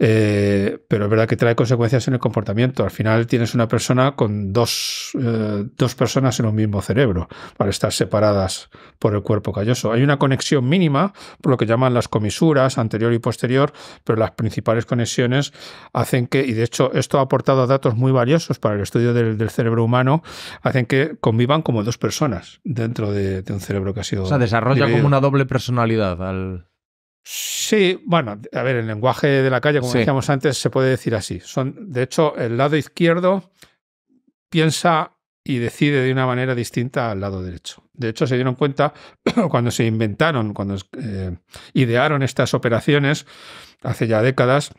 eh, pero es verdad que trae consecuencias en el comportamiento. Al final tienes una persona con dos, eh, personas en un mismo cerebro para estar separadas por el cuerpo calloso. Hay una conexión mínima, por lo que llaman las comisuras anterior y posterior, pero las principales conexiones hacen que, y de hecho esto ha aportado datos muy valiosos para el estudio del, cerebro humano, hacen que convivan como dos personas dentro de, un cerebro que ha sido... O desarrolla como una doble personalidad al... Sí, bueno, a ver, el lenguaje de la calle, como decíamos antes, se puede decir así. Son, de hecho, el lado izquierdo piensa y decide de una manera distinta al lado derecho. De hecho, se dieron cuenta [CLEARS THROAT] cuando se inventaron, cuando eh, idearon estas operaciones hace ya décadas,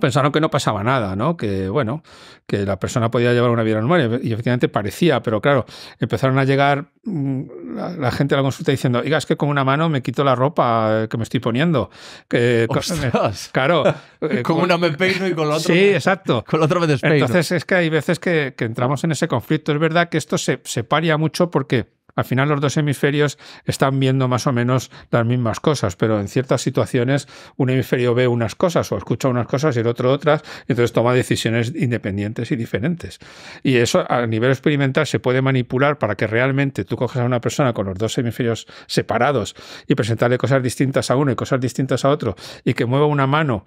pensaron que no pasaba nada, ¿no? Que bueno, que la persona podía llevar una vida normal y efectivamente parecía, pero claro, empezaron a llegar mm, la, gente a la consulta diciendo, "Oiga, es que con una mano me quito la ropa que me estoy poniendo." Que claro, [LAUGHS] eh, con, una me peino y con la otra. Sí, me, exacto. Con la otra me Entonces es que hay veces que, entramos en ese conflicto, es verdad que esto se se paria mucho porque al final los dos hemisferios están viendo más o menos las mismas cosas, pero en ciertas situaciones un hemisferio ve unas cosas o escucha unas cosas y el otro otras, entonces toma decisiones independientes y diferentes. Y eso a nivel experimental se puede manipular para que realmente tú coges a una persona con los dos hemisferios separados y presentarle cosas distintas a uno y cosas distintas a otro y que mueva una mano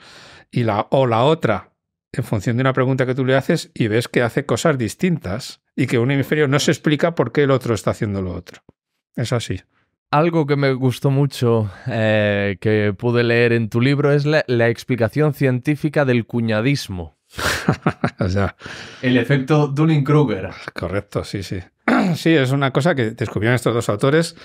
y la, o la otra en función de una pregunta que tú le haces y ves que hace cosas distintas y que un hemisferio no se explica por qué el otro está haciendo lo otro. Es así. Algo que me gustó mucho eh, que pude leer en tu libro es la, explicación científica del cuñadismo. [LAUGHS] el efecto Dunning-Kruger. Correcto, sí, sí. [CLEARS THROAT] sí, es una cosa que descubrieron estos dos autores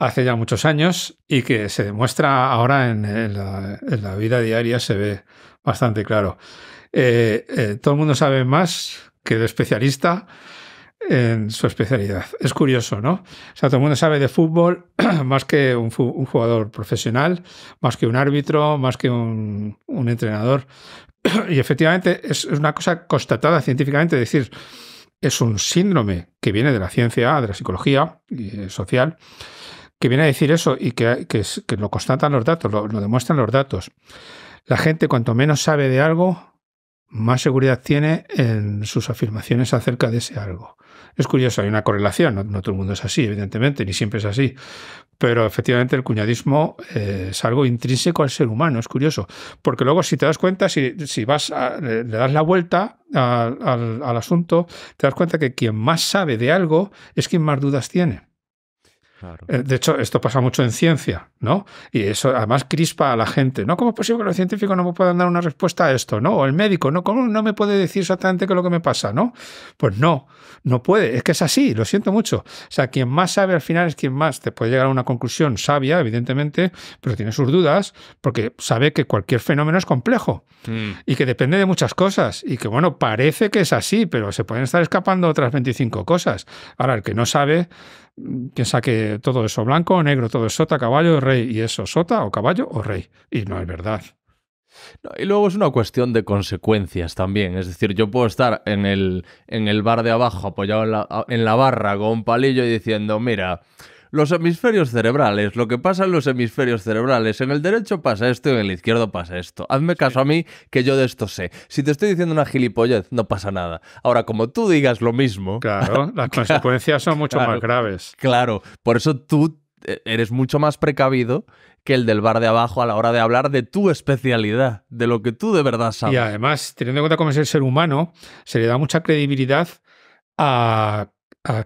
hace ya muchos años y que se demuestra ahora en, la, vida diaria, se ve bastante claro. Eh, eh, todo el mundo sabe más que el especialista en su especialidad. Es curioso, ¿no? O sea, todo el mundo sabe de fútbol [CLEARS THROAT] más que un, jugador profesional, más que un árbitro, más que un, entrenador. [CLEARS THROAT] y efectivamente es, una cosa constatada científicamente, es decir, es un síndrome que viene de la ciencia, de la psicología eh, social, que viene a decir eso y que, lo constatan los datos, lo demuestran los datos. La gente cuanto menos sabe de algo, más seguridad tiene en sus afirmaciones acerca de ese algo. Es curioso, hay una correlación, no, todo el mundo es así, evidentemente, ni siempre es así, pero efectivamente el cuñadismo eh, es algo intrínseco al ser humano, es curioso, porque luego si te das cuenta, si, vas a, le, das la vuelta al, al asunto, te das cuenta que quien más sabe de algo es quien más dudas tiene. Eh, de hecho, esto pasa mucho en ciencia, ¿no? Y eso además crispa a la gente, ¿no? ¿Cómo es posible que los científicos no me puedan dar una respuesta a esto, ¿no? O el médico, ¿no? ¿Cómo no me puede decir exactamente qué es lo que me pasa, ¿no? Pues no, no puede, es que es así, lo siento mucho. O sea, quien más sabe al final es quien más te puede llegar a una conclusión sabia, evidentemente, pero tiene sus dudas porque sabe que cualquier fenómeno es complejo mm. y que depende de muchas cosas y que, bueno, parece que es así, pero se pueden estar escapando otras 25 cosas. Ahora, el que no sabe que saque todo eso blanco o negro, todo eso sota, caballo rey, y eso sota o caballo o rey. Y no es verdad. y luego es una cuestión de consecuencias también. Es decir, yo puedo estar en el, en el bar de abajo apoyado en la barra con un palillo y diciendo, mira, los hemisferios cerebrales, lo que pasa en los hemisferios cerebrales. En el derecho pasa esto y en el izquierdo pasa esto. Hazme caso a mí que yo de esto sé. Si te estoy diciendo una gilipollez, no pasa nada. Ahora, como tú digas lo mismo. Claro, [LAUGHS] las consecuencias son mucho más graves. Claro, por eso tú eh, eres mucho más precavido que el del bar de abajo a la hora de hablar de tu especialidad, de lo que tú de verdad sabes. Y además, teniendo en cuenta cómo es el ser humano, se le da mucha credibilidad a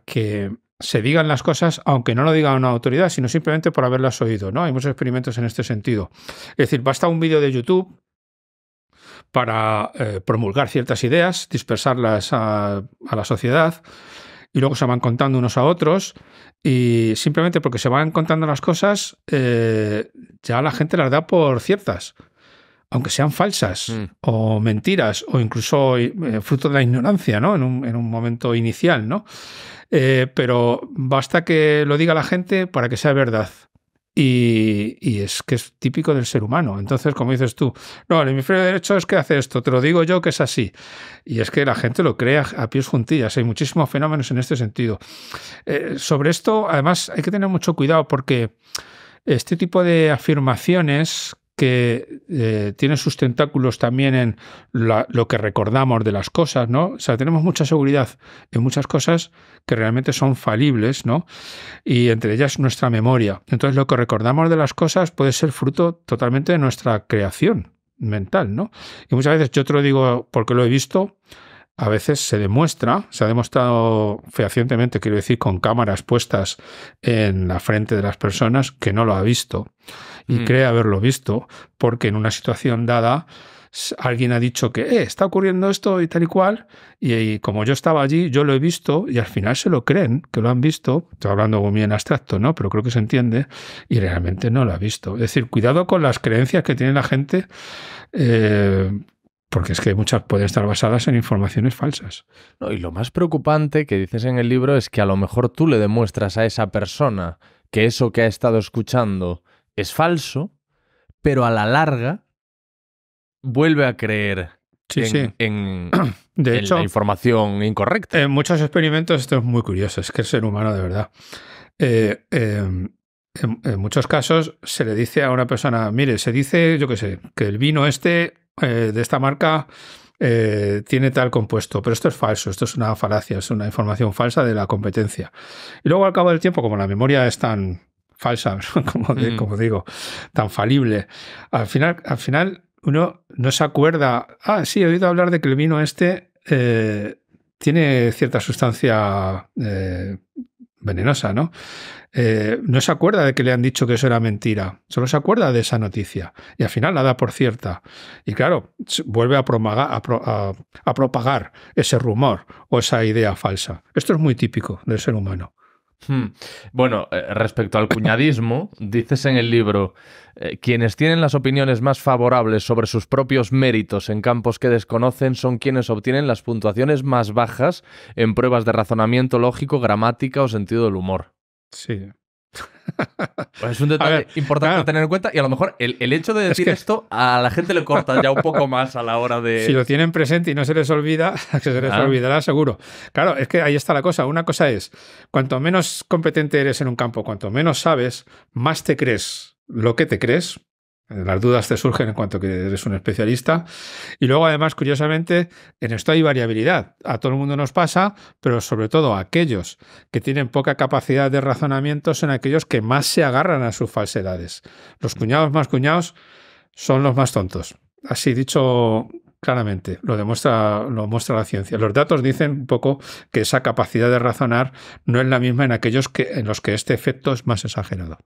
que se digan las cosas, aunque no lo diga una autoridad, sino simplemente por haberlas oído. ¿no? Hay muchos experimentos en este sentido. Es decir, basta un vídeo de YouTube para eh, promulgar ciertas ideas, dispersarlas a, la sociedad, y luego se van contando unos a otros, y simplemente porque se van contando las cosas, eh, ya la gente las da por ciertas aunque sean falsas mm. o mentiras o incluso eh, fruto de la ignorancia, ¿no? En un, momento inicial, ¿no? Eh, pero basta que lo diga la gente para que sea verdad. Y, es que es típico del ser humano. Entonces, como dices tú, no, el hemisferio derecho es que hace esto, te lo digo yo que es así. Y es que la gente lo crea a pies juntillas. Hay muchísimos fenómenos en este sentido. Eh, sobre esto, además, hay que tener mucho cuidado porque este tipo de afirmaciones eh, tiene sus tentáculos también en lo que recordamos de las cosas, ¿no? O sea, tenemos mucha seguridad en muchas cosas que realmente son falibles, ¿no? Y entre ellas nuestra memoria. Entonces, lo que recordamos de las cosas puede ser fruto totalmente de nuestra creación mental, ¿no? Y muchas veces yo te lo digo porque lo he visto, a veces se demuestra, se ha demostrado fehacientemente, quiero decir, con cámaras puestas en la frente de las personas, que no lo ha visto y mm. cree haberlo visto, porque en una situación dada alguien ha dicho que eh, está ocurriendo esto y tal y cual, y, como yo estaba allí, yo lo he visto y al final se lo creen, que lo han visto, estoy hablando muy en abstracto, ¿no? Pero creo que se entiende y realmente no lo ha visto. Es decir, cuidado con las creencias que tiene la gente. Eh, porque es que muchas pueden estar basadas en informaciones falsas. No, y lo más preocupante que dices en el libro es que a lo mejor tú le demuestras a esa persona que eso que ha estado escuchando es falso, pero a la larga vuelve a creer en, [CLEARS THROAT] la información incorrecta. En muchos experimentos esto es muy curioso, es que el ser humano de verdad. Eh, em, en, muchos casos se le dice a una persona, mire, se dice, yo qué sé, que el vino este eh, de esta marca eh, tiene tal compuesto, pero esto es falso, esto es una falacia, es una información falsa de la competencia. Y luego al cabo del tiempo, como la memoria es tan falsa, [LAUGHS] mm. como, digo, tan falible, al final, al final uno no se acuerda, ah, sí, he oído hablar de que el vino este... Eh, tiene cierta sustancia venenosa, ¿no? Eh, no se acuerda de que le han dicho que eso era mentira, solo se acuerda de esa noticia y al final la da por cierta. Y claro, vuelve a, a propagar ese rumor o esa idea falsa. Esto es muy típico del ser humano. Hmm. Bueno, eh, respecto al cuñadismo, [LAUGHS] dices en el libro, eh, quienes tienen las opiniones más favorables sobre sus propios méritos en campos que desconocen son quienes obtienen las puntuaciones más bajas en pruebas de razonamiento lógico, gramática o sentido del humor. Sí. Pues es un detalle importante tener en cuenta y a lo mejor el, hecho de decir esto a la gente le corta ya un poco más a la hora de... Si lo tienen presente y no se les olvida, [LAUGHS] se les olvidará seguro. Claro, es que ahí está la cosa. Una cosa es, cuanto menos competente eres en un campo, cuanto menos sabes, más te crees lo que te crees las dudas te surgen en cuanto que eres un especialista. Y luego, además, curiosamente, en esto hay variabilidad. A todo el mundo nos pasa, pero sobre todo aquellos que tienen poca capacidad de razonamiento son aquellos que más se agarran a sus falsedades. Los cuñados más cuñados son los más tontos. Así dicho claramente, lo demuestra, lo muestra la ciencia. Los datos dicen un poco que esa capacidad de razonar no es la misma en aquellos que, en los que este efecto es más exagerado.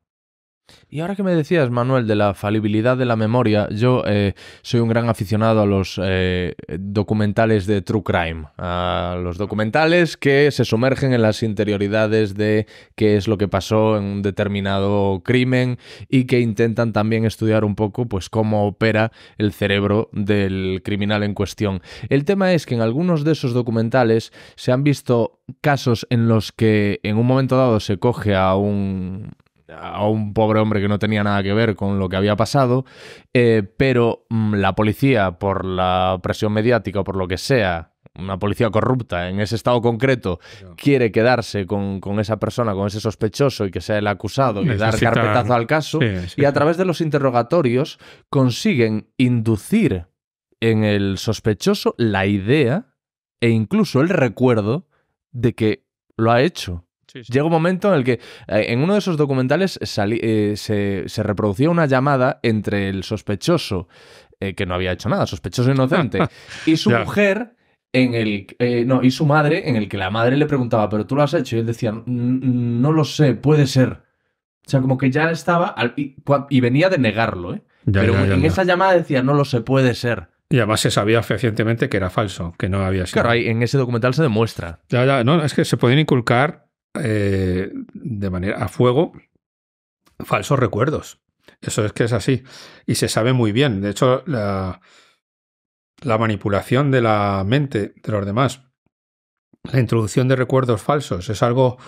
Y ahora que me decías, Manuel, de la falibilidad de la memoria, yo eh, soy un gran aficionado a los eh, documentales de True Crime, a los documentales que se sumergen en las interioridades de qué es lo que pasó en un determinado crimen y que intentan también estudiar un poco pues, cómo opera el cerebro del criminal en cuestión. El tema es que en algunos de esos documentales se han visto casos en los que en un momento dado se coge a un a un pobre hombre que no tenía nada que ver con lo que había pasado, eh, pero mm, la policía, por la presión mediática o por lo que sea, una policía corrupta en ese estado concreto quiere quedarse con, esa persona, con ese sospechoso y que sea el acusado y dar carpetazo al caso. y a través de los interrogatorios consiguen inducir en el sospechoso la idea e incluso el recuerdo de que lo ha hecho. Llega un momento en el que eh, en uno de esos documentales eh, se, reproducía una llamada entre el sospechoso, eh, que no había hecho nada, sospechoso inocente, [LAUGHS] y su mujer, en el no y su madre en el que la madre le preguntaba pero tú lo has hecho y él decía no lo sé puede ser o sea como que ya estaba y, venía de negarlo eh pero en esa llamada decía no lo sé puede ser y además se sabía fehacientemente que era falso que no había sido claro ahí, en ese documental se demuestra ya ya no es que se pueden inculcar eh, de manera a fuego falsos recuerdos. Eso es que es así. Y se sabe muy bien. De hecho, la, la manipulación de la mente de los demás, la introducción de recuerdos falsos, es algo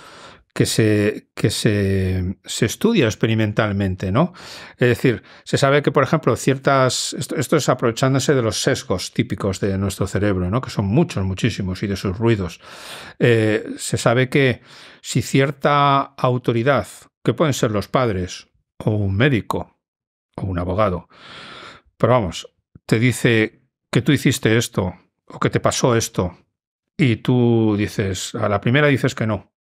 que se, que se, estudia experimentalmente, ¿no? Es decir, se sabe que, por ejemplo, ciertas. Esto, es aprovechándose de los sesgos típicos de nuestro cerebro, ¿no? Que son muchos, muchísimos, y de sus ruidos. Eh, se sabe que si cierta autoridad, que pueden ser los padres, o un médico, o un abogado, pero vamos, te dice que tú hiciste esto, o que te pasó esto, y tú dices, a la primera dices que no,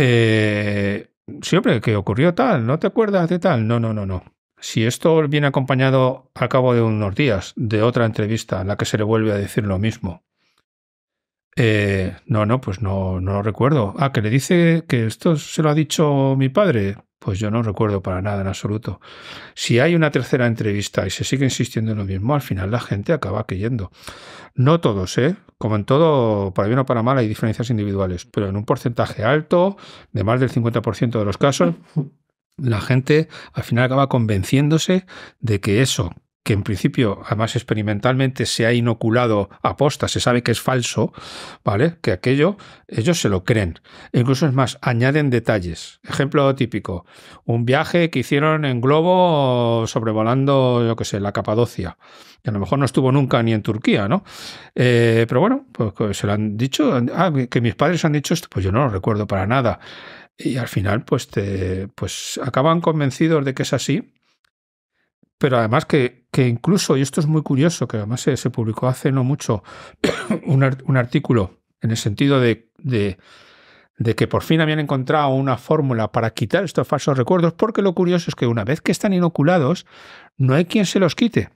eh, siempre que ocurrió tal, ¿no te acuerdas de tal? No, no, no, no. Si esto viene acompañado al cabo de unos días de otra entrevista en la que se le vuelve a decir lo mismo. Eh, no, no, pues no, no lo recuerdo. Ah, que le dice que esto se lo ha dicho mi padre. Pues yo no recuerdo para nada en absoluto. Si hay una tercera entrevista y se sigue insistiendo en lo mismo, al final la gente acaba creyendo. No todos, ¿eh? Como en todo, para bien o para mal, hay diferencias individuales, pero en un porcentaje alto, de más del 50% de los casos, la gente al final acaba convenciéndose de que eso que en principio, además experimentalmente, se ha inoculado aposta, se sabe que es falso, ¿vale? Que aquello, ellos se lo creen. incluso es más, añaden detalles. Ejemplo típico, un viaje que hicieron en globo sobrevolando, yo qué sé, la Capadocia, que a lo mejor no estuvo nunca ni en Turquía, ¿no? Eh, pero bueno, pues, pues se lo han dicho, ah, que mis padres han dicho esto, pues yo no lo recuerdo para nada. Y al final, pues, pues acaban convencidos de que es así pero además que, incluso, y esto es muy curioso, que además se, publicó hace no mucho [COUGHS] un, artículo en el sentido de, que por fin habían encontrado una fórmula para quitar estos falsos recuerdos, porque lo curioso es que una vez que están inoculados, no hay quien se los quite.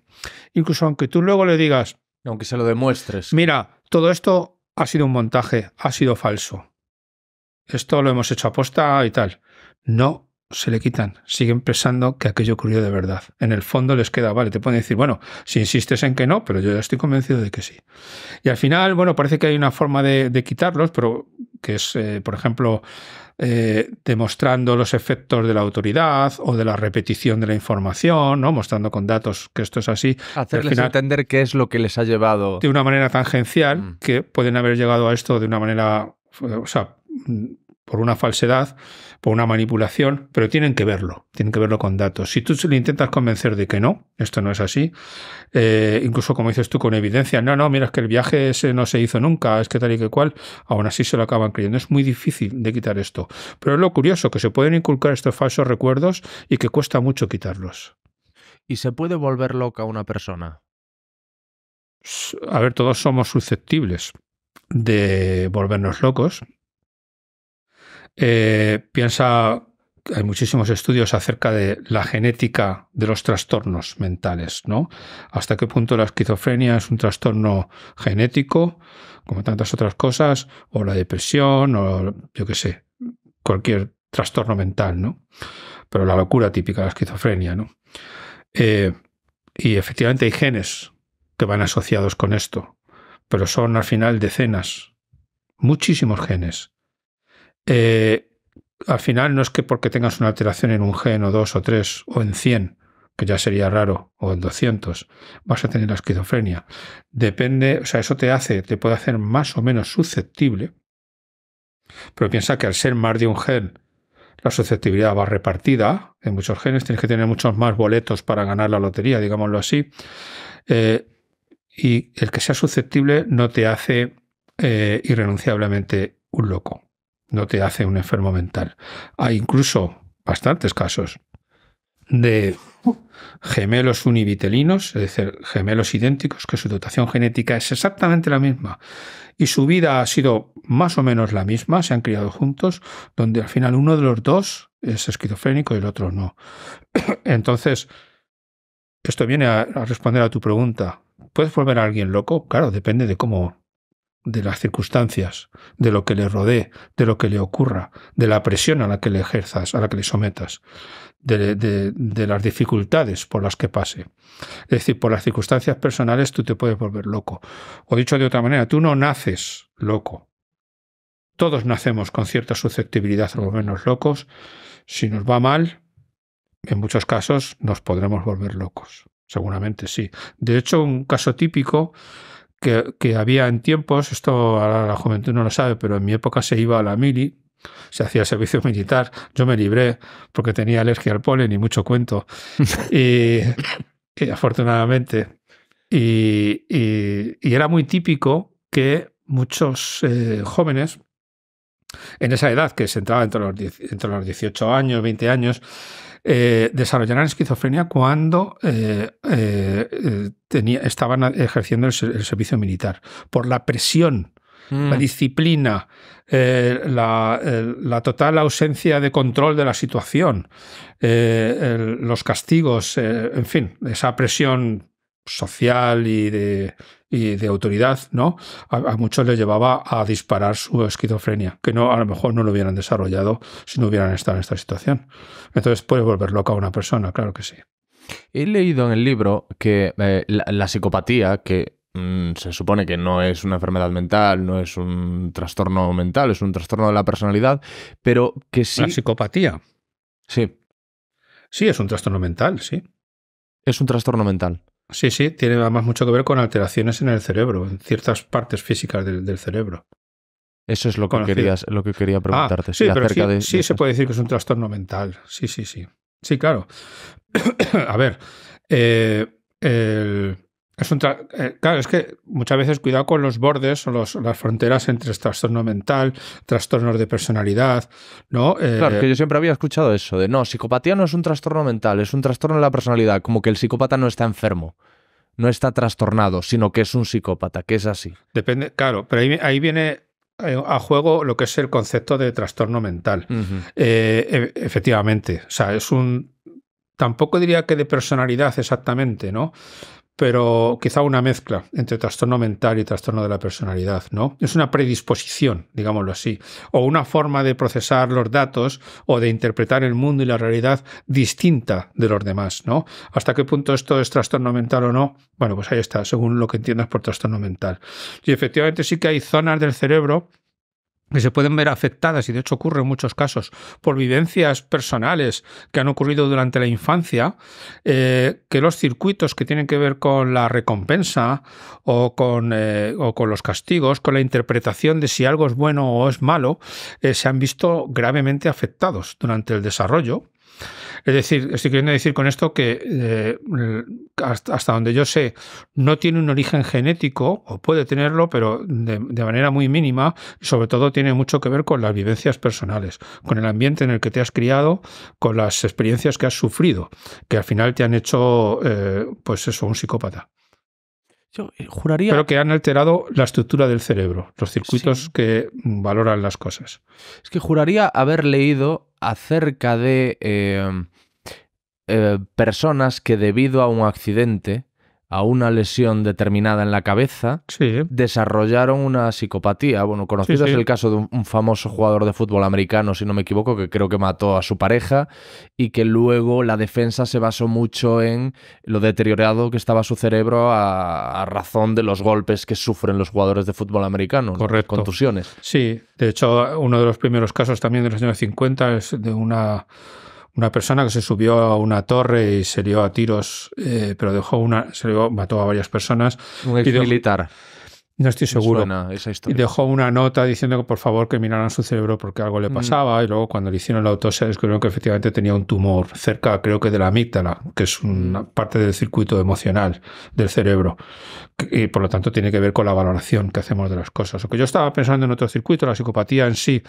Incluso aunque tú luego le digas... Aunque se lo demuestres. Mira, todo esto ha sido un montaje, ha sido falso. Esto lo hemos hecho a posta y tal. No, se le quitan, siguen pensando que aquello ocurrió de verdad. En el fondo les queda, vale, te pueden decir, bueno, si insistes en que no, pero yo ya estoy convencido de que sí. Y al final, bueno, parece que hay una forma de, quitarlos, pero que es, eh, por ejemplo, eh, demostrando los efectos de la autoridad o de la repetición de la información, ¿no? mostrando con datos que esto es así. Hacerles entender qué es lo que les ha llevado. De una manera tangencial, mm. que pueden haber llegado a esto de una manera, o sea, por una falsedad por una manipulación, pero tienen que verlo, tienen que verlo con datos. Si tú le intentas convencer de que no, esto no es así, eh, incluso como dices tú con evidencia, no, no, mira, es que el viaje ese no se hizo nunca, es que tal y que cual, aún así se lo acaban creyendo. Es muy difícil de quitar esto. Pero es lo curioso, que se pueden inculcar estos falsos recuerdos y que cuesta mucho quitarlos. ¿Y se puede volver loca una persona? A ver, todos somos susceptibles de volvernos locos eh, piensa, hay muchísimos estudios acerca de la genética de los trastornos mentales, ¿no? Hasta qué punto la esquizofrenia es un trastorno genético, como tantas otras cosas, o la depresión, o yo qué sé, cualquier trastorno mental, ¿no? Pero la locura típica de la esquizofrenia, ¿no? Eh, y efectivamente hay genes que van asociados con esto, pero son al final decenas, muchísimos genes. Eh, al final no es que porque tengas una alteración en un gen o dos o tres o en 100, que ya sería raro, o en 200, vas a tener la esquizofrenia. Depende, o sea, eso te hace, te puede hacer más o menos susceptible, pero piensa que al ser más de un gen, la susceptibilidad va repartida en muchos genes, tienes que tener muchos más boletos para ganar la lotería, digámoslo así. Eh, y el que sea susceptible no te hace eh, irrenunciablemente un loco no te hace un enfermo mental. Hay incluso bastantes casos de gemelos univitelinos, es decir, gemelos idénticos, que su dotación genética es exactamente la misma y su vida ha sido más o menos la misma, se han criado juntos, donde al final uno de los dos es esquizofrénico y el otro no. [COUGHS] Entonces, esto viene a, responder a tu pregunta. ¿Puedes volver a alguien loco? Claro, depende de cómo de las circunstancias, de lo que le rodee, de lo que le ocurra, de la presión a la que le ejerzas, a la que le sometas, de, las dificultades por las que pase. Es decir, por las circunstancias personales tú te puedes volver loco. O dicho de otra manera, tú no naces loco. Todos nacemos con cierta susceptibilidad a volvernos locos. Si nos va mal, en muchos casos nos podremos volver locos. Seguramente sí. De hecho, un caso típico que, había en tiempos, esto ahora la juventud no lo sabe, pero en mi época se iba a la mili, se hacía servicio militar, yo me libré porque tenía alergia al polen y mucho cuento. [LAUGHS] y, afortunadamente. Y, y, era muy típico que muchos eh, jóvenes en esa edad que se entraba entre los, entre los 18 años, 20 años, eh, esquizofrenia cuando eh, eh, eh, estaban ejerciendo el, servicio militar, por la presión, mm. la disciplina, la, total ausencia de control de la situación, los castigos, en fin, esa presión social y de y de autoridad, ¿no? A, muchos les llevaba a disparar su esquizofrenia, que no, a lo mejor no lo hubieran desarrollado si no hubieran estado en esta situación. Entonces ¿puede volver loca a una persona, claro que sí. He leído en el libro que eh, la, la psicopatía, que mm, se supone que no es una enfermedad mental, no es un trastorno mental, es un trastorno de la personalidad, pero que sí. La psicopatía. Sí. Sí, es un trastorno mental, sí. Es un trastorno mental. Sí, sí, tiene además mucho que ver con alteraciones en el cerebro, en ciertas partes físicas del, cerebro. Eso es lo que, querías, lo que quería ah, preguntarte. sí, se puede decir que es un trastorno mental. Sí, sí, sí. Sí, claro. [CLEARS THROAT] A ver, eh, el, es un eh, claro, es que muchas veces cuidado con los bordes o las fronteras entre trastorno mental, trastornos de personalidad, ¿no? Eh, claro, que yo siempre había escuchado eso, de no, psicopatía no es un trastorno mental, es un trastorno de la personalidad, como que el psicópata no está enfermo, no está trastornado, sino que es un psicópata, que es así. Depende, claro, pero ahí, viene eh, a juego lo que es el concepto de trastorno mental. E, efectivamente, o sea, es un... Tampoco diría que de personalidad exactamente, ¿no? pero quizá una mezcla entre trastorno mental y trastorno de la personalidad, ¿no? Es una predisposición, digámoslo así, o una forma de procesar los datos o de interpretar el mundo y la realidad distinta de los demás, ¿no? ¿Hasta qué punto esto es trastorno mental o no? Bueno, pues ahí está, según lo que entiendas por trastorno mental. Y efectivamente sí que hay zonas del cerebro que se pueden ver afectadas, y de hecho ocurre en muchos casos, por vivencias personales que han ocurrido durante la infancia, eh, que los circuitos que tienen que ver con la recompensa o con, eh, con, los castigos, con la interpretación de si algo es bueno o es malo, eh, se han visto gravemente afectados durante el desarrollo es decir, estoy queriendo decir con esto que eh, hasta, donde yo sé, no tiene un origen genético, o puede tenerlo, pero de, manera muy mínima, sobre todo tiene mucho que ver con las vivencias personales, con el ambiente en el que te has criado, con las experiencias que has sufrido, que al final te han hecho, eh, pues eso, un psicópata. Yo eh, juraría. Pero que han alterado la estructura del cerebro, los circuitos que valoran las cosas. Es que juraría haber leído acerca de eh, eh, personas que, debido a un accidente, a una lesión determinada en la cabeza, desarrollaron una psicopatía. Bueno, conocido es el caso de un, famoso jugador de fútbol americano, si no me equivoco, que creo que mató a su pareja y que luego la defensa se basó mucho en lo deteriorado que estaba su cerebro a, razón de los golpes que sufren los jugadores de fútbol americano, Correcto. contusiones. Sí, de hecho, uno de los primeros casos también de los años 50 es de una una persona que se subió a una torre y se dio a tiros, eh, pero dejó una, se mató a varias personas. Un militar. No estoy seguro. dejó una nota diciendo que por favor que miraran su cerebro porque algo le mm. pasaba. Y luego cuando le hicieron la autopsia descubrieron que efectivamente tenía un tumor cerca, creo que de la amígdala, que es una mm. parte del circuito emocional del cerebro. Y por lo tanto tiene que ver con la valoración que hacemos de las cosas. que yo estaba pensando en otro circuito, la psicopatía en sí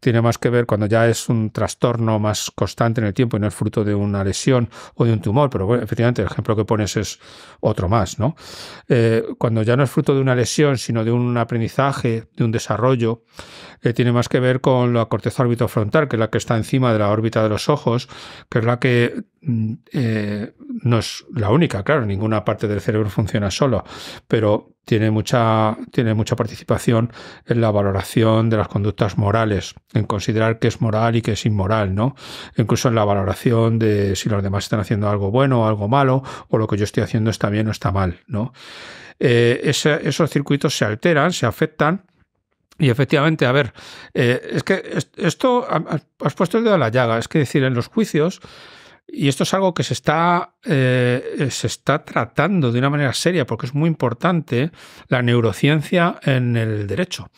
tiene más que ver cuando ya es un trastorno más constante en el tiempo y no es fruto de una lesión o de un tumor, pero bueno, efectivamente el ejemplo que pones es otro más, ¿no? Eh, cuando ya no es fruto de una lesión, sino de un aprendizaje, de un desarrollo, que eh, tiene más que ver con la corteza frontal que es la que está encima de la órbita de los ojos, que es la que mm, eh, no es la única, claro, ninguna parte del cerebro funciona solo, pero tiene mucha, tiene mucha participación en la valoración de las conductas morales, en considerar que es moral y que es inmoral, ¿no? Incluso en la valoración de si los demás están haciendo algo bueno o algo malo, o lo que yo estoy haciendo está bien o está mal, ¿no? Eh, esos circuitos se alteran, se afectan. Y efectivamente, a ver, eh, es que esto has puesto el dedo a la llaga, es que decir, en los juicios, y esto es algo que eh, se está tratando de una manera seria, porque es muy importante la neurociencia en el derecho,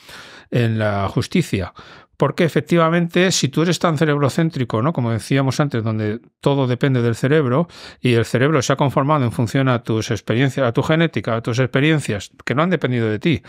en la justicia, porque efectivamente, si tú eres tan cerebrocéntrico, ¿no? Como decíamos antes, donde todo depende del cerebro, y el cerebro se ha conformado en función a tus experiencias, a tu genética, a tus experiencias, que no han dependido de ti,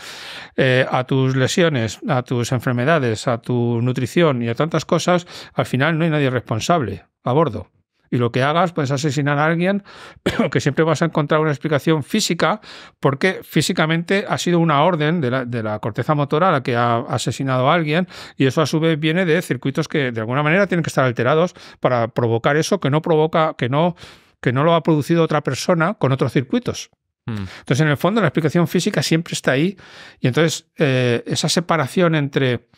eh, a tus lesiones, a tus enfermedades, a tu nutrición y a tantas cosas, al final no hay nadie responsable a bordo. Y lo que hagas, puedes asesinar a alguien, pero [CLEARS THROAT] que siempre vas a encontrar una explicación física, porque físicamente ha sido una orden de la, de la corteza motora la que ha asesinado a alguien, y eso a su vez viene de circuitos que de alguna manera tienen que estar alterados para provocar eso que no provoca, que no, que no lo ha producido otra persona con otros circuitos. Hmm. Entonces, en el fondo, la explicación física siempre está ahí. Y entonces, eh, esa separación entre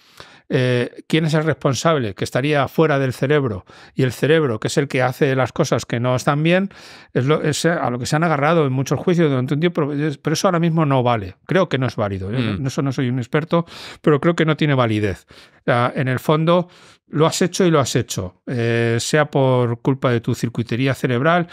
eh, quién es el responsable, que estaría fuera del cerebro, y el cerebro, que es el que hace las cosas que no están bien, es, a lo que se han agarrado en muchos juicios durante un tiempo, pero eso ahora mismo no vale. Creo que no es válido. ¿eh? Mm. eso no soy un experto, pero creo que no tiene validez. Ah, en el fondo, lo has hecho y lo has hecho, eh, sea por culpa de tu circuitería cerebral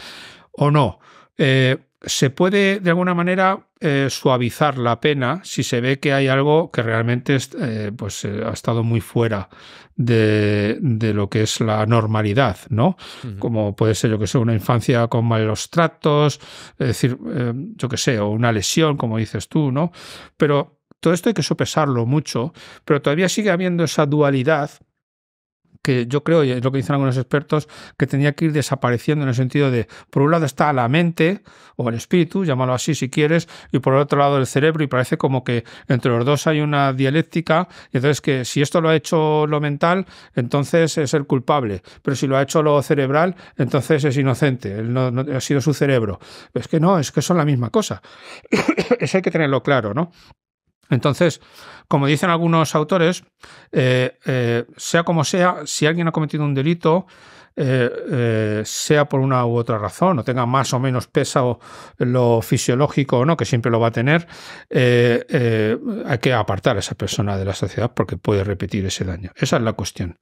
o no. Eh, se puede de alguna manera eh, suavizar la pena si se ve que hay algo que realmente eh, pues, eh, ha estado muy fuera de, lo que es la normalidad, ¿no? Como puede ser, yo que sé, una infancia con malos tratos, es decir, yo que sé, o una lesión, como dices tú, ¿no? Pero todo esto hay que sopesarlo mucho, pero todavía sigue habiendo esa dualidad que yo creo, y es lo que dicen algunos expertos, que tenía que ir desapareciendo en el sentido de, por un lado está la mente o el espíritu, llámalo así si quieres, y por el otro lado el cerebro, y parece como que entre los dos hay una dialéctica, y entonces que si esto lo ha hecho lo mental, entonces es el culpable, pero si lo ha hecho lo cerebral, entonces es inocente, él no, ha sido su cerebro. Es que no, es que son la misma cosa. [COUGHS] Eso hay que tenerlo claro, ¿no? Entonces, como dicen algunos autores, eh, eh, sea como sea, si alguien ha cometido un delito, eh, eh, sea por una u otra razón, o tenga más o menos peso lo fisiológico o no, que siempre lo va a tener, eh, hay que apartar a esa persona de la sociedad porque puede repetir ese daño. Esa es la cuestión.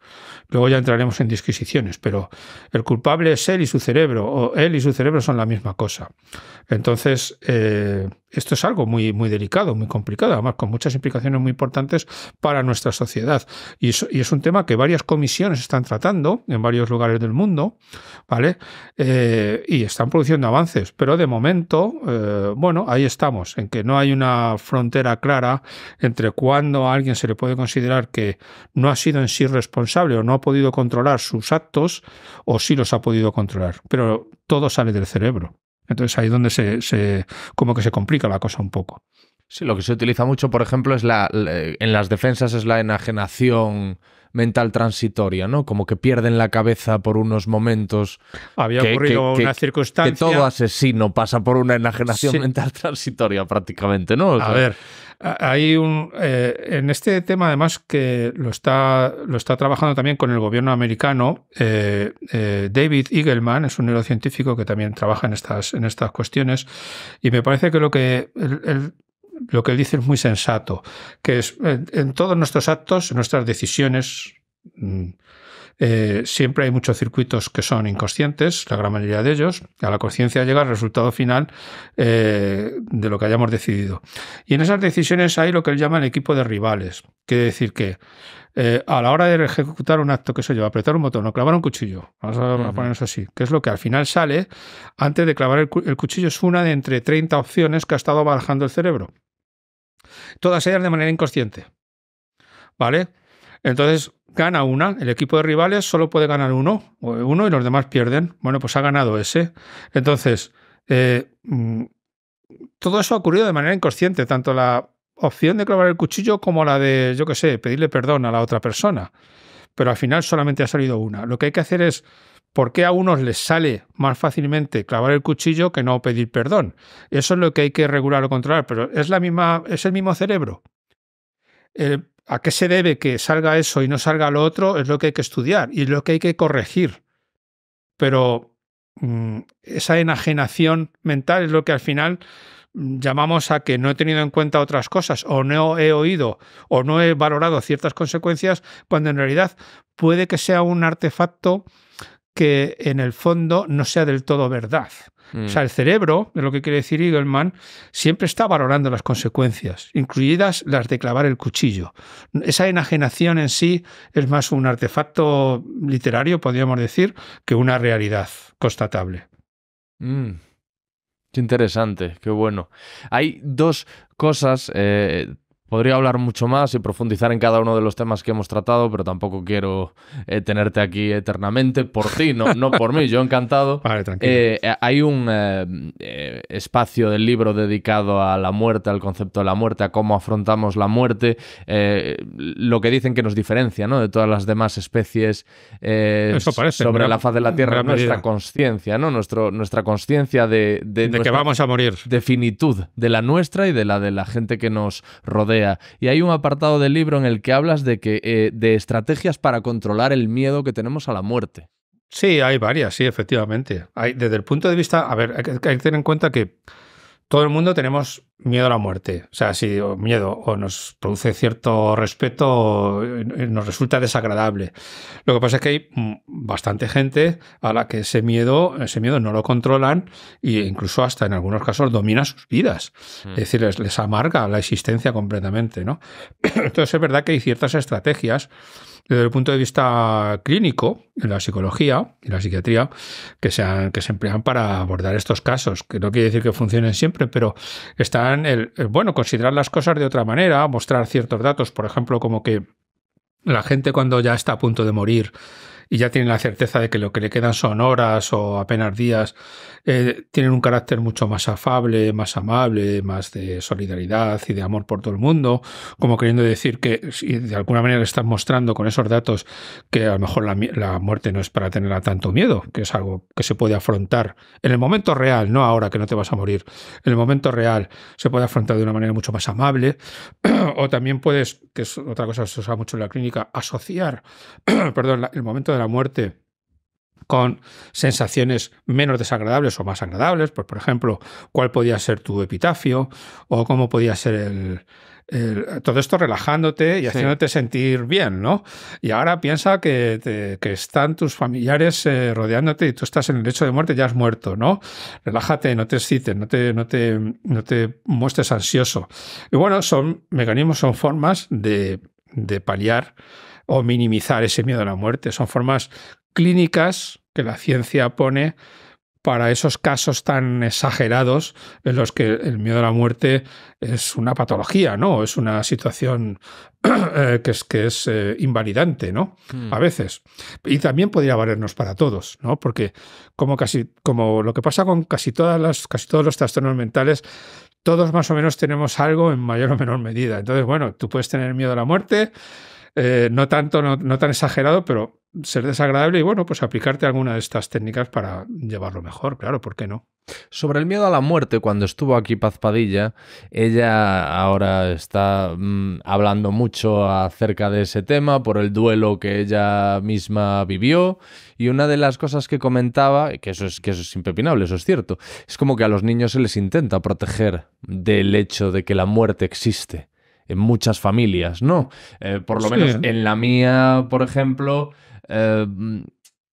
Luego ya entraremos en disquisiciones, pero el culpable es él y su cerebro, o él y su cerebro son la misma cosa. Entonces, esto es algo muy, muy delicado, muy complicado, además con muchas implicaciones muy importantes para nuestra sociedad. Y es, y es un tema que varias comisiones están tratando en varios lugares del mundo, ¿vale? Eh, y están produciendo avances, pero de momento, eh, bueno, ahí estamos, en que no hay una frontera clara entre cuando a alguien se le puede considerar que no ha sido en sí responsable o no ha podido controlar sus actos o sí los ha podido controlar, pero todo sale del cerebro. Entonces ahí es donde se, se como que se complica la cosa un poco. Sí, lo que se utiliza mucho, por ejemplo, es la, en las defensas es la enajenación mental transitoria, ¿no? Como que pierden la cabeza por unos momentos. Había ocurrido una circunstancia. Que todo asesino pasa por una enajenación mental [LAUGHS] transitoria prácticamente, ¿no? a ver, hay un. Eh, en este tema, además, que lo está, lo está trabajando también con el gobierno americano, eh, eh, David Eagleman es un neurocientífico que también trabaja en estas, en estas cuestiones, y me parece que lo que. el, lo que él dice es muy sensato, que en, todos nuestros actos, en nuestras decisiones, mm, eh, siempre hay muchos circuitos que son inconscientes, la gran mayoría de ellos, a la conciencia llega el resultado final eh, de lo que hayamos decidido. Y en esas decisiones hay lo que él llama el equipo de rivales, quiere decir que eh, a la hora de ejecutar un acto, qué se lleva, apretar un botón o clavar un cuchillo, vamos a, poner así, que es lo que al final sale, antes de clavar el, cuchillo es una de entre 30 opciones que ha estado barajando el cerebro. Todas ellas de manera inconsciente. ¿Vale? Entonces gana una, el equipo de rivales solo puede ganar uno, uno y los demás pierden. Bueno, pues ha ganado ese. Entonces, eh, mm, todo eso ha ocurrido de manera inconsciente, tanto la opción de clavar el cuchillo como la de, yo qué sé, pedirle perdón a la otra persona. Pero al final solamente ha salido una. Lo que hay que hacer es ¿Por qué a unos les sale más fácilmente clavar el cuchillo que no pedir perdón? Eso es lo que hay que regular o controlar, pero es, la misma, es el mismo cerebro. ¿A qué se debe que salga eso y no salga lo otro? Es lo que hay que estudiar y es lo que hay que corregir. Pero mm, esa enajenación mental es lo que al final mm, llamamos a que no he tenido en cuenta otras cosas o no he oído o no he valorado ciertas consecuencias cuando en realidad puede que sea un artefacto que en el fondo no sea del todo verdad. O sea, mm. el cerebro, de lo que quiere decir Eagleman, siempre está valorando las consecuencias, incluidas las de clavar el cuchillo. Esa enajenación en sí es más un artefacto literario, podríamos decir, que una realidad constatable. Mm. Qué interesante, qué bueno. Hay dos cosas eh, Podría hablar mucho más y profundizar en cada uno de los temas que hemos tratado, pero tampoco quiero eh, tenerte aquí eternamente por ti, no, no por mí, yo encantado. [LAUGHS] Vale, eh, eh, hay un eh, espacio del libro dedicado a la muerte, al concepto de la muerte, a cómo afrontamos la muerte, lo que dicen que nos diferencia de todas las demás especies sobre la faz de la Tierra, nuestra conciencia, ¿no? nuestra conciencia de, que vamos a morir. De finitud, de la nuestra y de la de la gente que nos rodea. Y hay un apartado del libro en el que hablas de, que, eh, de estrategias para controlar el miedo que tenemos a la muerte. Sí, hay varias, sí, efectivamente. Hay, desde el punto de vista, a ver, hay que tener en cuenta que todo el mundo tenemos miedo a la muerte. O sea, si miedo o nos produce cierto respeto eh, nos resulta desagradable. Lo que pasa es que hay mm, bastante gente a la que ese miedo, ese miedo no lo controlan e incluso hasta en algunos casos domina sus vidas. Mm. Es decir, les, amarga la existencia completamente, ¿no? [CLEARS THROAT] Entonces es verdad que hay ciertas estrategias desde el punto de vista clínico, en la psicología y la psiquiatría, que, sean, que se emplean para abordar estos casos, que no quiere decir que funcionen siempre, pero están el bueno, considerar las cosas de otra manera, mostrar ciertos datos, por ejemplo, como que la gente cuando ya está a punto de morir y ya tienen la certeza de que lo que le quedan son horas o apenas días, eh, tienen un carácter mucho más afable, más amable, más de solidaridad y de amor por todo el mundo, como queriendo decir que si de alguna manera le están mostrando con esos datos que a lo mejor la, muerte no es para tener tanto miedo, que es algo que se puede afrontar en el momento real, no ahora que no te vas a morir, en el momento real se puede afrontar de una manera mucho más amable, [CLEARS THROAT] o también puedes, que es otra cosa que se usa mucho en la clínica, asociar, [CLEARS THROAT] perdón, el momento de la muerte con sensaciones menos desagradables o más agradables, pues por ejemplo, cuál podía ser tu epitafio o cómo podía ser todo esto relajándote y haciéndote sentir bien, ¿no? Y ahora piensa que, que están tus familiares eh, rodeándote y tú estás en el lecho de muerte, ya has muerto, ¿no? Relájate, no te excites, no te, no te, no te muestres ansioso. Y bueno, son mecanismos, son formas de, de paliar o minimizar ese miedo a la muerte. Son formas clínicas que la ciencia pone para esos casos tan exagerados en los que el miedo a la muerte es una patología, ¿no? Es una situación [CLEARS THROAT] eh, que es, que es eh, invalidante, ¿no? Hmm. A veces. Y también podría valernos para todos, ¿no? Porque como casi, como lo que pasa con casi todas las, casi todos los trastornos mentales, todos más o menos tenemos algo en mayor o menor medida. Entonces, bueno, tú puedes tener miedo a la muerte, eh, no tanto, no, tan exagerado, pero ser desagradable y bueno, pues aplicarte alguna de estas técnicas para llevarlo mejor, claro, ¿por qué no? Sobre el miedo a la muerte, cuando estuvo aquí Paz Padilla, ella ahora está mm, hablando mucho acerca de ese tema por el duelo que ella misma vivió y una de las cosas que comentaba, que eso es, que eso es impepinable, eso es cierto, es como que a los niños se les intenta proteger del hecho de que la muerte existe en muchas familias, ¿no? Eh, por lo menos en la mía, por ejemplo, eh,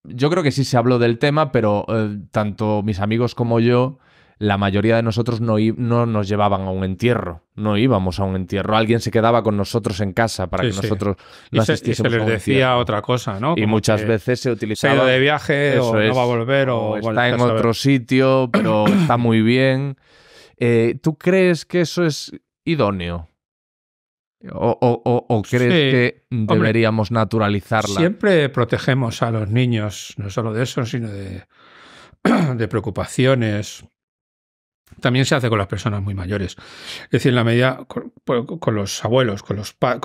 yo creo que sí se habló del tema, pero eh, tanto mis amigos como yo, la mayoría de nosotros no, no, nos llevaban a un entierro, no íbamos a un entierro. Alguien se quedaba con nosotros en casa para que nosotros y Se, les decía otra cosa, ¿no? y muchas veces se utilizaba. Se de viaje o no va a volver o está en otro sitio, pero está muy bien. ¿Tú crees que eso es idóneo? ¿O, crees que deberíamos naturalizarla? Siempre protegemos a los niños, no solo de eso, sino [CLEARS THROAT] de, preocupaciones. También se hace con las personas muy mayores. Es decir, en la medida con, pues, los abuelos, con,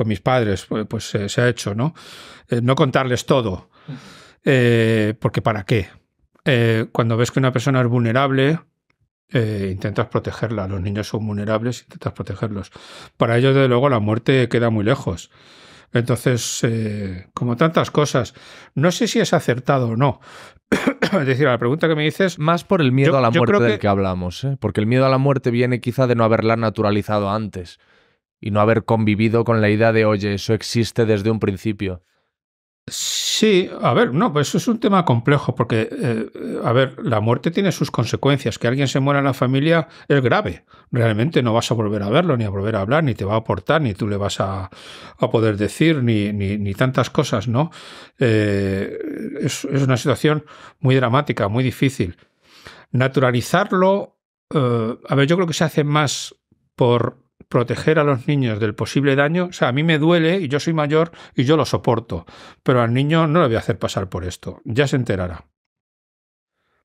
mis padres, pues, pues eh, se, ha hecho, ¿no? Eh, no contarles todo, mm. eh, porque ¿para qué? cuando ves que una persona es vulnerable, eh, intentas protegerla. Los niños son vulnerables, intentas protegerlos. Para ellos, desde luego, la muerte queda muy lejos. Entonces, eh, como tantas cosas, no sé si es acertado o no. [COUGHS] es decir, la pregunta que me dices. Más por el miedo a la muerte del que, hablamos, ¿eh? porque el miedo a la muerte viene quizá de no haberla naturalizado antes y no haber convivido con la idea de, oye, eso existe desde un principio. Sí, a ver, no, pues eso es un tema complejo porque, eh, a ver, la muerte tiene sus consecuencias. Que alguien se muera en la familia es grave. Realmente no vas a volver a verlo, ni a volver a hablar, ni te va a aportar, ni tú le vas a, poder decir, ni, ni, tantas cosas, ¿no? Eh, es, una situación muy dramática, muy difícil. Naturalizarlo, eh, a ver, yo creo que se hace más por proteger a los niños del posible daño, o sea, a mí me duele y yo soy mayor y yo lo soporto, pero al niño no le voy a hacer pasar por esto, ya se enterará.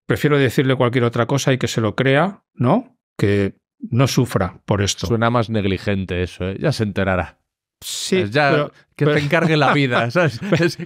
Prefiero decirle cualquier otra cosa y que se lo crea, ¿no? Que no sufra por esto. Suena más negligente eso, ¿eh? ya se enterará. Sí, ya, que se encargue la vida, [LAUGHS] ¿sabes?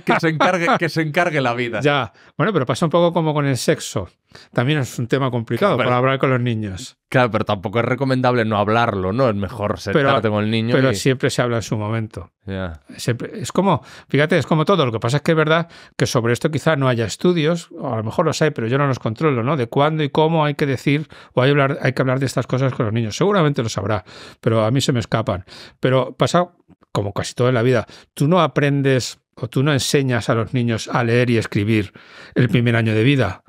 que, se encargue, que se encargue la vida. Ya, bueno, pero pasa un poco como con el sexo. También es un tema complicado para hablar con los niños. Claro, pero tampoco es recomendable no hablarlo, ¿no? Es mejor sentarte con el niño. Pero siempre se habla en su momento. Ya. es como, fíjate, es como todo. Lo que pasa es que es verdad que sobre esto quizá no haya estudios, a lo mejor los hay, pero yo no los controlo, ¿no? De cuándo y cómo hay que decir o hay, hablar, hay que hablar de estas cosas con los niños. Seguramente lo sabrá, pero a mí se me escapan. Pero pasa como casi toda la vida, tú no aprendes o tú no enseñas a los niños a leer y escribir el primer año de vida,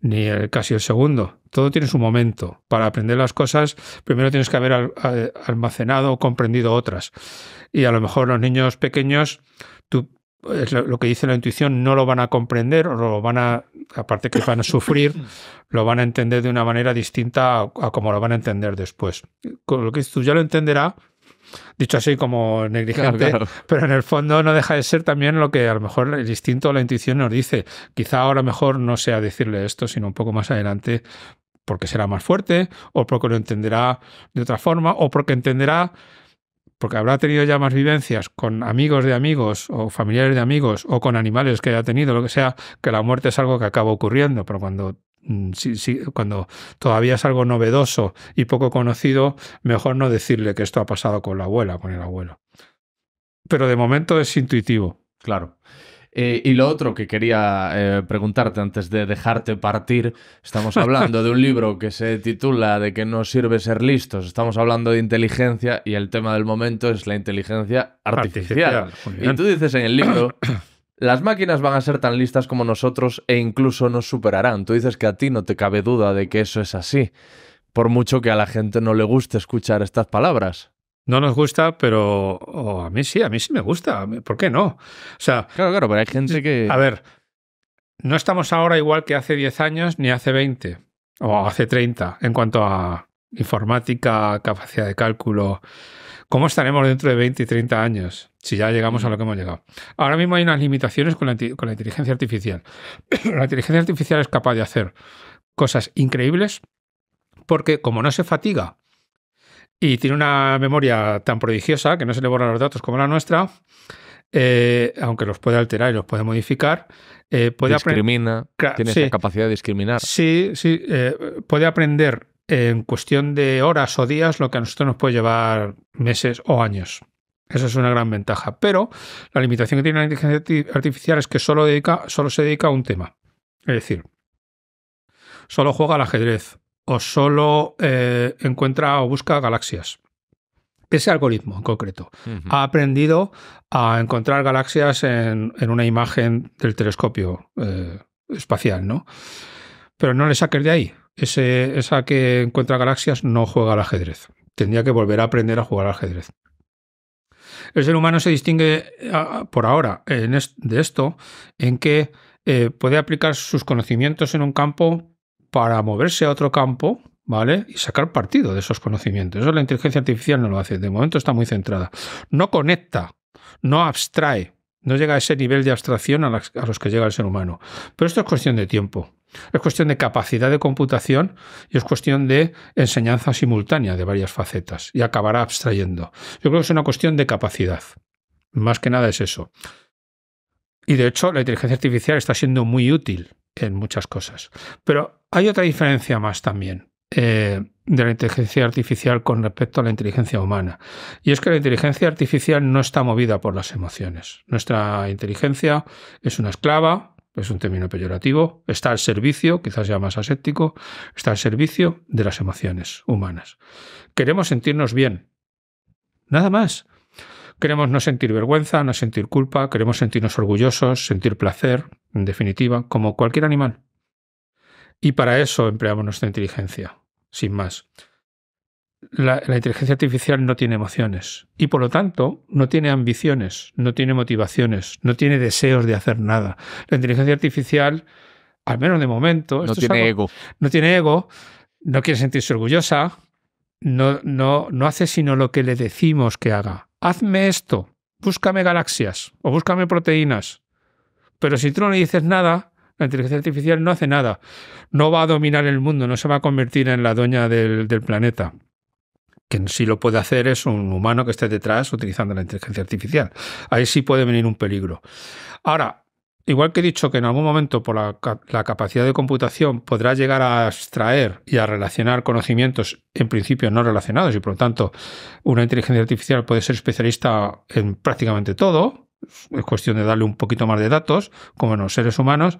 ni casi el segundo. Todo tiene su momento. Para aprender las cosas, primero tienes que haber almacenado o comprendido otras. Y a lo mejor los niños pequeños, tú, lo que dice la intuición, no lo van a comprender o lo van a, aparte que van a sufrir, [LAUGHS] lo van a entender de una manera distinta a, como lo van a entender después. Con lo que tú ya lo entenderás, dicho así como negligente, pero en el fondo no deja de ser también lo que a lo mejor el instinto o la intuición nos dice. Quizá ahora mejor no sea decirle esto, sino un poco más adelante porque será más fuerte o porque lo entenderá de otra forma o porque entenderá porque habrá tenido ya más vivencias con amigos de amigos o familiares de amigos o con animales que haya tenido, lo que sea, que la muerte es algo que acaba ocurriendo, pero cuando Mm, sí, cuando todavía es algo novedoso y poco conocido, mejor no decirle que esto ha pasado con la abuela, con el abuelo. Pero de momento es intuitivo. Claro. Eh, y lo otro que quería eh, preguntarte antes de dejarte partir, estamos [LAUGHS] hablando de un libro que se titula De que no sirve ser listos, estamos hablando de inteligencia y el tema del momento es la inteligencia artificial y tú dices en el libro [CLEARS THROAT] [COUGHS] Las máquinas van a ser tan listas como nosotros e incluso nos superarán. Tú dices que a ti no te cabe duda de que eso es así, por mucho que a la gente no le guste escuchar estas palabras. No nos gusta, pero oh, a mí sí, a mí sí me gusta. ¿Por qué no? O sea, claro, claro, pero hay gente que... A ver, no estamos ahora igual que hace 10 años ni hace 20 o hace 30 en cuanto a informática, capacidad de cálculo, ¿Cómo estaremos dentro de 20 y 30 años si ya llegamos a mm. lo que hemos llegado? Ahora mismo hay unas limitaciones con la, inteligencia artificial. [CLEARS THROAT] la inteligencia artificial es capaz de hacer cosas increíbles porque como no se fatiga y tiene una memoria tan prodigiosa que no se le borran los datos como la nuestra, eh, aunque los puede alterar y los puede modificar, eh, puede Discrimina, tiene esa capacidad de discriminar. Sí, sí, eh, puede aprender en cuestión de horas o días lo que a nosotros nos puede llevar meses o años. Eso es una gran ventaja. Pero la limitación que tiene la inteligencia artificial es que solo, dedica, solo se dedica a un tema. Es decir, solo juega al ajedrez o solo eh, encuentra o busca galaxias. Ese algoritmo en concreto ha aprendido a encontrar galaxias en, una imagen del telescopio eh, espacial, ¿no? Pero no le saques de ahí esa que encuentra galaxias no juega al ajedrez. Tendría que volver a aprender a jugar al ajedrez. El ser humano se distingue por ahora de esto en que eh, puede aplicar sus conocimientos en un campo para moverse a otro campo, ¿vale? Y sacar partido de esos conocimientos. Eso la inteligencia artificial no lo hace. De momento está muy centrada. No conecta, no abstrae, no llega a ese nivel de abstracción a los que llega el ser humano. Pero esto es cuestión de tiempo. Es cuestión de capacidad de computación y es cuestión de enseñanza simultánea de varias facetas y acabará abstrayendo. Yo creo que es una cuestión de capacidad. Más que nada es eso. Y de hecho, la inteligencia artificial está siendo muy útil en muchas cosas. Pero hay otra diferencia más también eh, de la inteligencia artificial con respecto a la inteligencia humana. Y es que la inteligencia artificial no está movida por las emociones. Nuestra inteligencia es una esclava es un término peyorativo, está al servicio, quizás ya más aséptico, está al servicio de las emociones humanas. Queremos sentirnos bien, nada más. Queremos no sentir vergüenza, no sentir culpa, queremos sentirnos orgullosos, sentir placer, en definitiva, como cualquier animal. Y para eso empleamos nuestra inteligencia, sin más la, inteligencia artificial no tiene emociones y por lo tanto no tiene ambiciones, no tiene motivaciones, no tiene deseos de hacer nada. La inteligencia artificial, al menos de momento, no tiene ego. No quiere sentirse orgullosa, no, no, no hace sino lo que le decimos que haga. Hazme esto, búscame galaxias o búscame proteínas. Pero si tú no le dices nada, la inteligencia artificial no hace nada. No va a dominar el mundo, no se va a convertir en la dueña del planeta. Quien sí lo puede hacer es un humano que esté detrás utilizando la inteligencia artificial. Ahí sí puede venir un peligro. Ahora, igual que he dicho que en algún momento por la, capacidad de computación podrá llegar a extraer y a relacionar conocimientos en principio no relacionados y por lo tanto una inteligencia artificial puede ser especialista en prácticamente todo, es cuestión de darle un poquito más de datos, como en los seres humanos,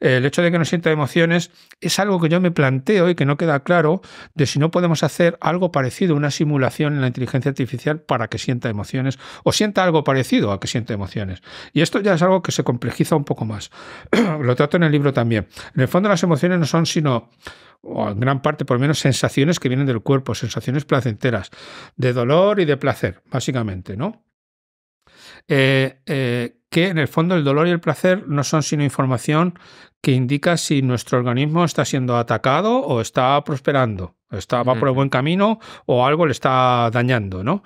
el hecho de que no sienta emociones es algo que yo me planteo y que no queda claro de si no podemos hacer algo parecido, una simulación en la inteligencia artificial para que sienta emociones o sienta algo parecido a que sienta emociones. Y esto ya es algo que se complejiza un poco más. [CLEARS THROAT] Lo trato en el libro también. En el fondo las emociones no son sino o en gran parte por lo menos sensaciones que vienen del cuerpo, sensaciones placenteras, de dolor y de placer, básicamente, ¿no? Eh, eh, que en el fondo el dolor y el placer no son sino información que indica si nuestro organismo está siendo atacado o está prosperando. Está, va por el buen camino o algo le está dañando, ¿no?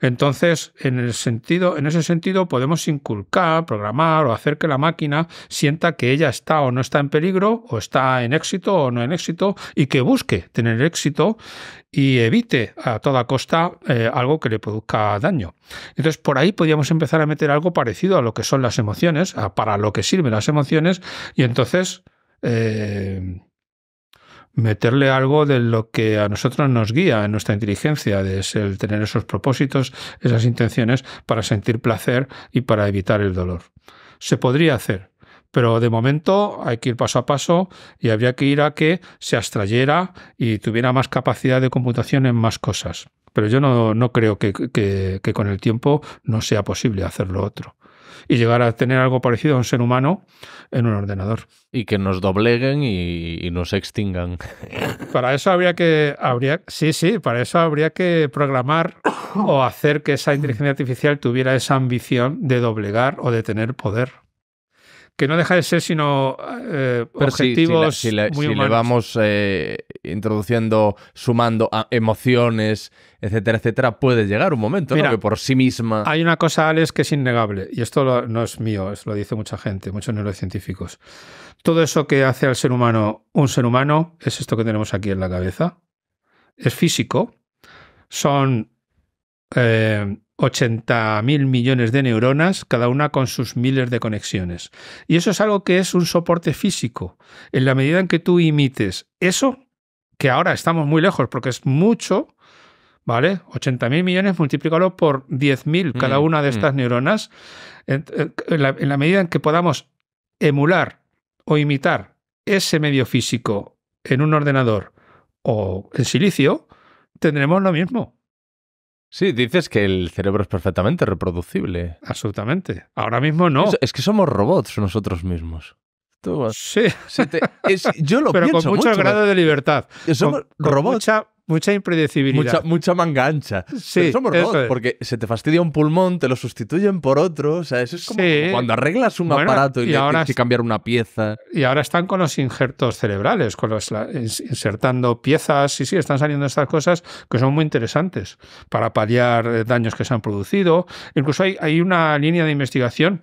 Entonces, en, el sentido, en ese sentido, podemos inculcar, programar o hacer que la máquina sienta que ella está o no está en peligro, o está en éxito o no en éxito, y que busque tener éxito y evite a toda costa eh, algo que le produzca daño. Entonces, por ahí podríamos empezar a meter algo parecido a lo que son las emociones, a para lo que sirven las emociones, y entonces... Eh, meterle algo de lo que a nosotros nos guía en nuestra inteligencia, de el tener esos propósitos, esas intenciones para sentir placer y para evitar el dolor. Se podría hacer, pero de momento hay que ir paso a paso y habría que ir a que se abstrayera y tuviera más capacidad de computación en más cosas. Pero yo no, creo que, que con el tiempo no sea posible hacerlo otro y llegar a tener algo parecido a un ser humano en un ordenador. Y que nos dobleguen y, nos extingan. [LAUGHS] Para eso habría que, habría, sí, sí, para eso habría que programar o hacer que esa inteligencia artificial tuviera esa ambición de doblegar o de tener poder que no deja de ser sino eh, objetivos si, le vamos eh, introduciendo, sumando emociones, etcétera, etcétera, puede llegar un momento ¿no? que por sí misma... Hay una cosa, Alex, que es innegable, y esto no es mío, lo dice mucha gente, muchos neurocientíficos. Todo eso que hace al ser humano un ser humano es esto que tenemos aquí en la cabeza. Es físico, son... Eh, 80.000 millones de neuronas, cada una con sus miles de conexiones. Y eso es algo que es un soporte físico. En la medida en que tú imites eso, que ahora estamos muy lejos porque es mucho, ¿vale? 80.000 millones multiplícalo por 10.000 cada mm, una de mm. estas neuronas. la, en la medida en que podamos emular o imitar ese medio físico en un ordenador o en silicio, tendremos lo mismo. Sí, dices que el cerebro es perfectamente reproducible. Absolutamente. Ahora mismo no. Es, que somos robots nosotros mismos. Tú, sí. yo lo [LAUGHS] Pero con mucho, grado de libertad. Somos robots. Mucha impredecibilidad. Mucha, mucha mangancha. Sí, porque se te fastidia un pulmón, te lo sustituyen por otro. O sea, eso es como cuando arreglas un aparato y, tienes que cambiar una pieza. Y ahora están con los injertos cerebrales, con los insertando piezas. Sí, sí, están saliendo estas cosas que son muy interesantes para paliar eh, daños que se han producido. Incluso hay, hay una línea de investigación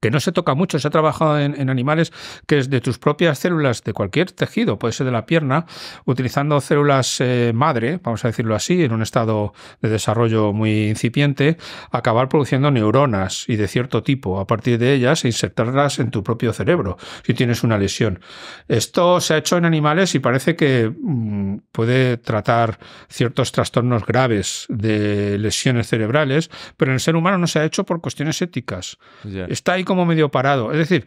que no se toca mucho, se ha trabajado en, animales que es de tus propias células, de cualquier tejido, puede ser de la pierna, utilizando células eh, madre, vamos a decirlo así, en un estado de desarrollo muy incipiente, acabar produciendo neuronas y de cierto tipo, a partir de ellas e insertarlas en tu propio cerebro, si tienes una lesión. Esto se ha hecho en animales y parece que mm, puede tratar ciertos trastornos graves de lesiones cerebrales, pero en el ser humano no se ha hecho por cuestiones éticas ahí como medio parado. Es decir,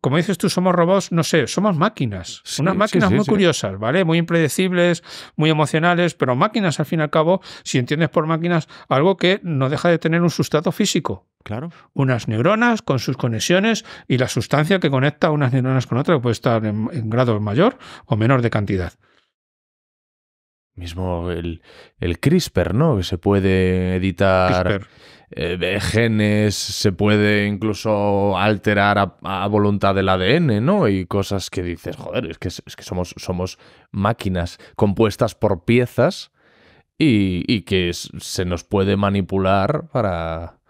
como dices tú, somos robots, no sé, somos máquinas. Unas máquinas muy curiosas, ¿vale? Muy impredecibles, muy emocionales, pero máquinas al fin y al cabo, si entiendes por máquinas, algo que no deja de tener un sustrato físico. Claro. Unas neuronas con sus conexiones y la sustancia que conecta unas neuronas con otras puede estar en, grado mayor o menor de cantidad mismo el, el CRISPR, ¿no? Que se puede editar. CRISPR. Eh, genes, se puede incluso alterar a, voluntad del ADN, ¿no? Y cosas que dices, joder, es que, somos, máquinas compuestas por piezas y, que se nos puede manipular para,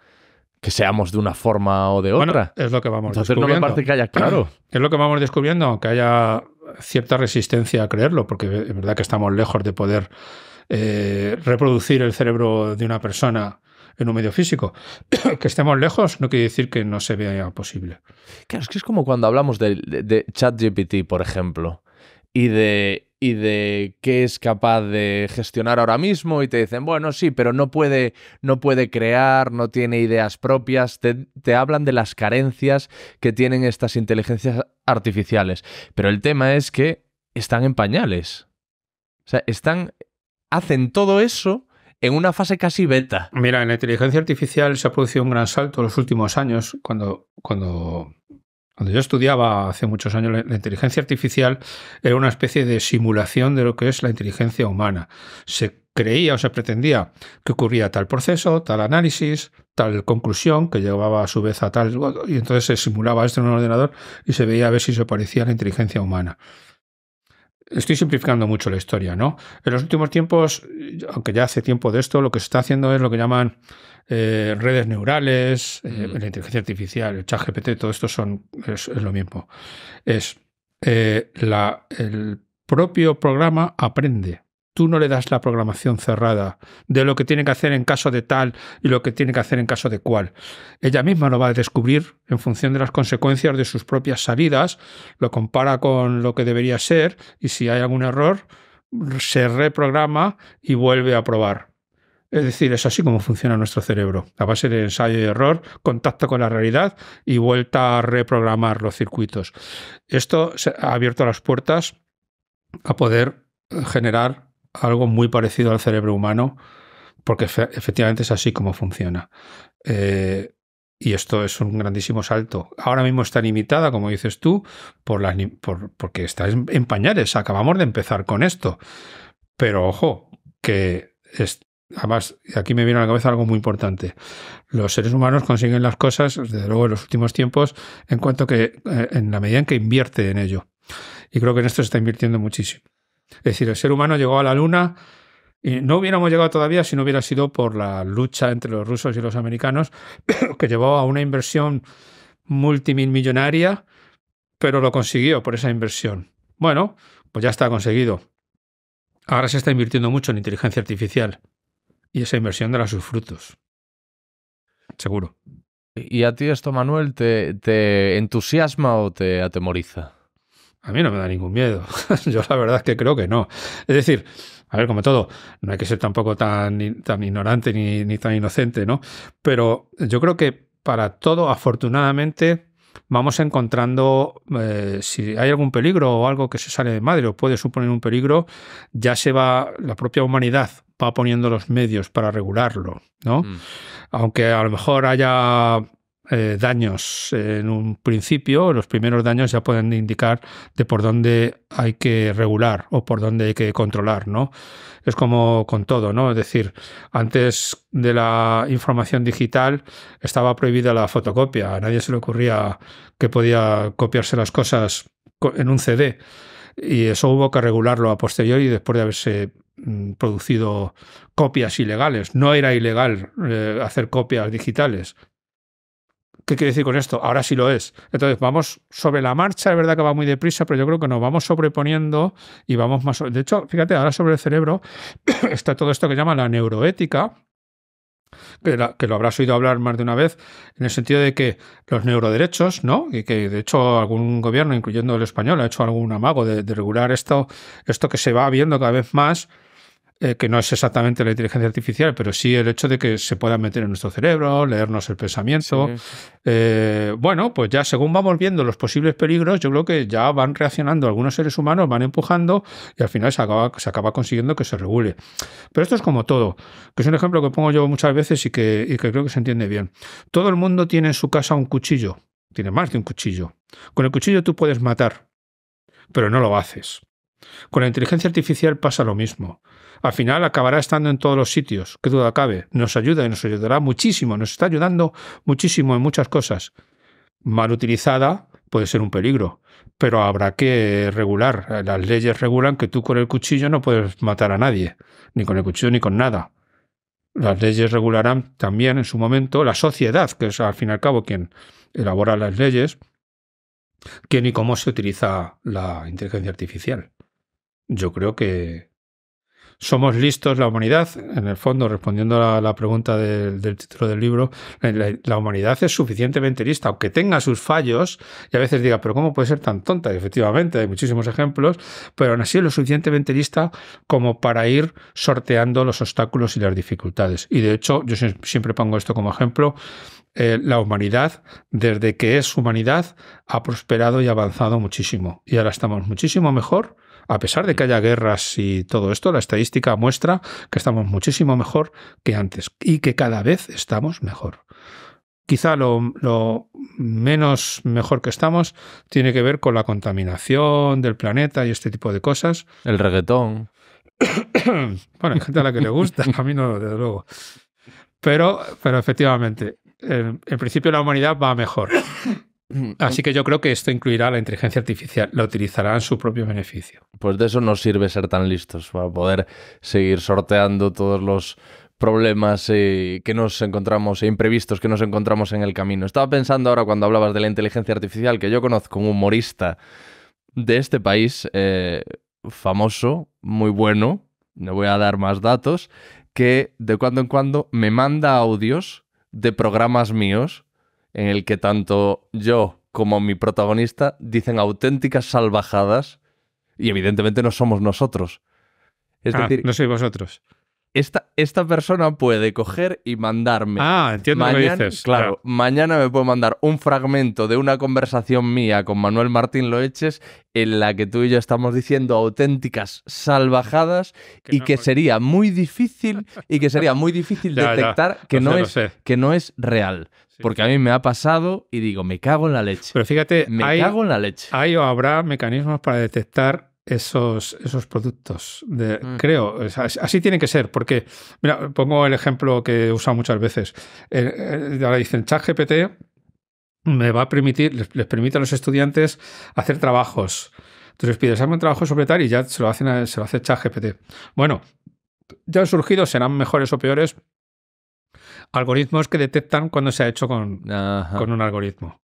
que seamos de una forma o de otra. es lo que vamos descubriendo. claro. [CLEARS THROAT] Es lo que vamos descubriendo, aunque haya cierta resistencia a creerlo, porque es verdad que estamos lejos de poder eh, reproducir el cerebro de una persona en un medio físico. [COUGHS] que estemos lejos no quiere decir que no se vea posible. Claro, es que es como cuando hablamos de, ChatGPT, por ejemplo, y de, y de qué es capaz de gestionar ahora mismo y te dicen, bueno, sí, pero no puede, no puede crear, no tiene ideas propias, te, te, hablan de las carencias que tienen estas inteligencias artificiales. Pero el tema es que están en pañales. O sea, están, hacen todo eso en una fase casi beta. Mira, en la inteligencia artificial se ha producido un gran salto en los últimos años. Cuando, cuando, cuando yo estudiaba hace muchos años, la inteligencia artificial era una especie de simulación de lo que es la inteligencia humana. Se creía o se pretendía que ocurría tal proceso, tal análisis, tal conclusión que llevaba a su vez a tal... Y entonces se simulaba esto en un ordenador y se veía a ver si se parecía a la inteligencia humana estoy simplificando mucho la historia, ¿no? En los últimos tiempos, aunque ya hace tiempo de esto, lo que se está haciendo es lo que llaman eh, redes neurales, eh, mm. la inteligencia artificial, el chat GPT, todo esto son, es, lo mismo. Es eh, la, el propio programa aprende tú no le das la programación cerrada de lo que tiene que hacer en caso de tal y lo que tiene que hacer en caso de cual. Ella misma lo va a descubrir en función de las consecuencias de sus propias salidas, lo compara con lo que debería ser y si hay algún error, se reprograma y vuelve a probar. Es decir, es así como funciona nuestro cerebro, a base de ensayo y error, contacto con la realidad y vuelta a reprogramar los circuitos. Esto ha abierto las puertas a poder generar algo muy parecido al cerebro humano, porque efectivamente es así como funciona. Eh, y esto es un grandísimo salto. Ahora mismo está limitada, como dices tú, por las, porque está en pañales. Acabamos de empezar con esto. Pero ojo, que es, además, aquí me viene a la cabeza algo muy importante. Los seres humanos consiguen las cosas, desde luego en los últimos tiempos, en cuanto que eh, en la medida en que invierte en ello. Y creo que en esto se está invirtiendo muchísimo. Es decir, el ser humano llegó a la Luna y no hubiéramos llegado todavía si no hubiera sido por la lucha entre los rusos y los americanos, [COUGHS] que llevó a una inversión multimillonaria, pero lo consiguió por esa inversión. Bueno, pues ya está conseguido. Ahora se está invirtiendo mucho en inteligencia artificial y esa inversión dará sus frutos. Seguro. ¿Y a ti esto, Manuel, te, te entusiasma o te atemoriza? A mí no me da ningún miedo. [LAUGHS] Yo la verdad es que creo que no. Es decir, a ver, como todo, no hay que ser tampoco tan, tan ignorante ni, tan inocente, ¿no? Pero yo creo que para todo, afortunadamente, vamos encontrando eh, si hay algún peligro o algo que se sale de madre o puede suponer un peligro, ya se va, la propia humanidad va poniendo los medios para regularlo, ¿no? Mm. Aunque a lo mejor haya eh, daños en un principio, los primeros daños ya pueden indicar de por dónde hay que regular o por dónde hay que controlar, ¿no? Es como con todo, ¿no? Es decir, antes de la información digital estaba prohibida la fotocopia, a nadie se le ocurría que podía copiarse las cosas en un CD y eso hubo que regularlo a posteriori después de haberse mm, producido copias ilegales. No era ilegal eh, hacer copias digitales, ¿Qué quiere decir con esto? Ahora sí lo es. Entonces vamos sobre la marcha, es verdad que va muy deprisa, pero yo creo que nos vamos sobreponiendo y vamos más... De hecho, fíjate, ahora sobre el cerebro [CLEARS THROAT] está todo esto que llama la neuroética, que, lo habrás oído hablar más de una vez, en el sentido de que los neuroderechos, ¿no? Y que de hecho algún gobierno, incluyendo el español, ha hecho algún amago de, de regular esto, esto que se va viendo cada vez más eh, que no es exactamente la inteligencia artificial, pero sí el hecho de que se pueda meter en nuestro cerebro, leernos el pensamiento. Eh, bueno, pues ya según vamos viendo los posibles peligros, yo creo que ya van reaccionando algunos seres humanos, van empujando y al final se acaba, consiguiendo que se regule. Pero esto es como todo, que es un ejemplo que pongo yo muchas veces y que, y que creo que se entiende bien. Todo el mundo tiene en su casa un cuchillo, tiene más de un cuchillo. Con el cuchillo tú puedes matar, pero no lo haces. Con la inteligencia artificial pasa lo mismo al final acabará estando en todos los sitios, qué duda cabe. Nos ayuda y nos ayudará muchísimo, nos está ayudando muchísimo en muchas cosas. Mal utilizada puede ser un peligro, pero habrá que regular. Las leyes regulan que tú con el cuchillo no puedes matar a nadie, ni con el cuchillo ni con nada. Las leyes regularán también en su momento la sociedad, que es al fin y al cabo quien elabora las leyes, quién y cómo se utiliza la inteligencia artificial. Yo creo que somos listos la humanidad, en el fondo, respondiendo a la, pregunta del, título del libro, la, humanidad es suficientemente lista, aunque tenga sus fallos, y a veces diga, pero ¿cómo puede ser tan tonta? Y efectivamente, hay muchísimos ejemplos, pero aún así es lo suficientemente lista como para ir sorteando los obstáculos y las dificultades. Y de hecho, yo siempre pongo esto como ejemplo, eh, la humanidad, desde que es humanidad, ha prosperado y avanzado muchísimo. Y ahora estamos muchísimo mejor a pesar de que haya guerras y todo esto, la estadística muestra que estamos muchísimo mejor que antes y que cada vez estamos mejor. Quizá lo, menos mejor que estamos tiene que ver con la contaminación del planeta y este tipo de cosas. El reggaetón. [COUGHS] bueno, hay gente a la que le gusta, a mí no, desde luego. Pero, pero efectivamente, en principio la humanidad va mejor. Así que yo creo que esto incluirá la inteligencia artificial, la utilizará en su propio beneficio. Pues de eso nos sirve ser tan listos, para poder seguir sorteando todos los problemas eh, que nos encontramos, e imprevistos que nos encontramos en el camino. Estaba pensando ahora cuando hablabas de la inteligencia artificial, que yo conozco un humorista de este país, eh, famoso, muy bueno, no voy a dar más datos, que de cuando en cuando me manda audios de programas míos en el que tanto yo como mi protagonista dicen auténticas salvajadas y evidentemente no somos nosotros. Es ah, decir, no soy vosotros. Esta, esta, persona puede coger y mandarme. Ah, entiendo lo que dices. Claro, mañana me puede mandar un fragmento de una conversación mía con Manuel Martín Loeches en la que tú y yo estamos diciendo auténticas salvajadas y que sería muy difícil y que sería muy difícil [LAUGHS] detectar que, no es, que no es real. Porque a mí me ha pasado y digo, me cago en la leche. Pero fíjate, me cago en la leche. Hay o habrá mecanismos para detectar esos, esos productos. De, mm. Creo, así tiene que ser, porque, mira, pongo el ejemplo que he usado muchas veces. ahora dicen, ChatGPT me va a permitir, les, permite a los estudiantes hacer trabajos. Entonces pides, hazme un trabajo sobre tal y ya se lo, hacen se lo hace ChatGPT. Bueno, ya han surgido, serán mejores o peores, Algoritmos que detectan cuando se ha hecho con, un algoritmo.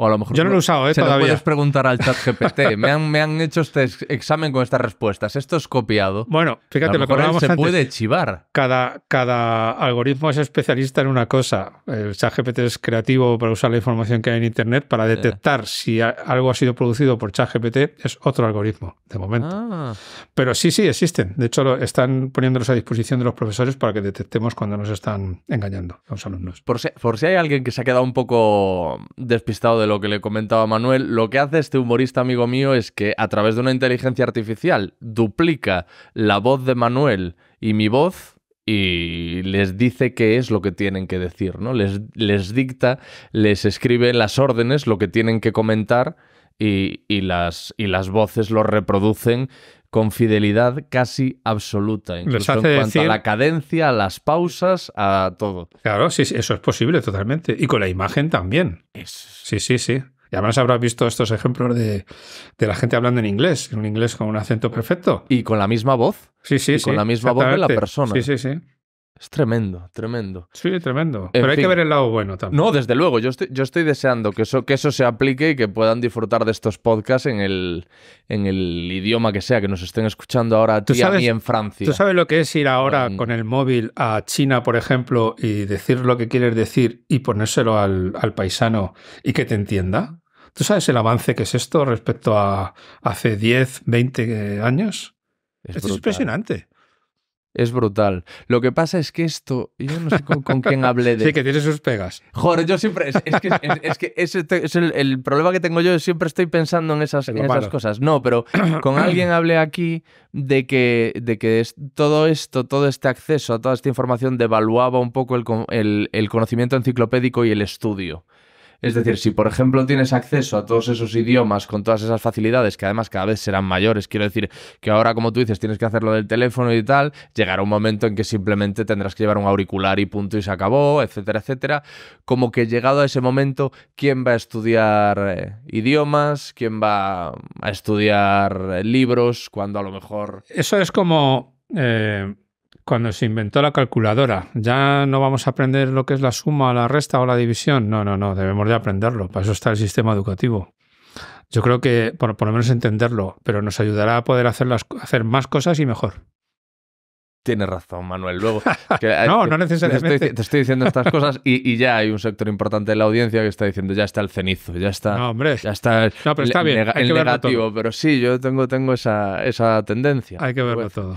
O a lo mejor Yo no lo he usado, ¿eh? Se todavía. puedes preguntar al chat GPT. [LAUGHS] me, han, me han hecho este examen con estas respuestas. Esto es copiado. Bueno, fíjate, a lo, mejor se puede chivar. Cada, cada algoritmo es especialista en una cosa. El chat GPT es creativo para usar la información que hay en Internet para detectar si algo ha sido producido por chat GPT. Es otro algoritmo, de momento. Ah. Pero sí, sí, existen. De hecho, lo, están poniéndolos a disposición de los profesores para que detectemos cuando nos están engañando los alumnos. Por si, por si hay alguien que se ha quedado un poco despistado de lo que le comentaba Manuel, lo que hace este humorista amigo mío es que a través de una inteligencia artificial duplica la voz de Manuel y mi voz y les dice qué es lo que tienen que decir, ¿no? Les, les dicta, les escribe las órdenes lo que tienen que comentar y, las, y las voces lo reproducen con fidelidad casi absoluta, incluso en cuanto a la cadencia, a las pausas, a todo. Claro, sí, eso es posible totalmente. Y con la imagen también. Sí, sí, sí. Y además habrás visto estos ejemplos de, la gente hablando en inglés, en un inglés con un acento perfecto. Y con la misma voz. Sí, sí, y sí. Con la misma voz de la persona. Sí, sí, sí. Es tremendo, tremendo. Sí, tremendo. Pero hay que ver el lado bueno también. No, desde luego. Yo estoy, yo estoy deseando que eso, que eso se aplique y que puedan disfrutar de estos podcasts en el, en el idioma que sea, que nos estén escuchando ahora a ti y a mí en Francia. ¿Tú sabes lo que es ir ahora con el móvil a China, por ejemplo, y decir lo que quieres decir y ponérselo al, paisano y que te entienda? ¿Tú sabes el avance que es esto respecto a hace 10, 20 eh, años? es impresionante. Es brutal. Lo que pasa es que esto, yo no sé con, quién hablé de. [LAUGHS] Sí, que tiene sus pegas. Joder, yo siempre. Es, que, es, el, problema que tengo yo, que siempre estoy pensando en esas, cosas. No, pero [COUGHS] con alguien hablé aquí de que, de que es, todo esto, todo este acceso a toda esta información devaluaba un poco el, el conocimiento enciclopédico y el estudio. Es decir, si por ejemplo tienes acceso a todos esos idiomas con todas esas facilidades, que además cada vez serán mayores, quiero decir que ahora como tú dices tienes que hacerlo del teléfono y tal, llegará un momento en que simplemente tendrás que llevar un auricular y punto y se acabó, etcétera, etcétera. Como que llegado a ese momento, ¿quién va a estudiar eh, idiomas? ¿Quién va a estudiar eh, libros cuando a lo mejor... Eso es como... Eh, cuando se inventó la calculadora. Ya no vamos a aprender lo que es la suma, la resta o la división. No, no, no, debemos de aprenderlo. Para eso está el sistema educativo. Yo creo que por, lo menos entenderlo, pero nos ayudará a poder hacer, las, hacer más cosas y mejor. Tienes razón, Manuel. Luego, [LAUGHS] eh, no, no necesariamente. Te estoy, diciendo estas cosas y, ya hay un sector importante de la audiencia que está diciendo ya está el cenizo, ya está. Ya está. el negativo. Pero sí, yo tengo, tengo esa, esa tendencia. Hay que verlo pues, todo.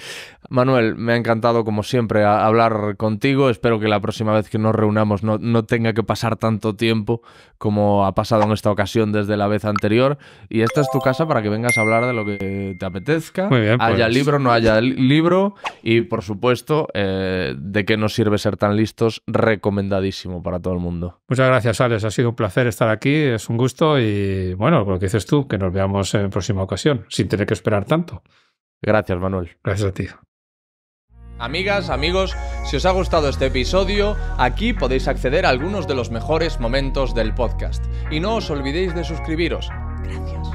Manuel, me ha encantado, como siempre, hablar contigo. Espero que la próxima vez que nos reunamos no, tenga que pasar tanto tiempo como ha pasado en esta ocasión desde la vez anterior. Y esta es tu casa para que vengas a hablar de lo que te apetezca. Haya pues. libro, no haya libro. Y supuesto, eh, de qué nos sirve ser tan listos, recomendadísimo para todo el mundo. Muchas gracias, Alex. Ha sido un placer estar aquí, es un gusto y bueno, lo que dices tú, que nos veamos en próxima ocasión, sin tener que esperar tanto. Gracias, Manuel. Gracias a ti. Amigas, amigos, si os ha gustado este episodio, aquí podéis acceder a algunos de los mejores momentos del podcast. Y no os olvidéis de suscribiros. Gracias.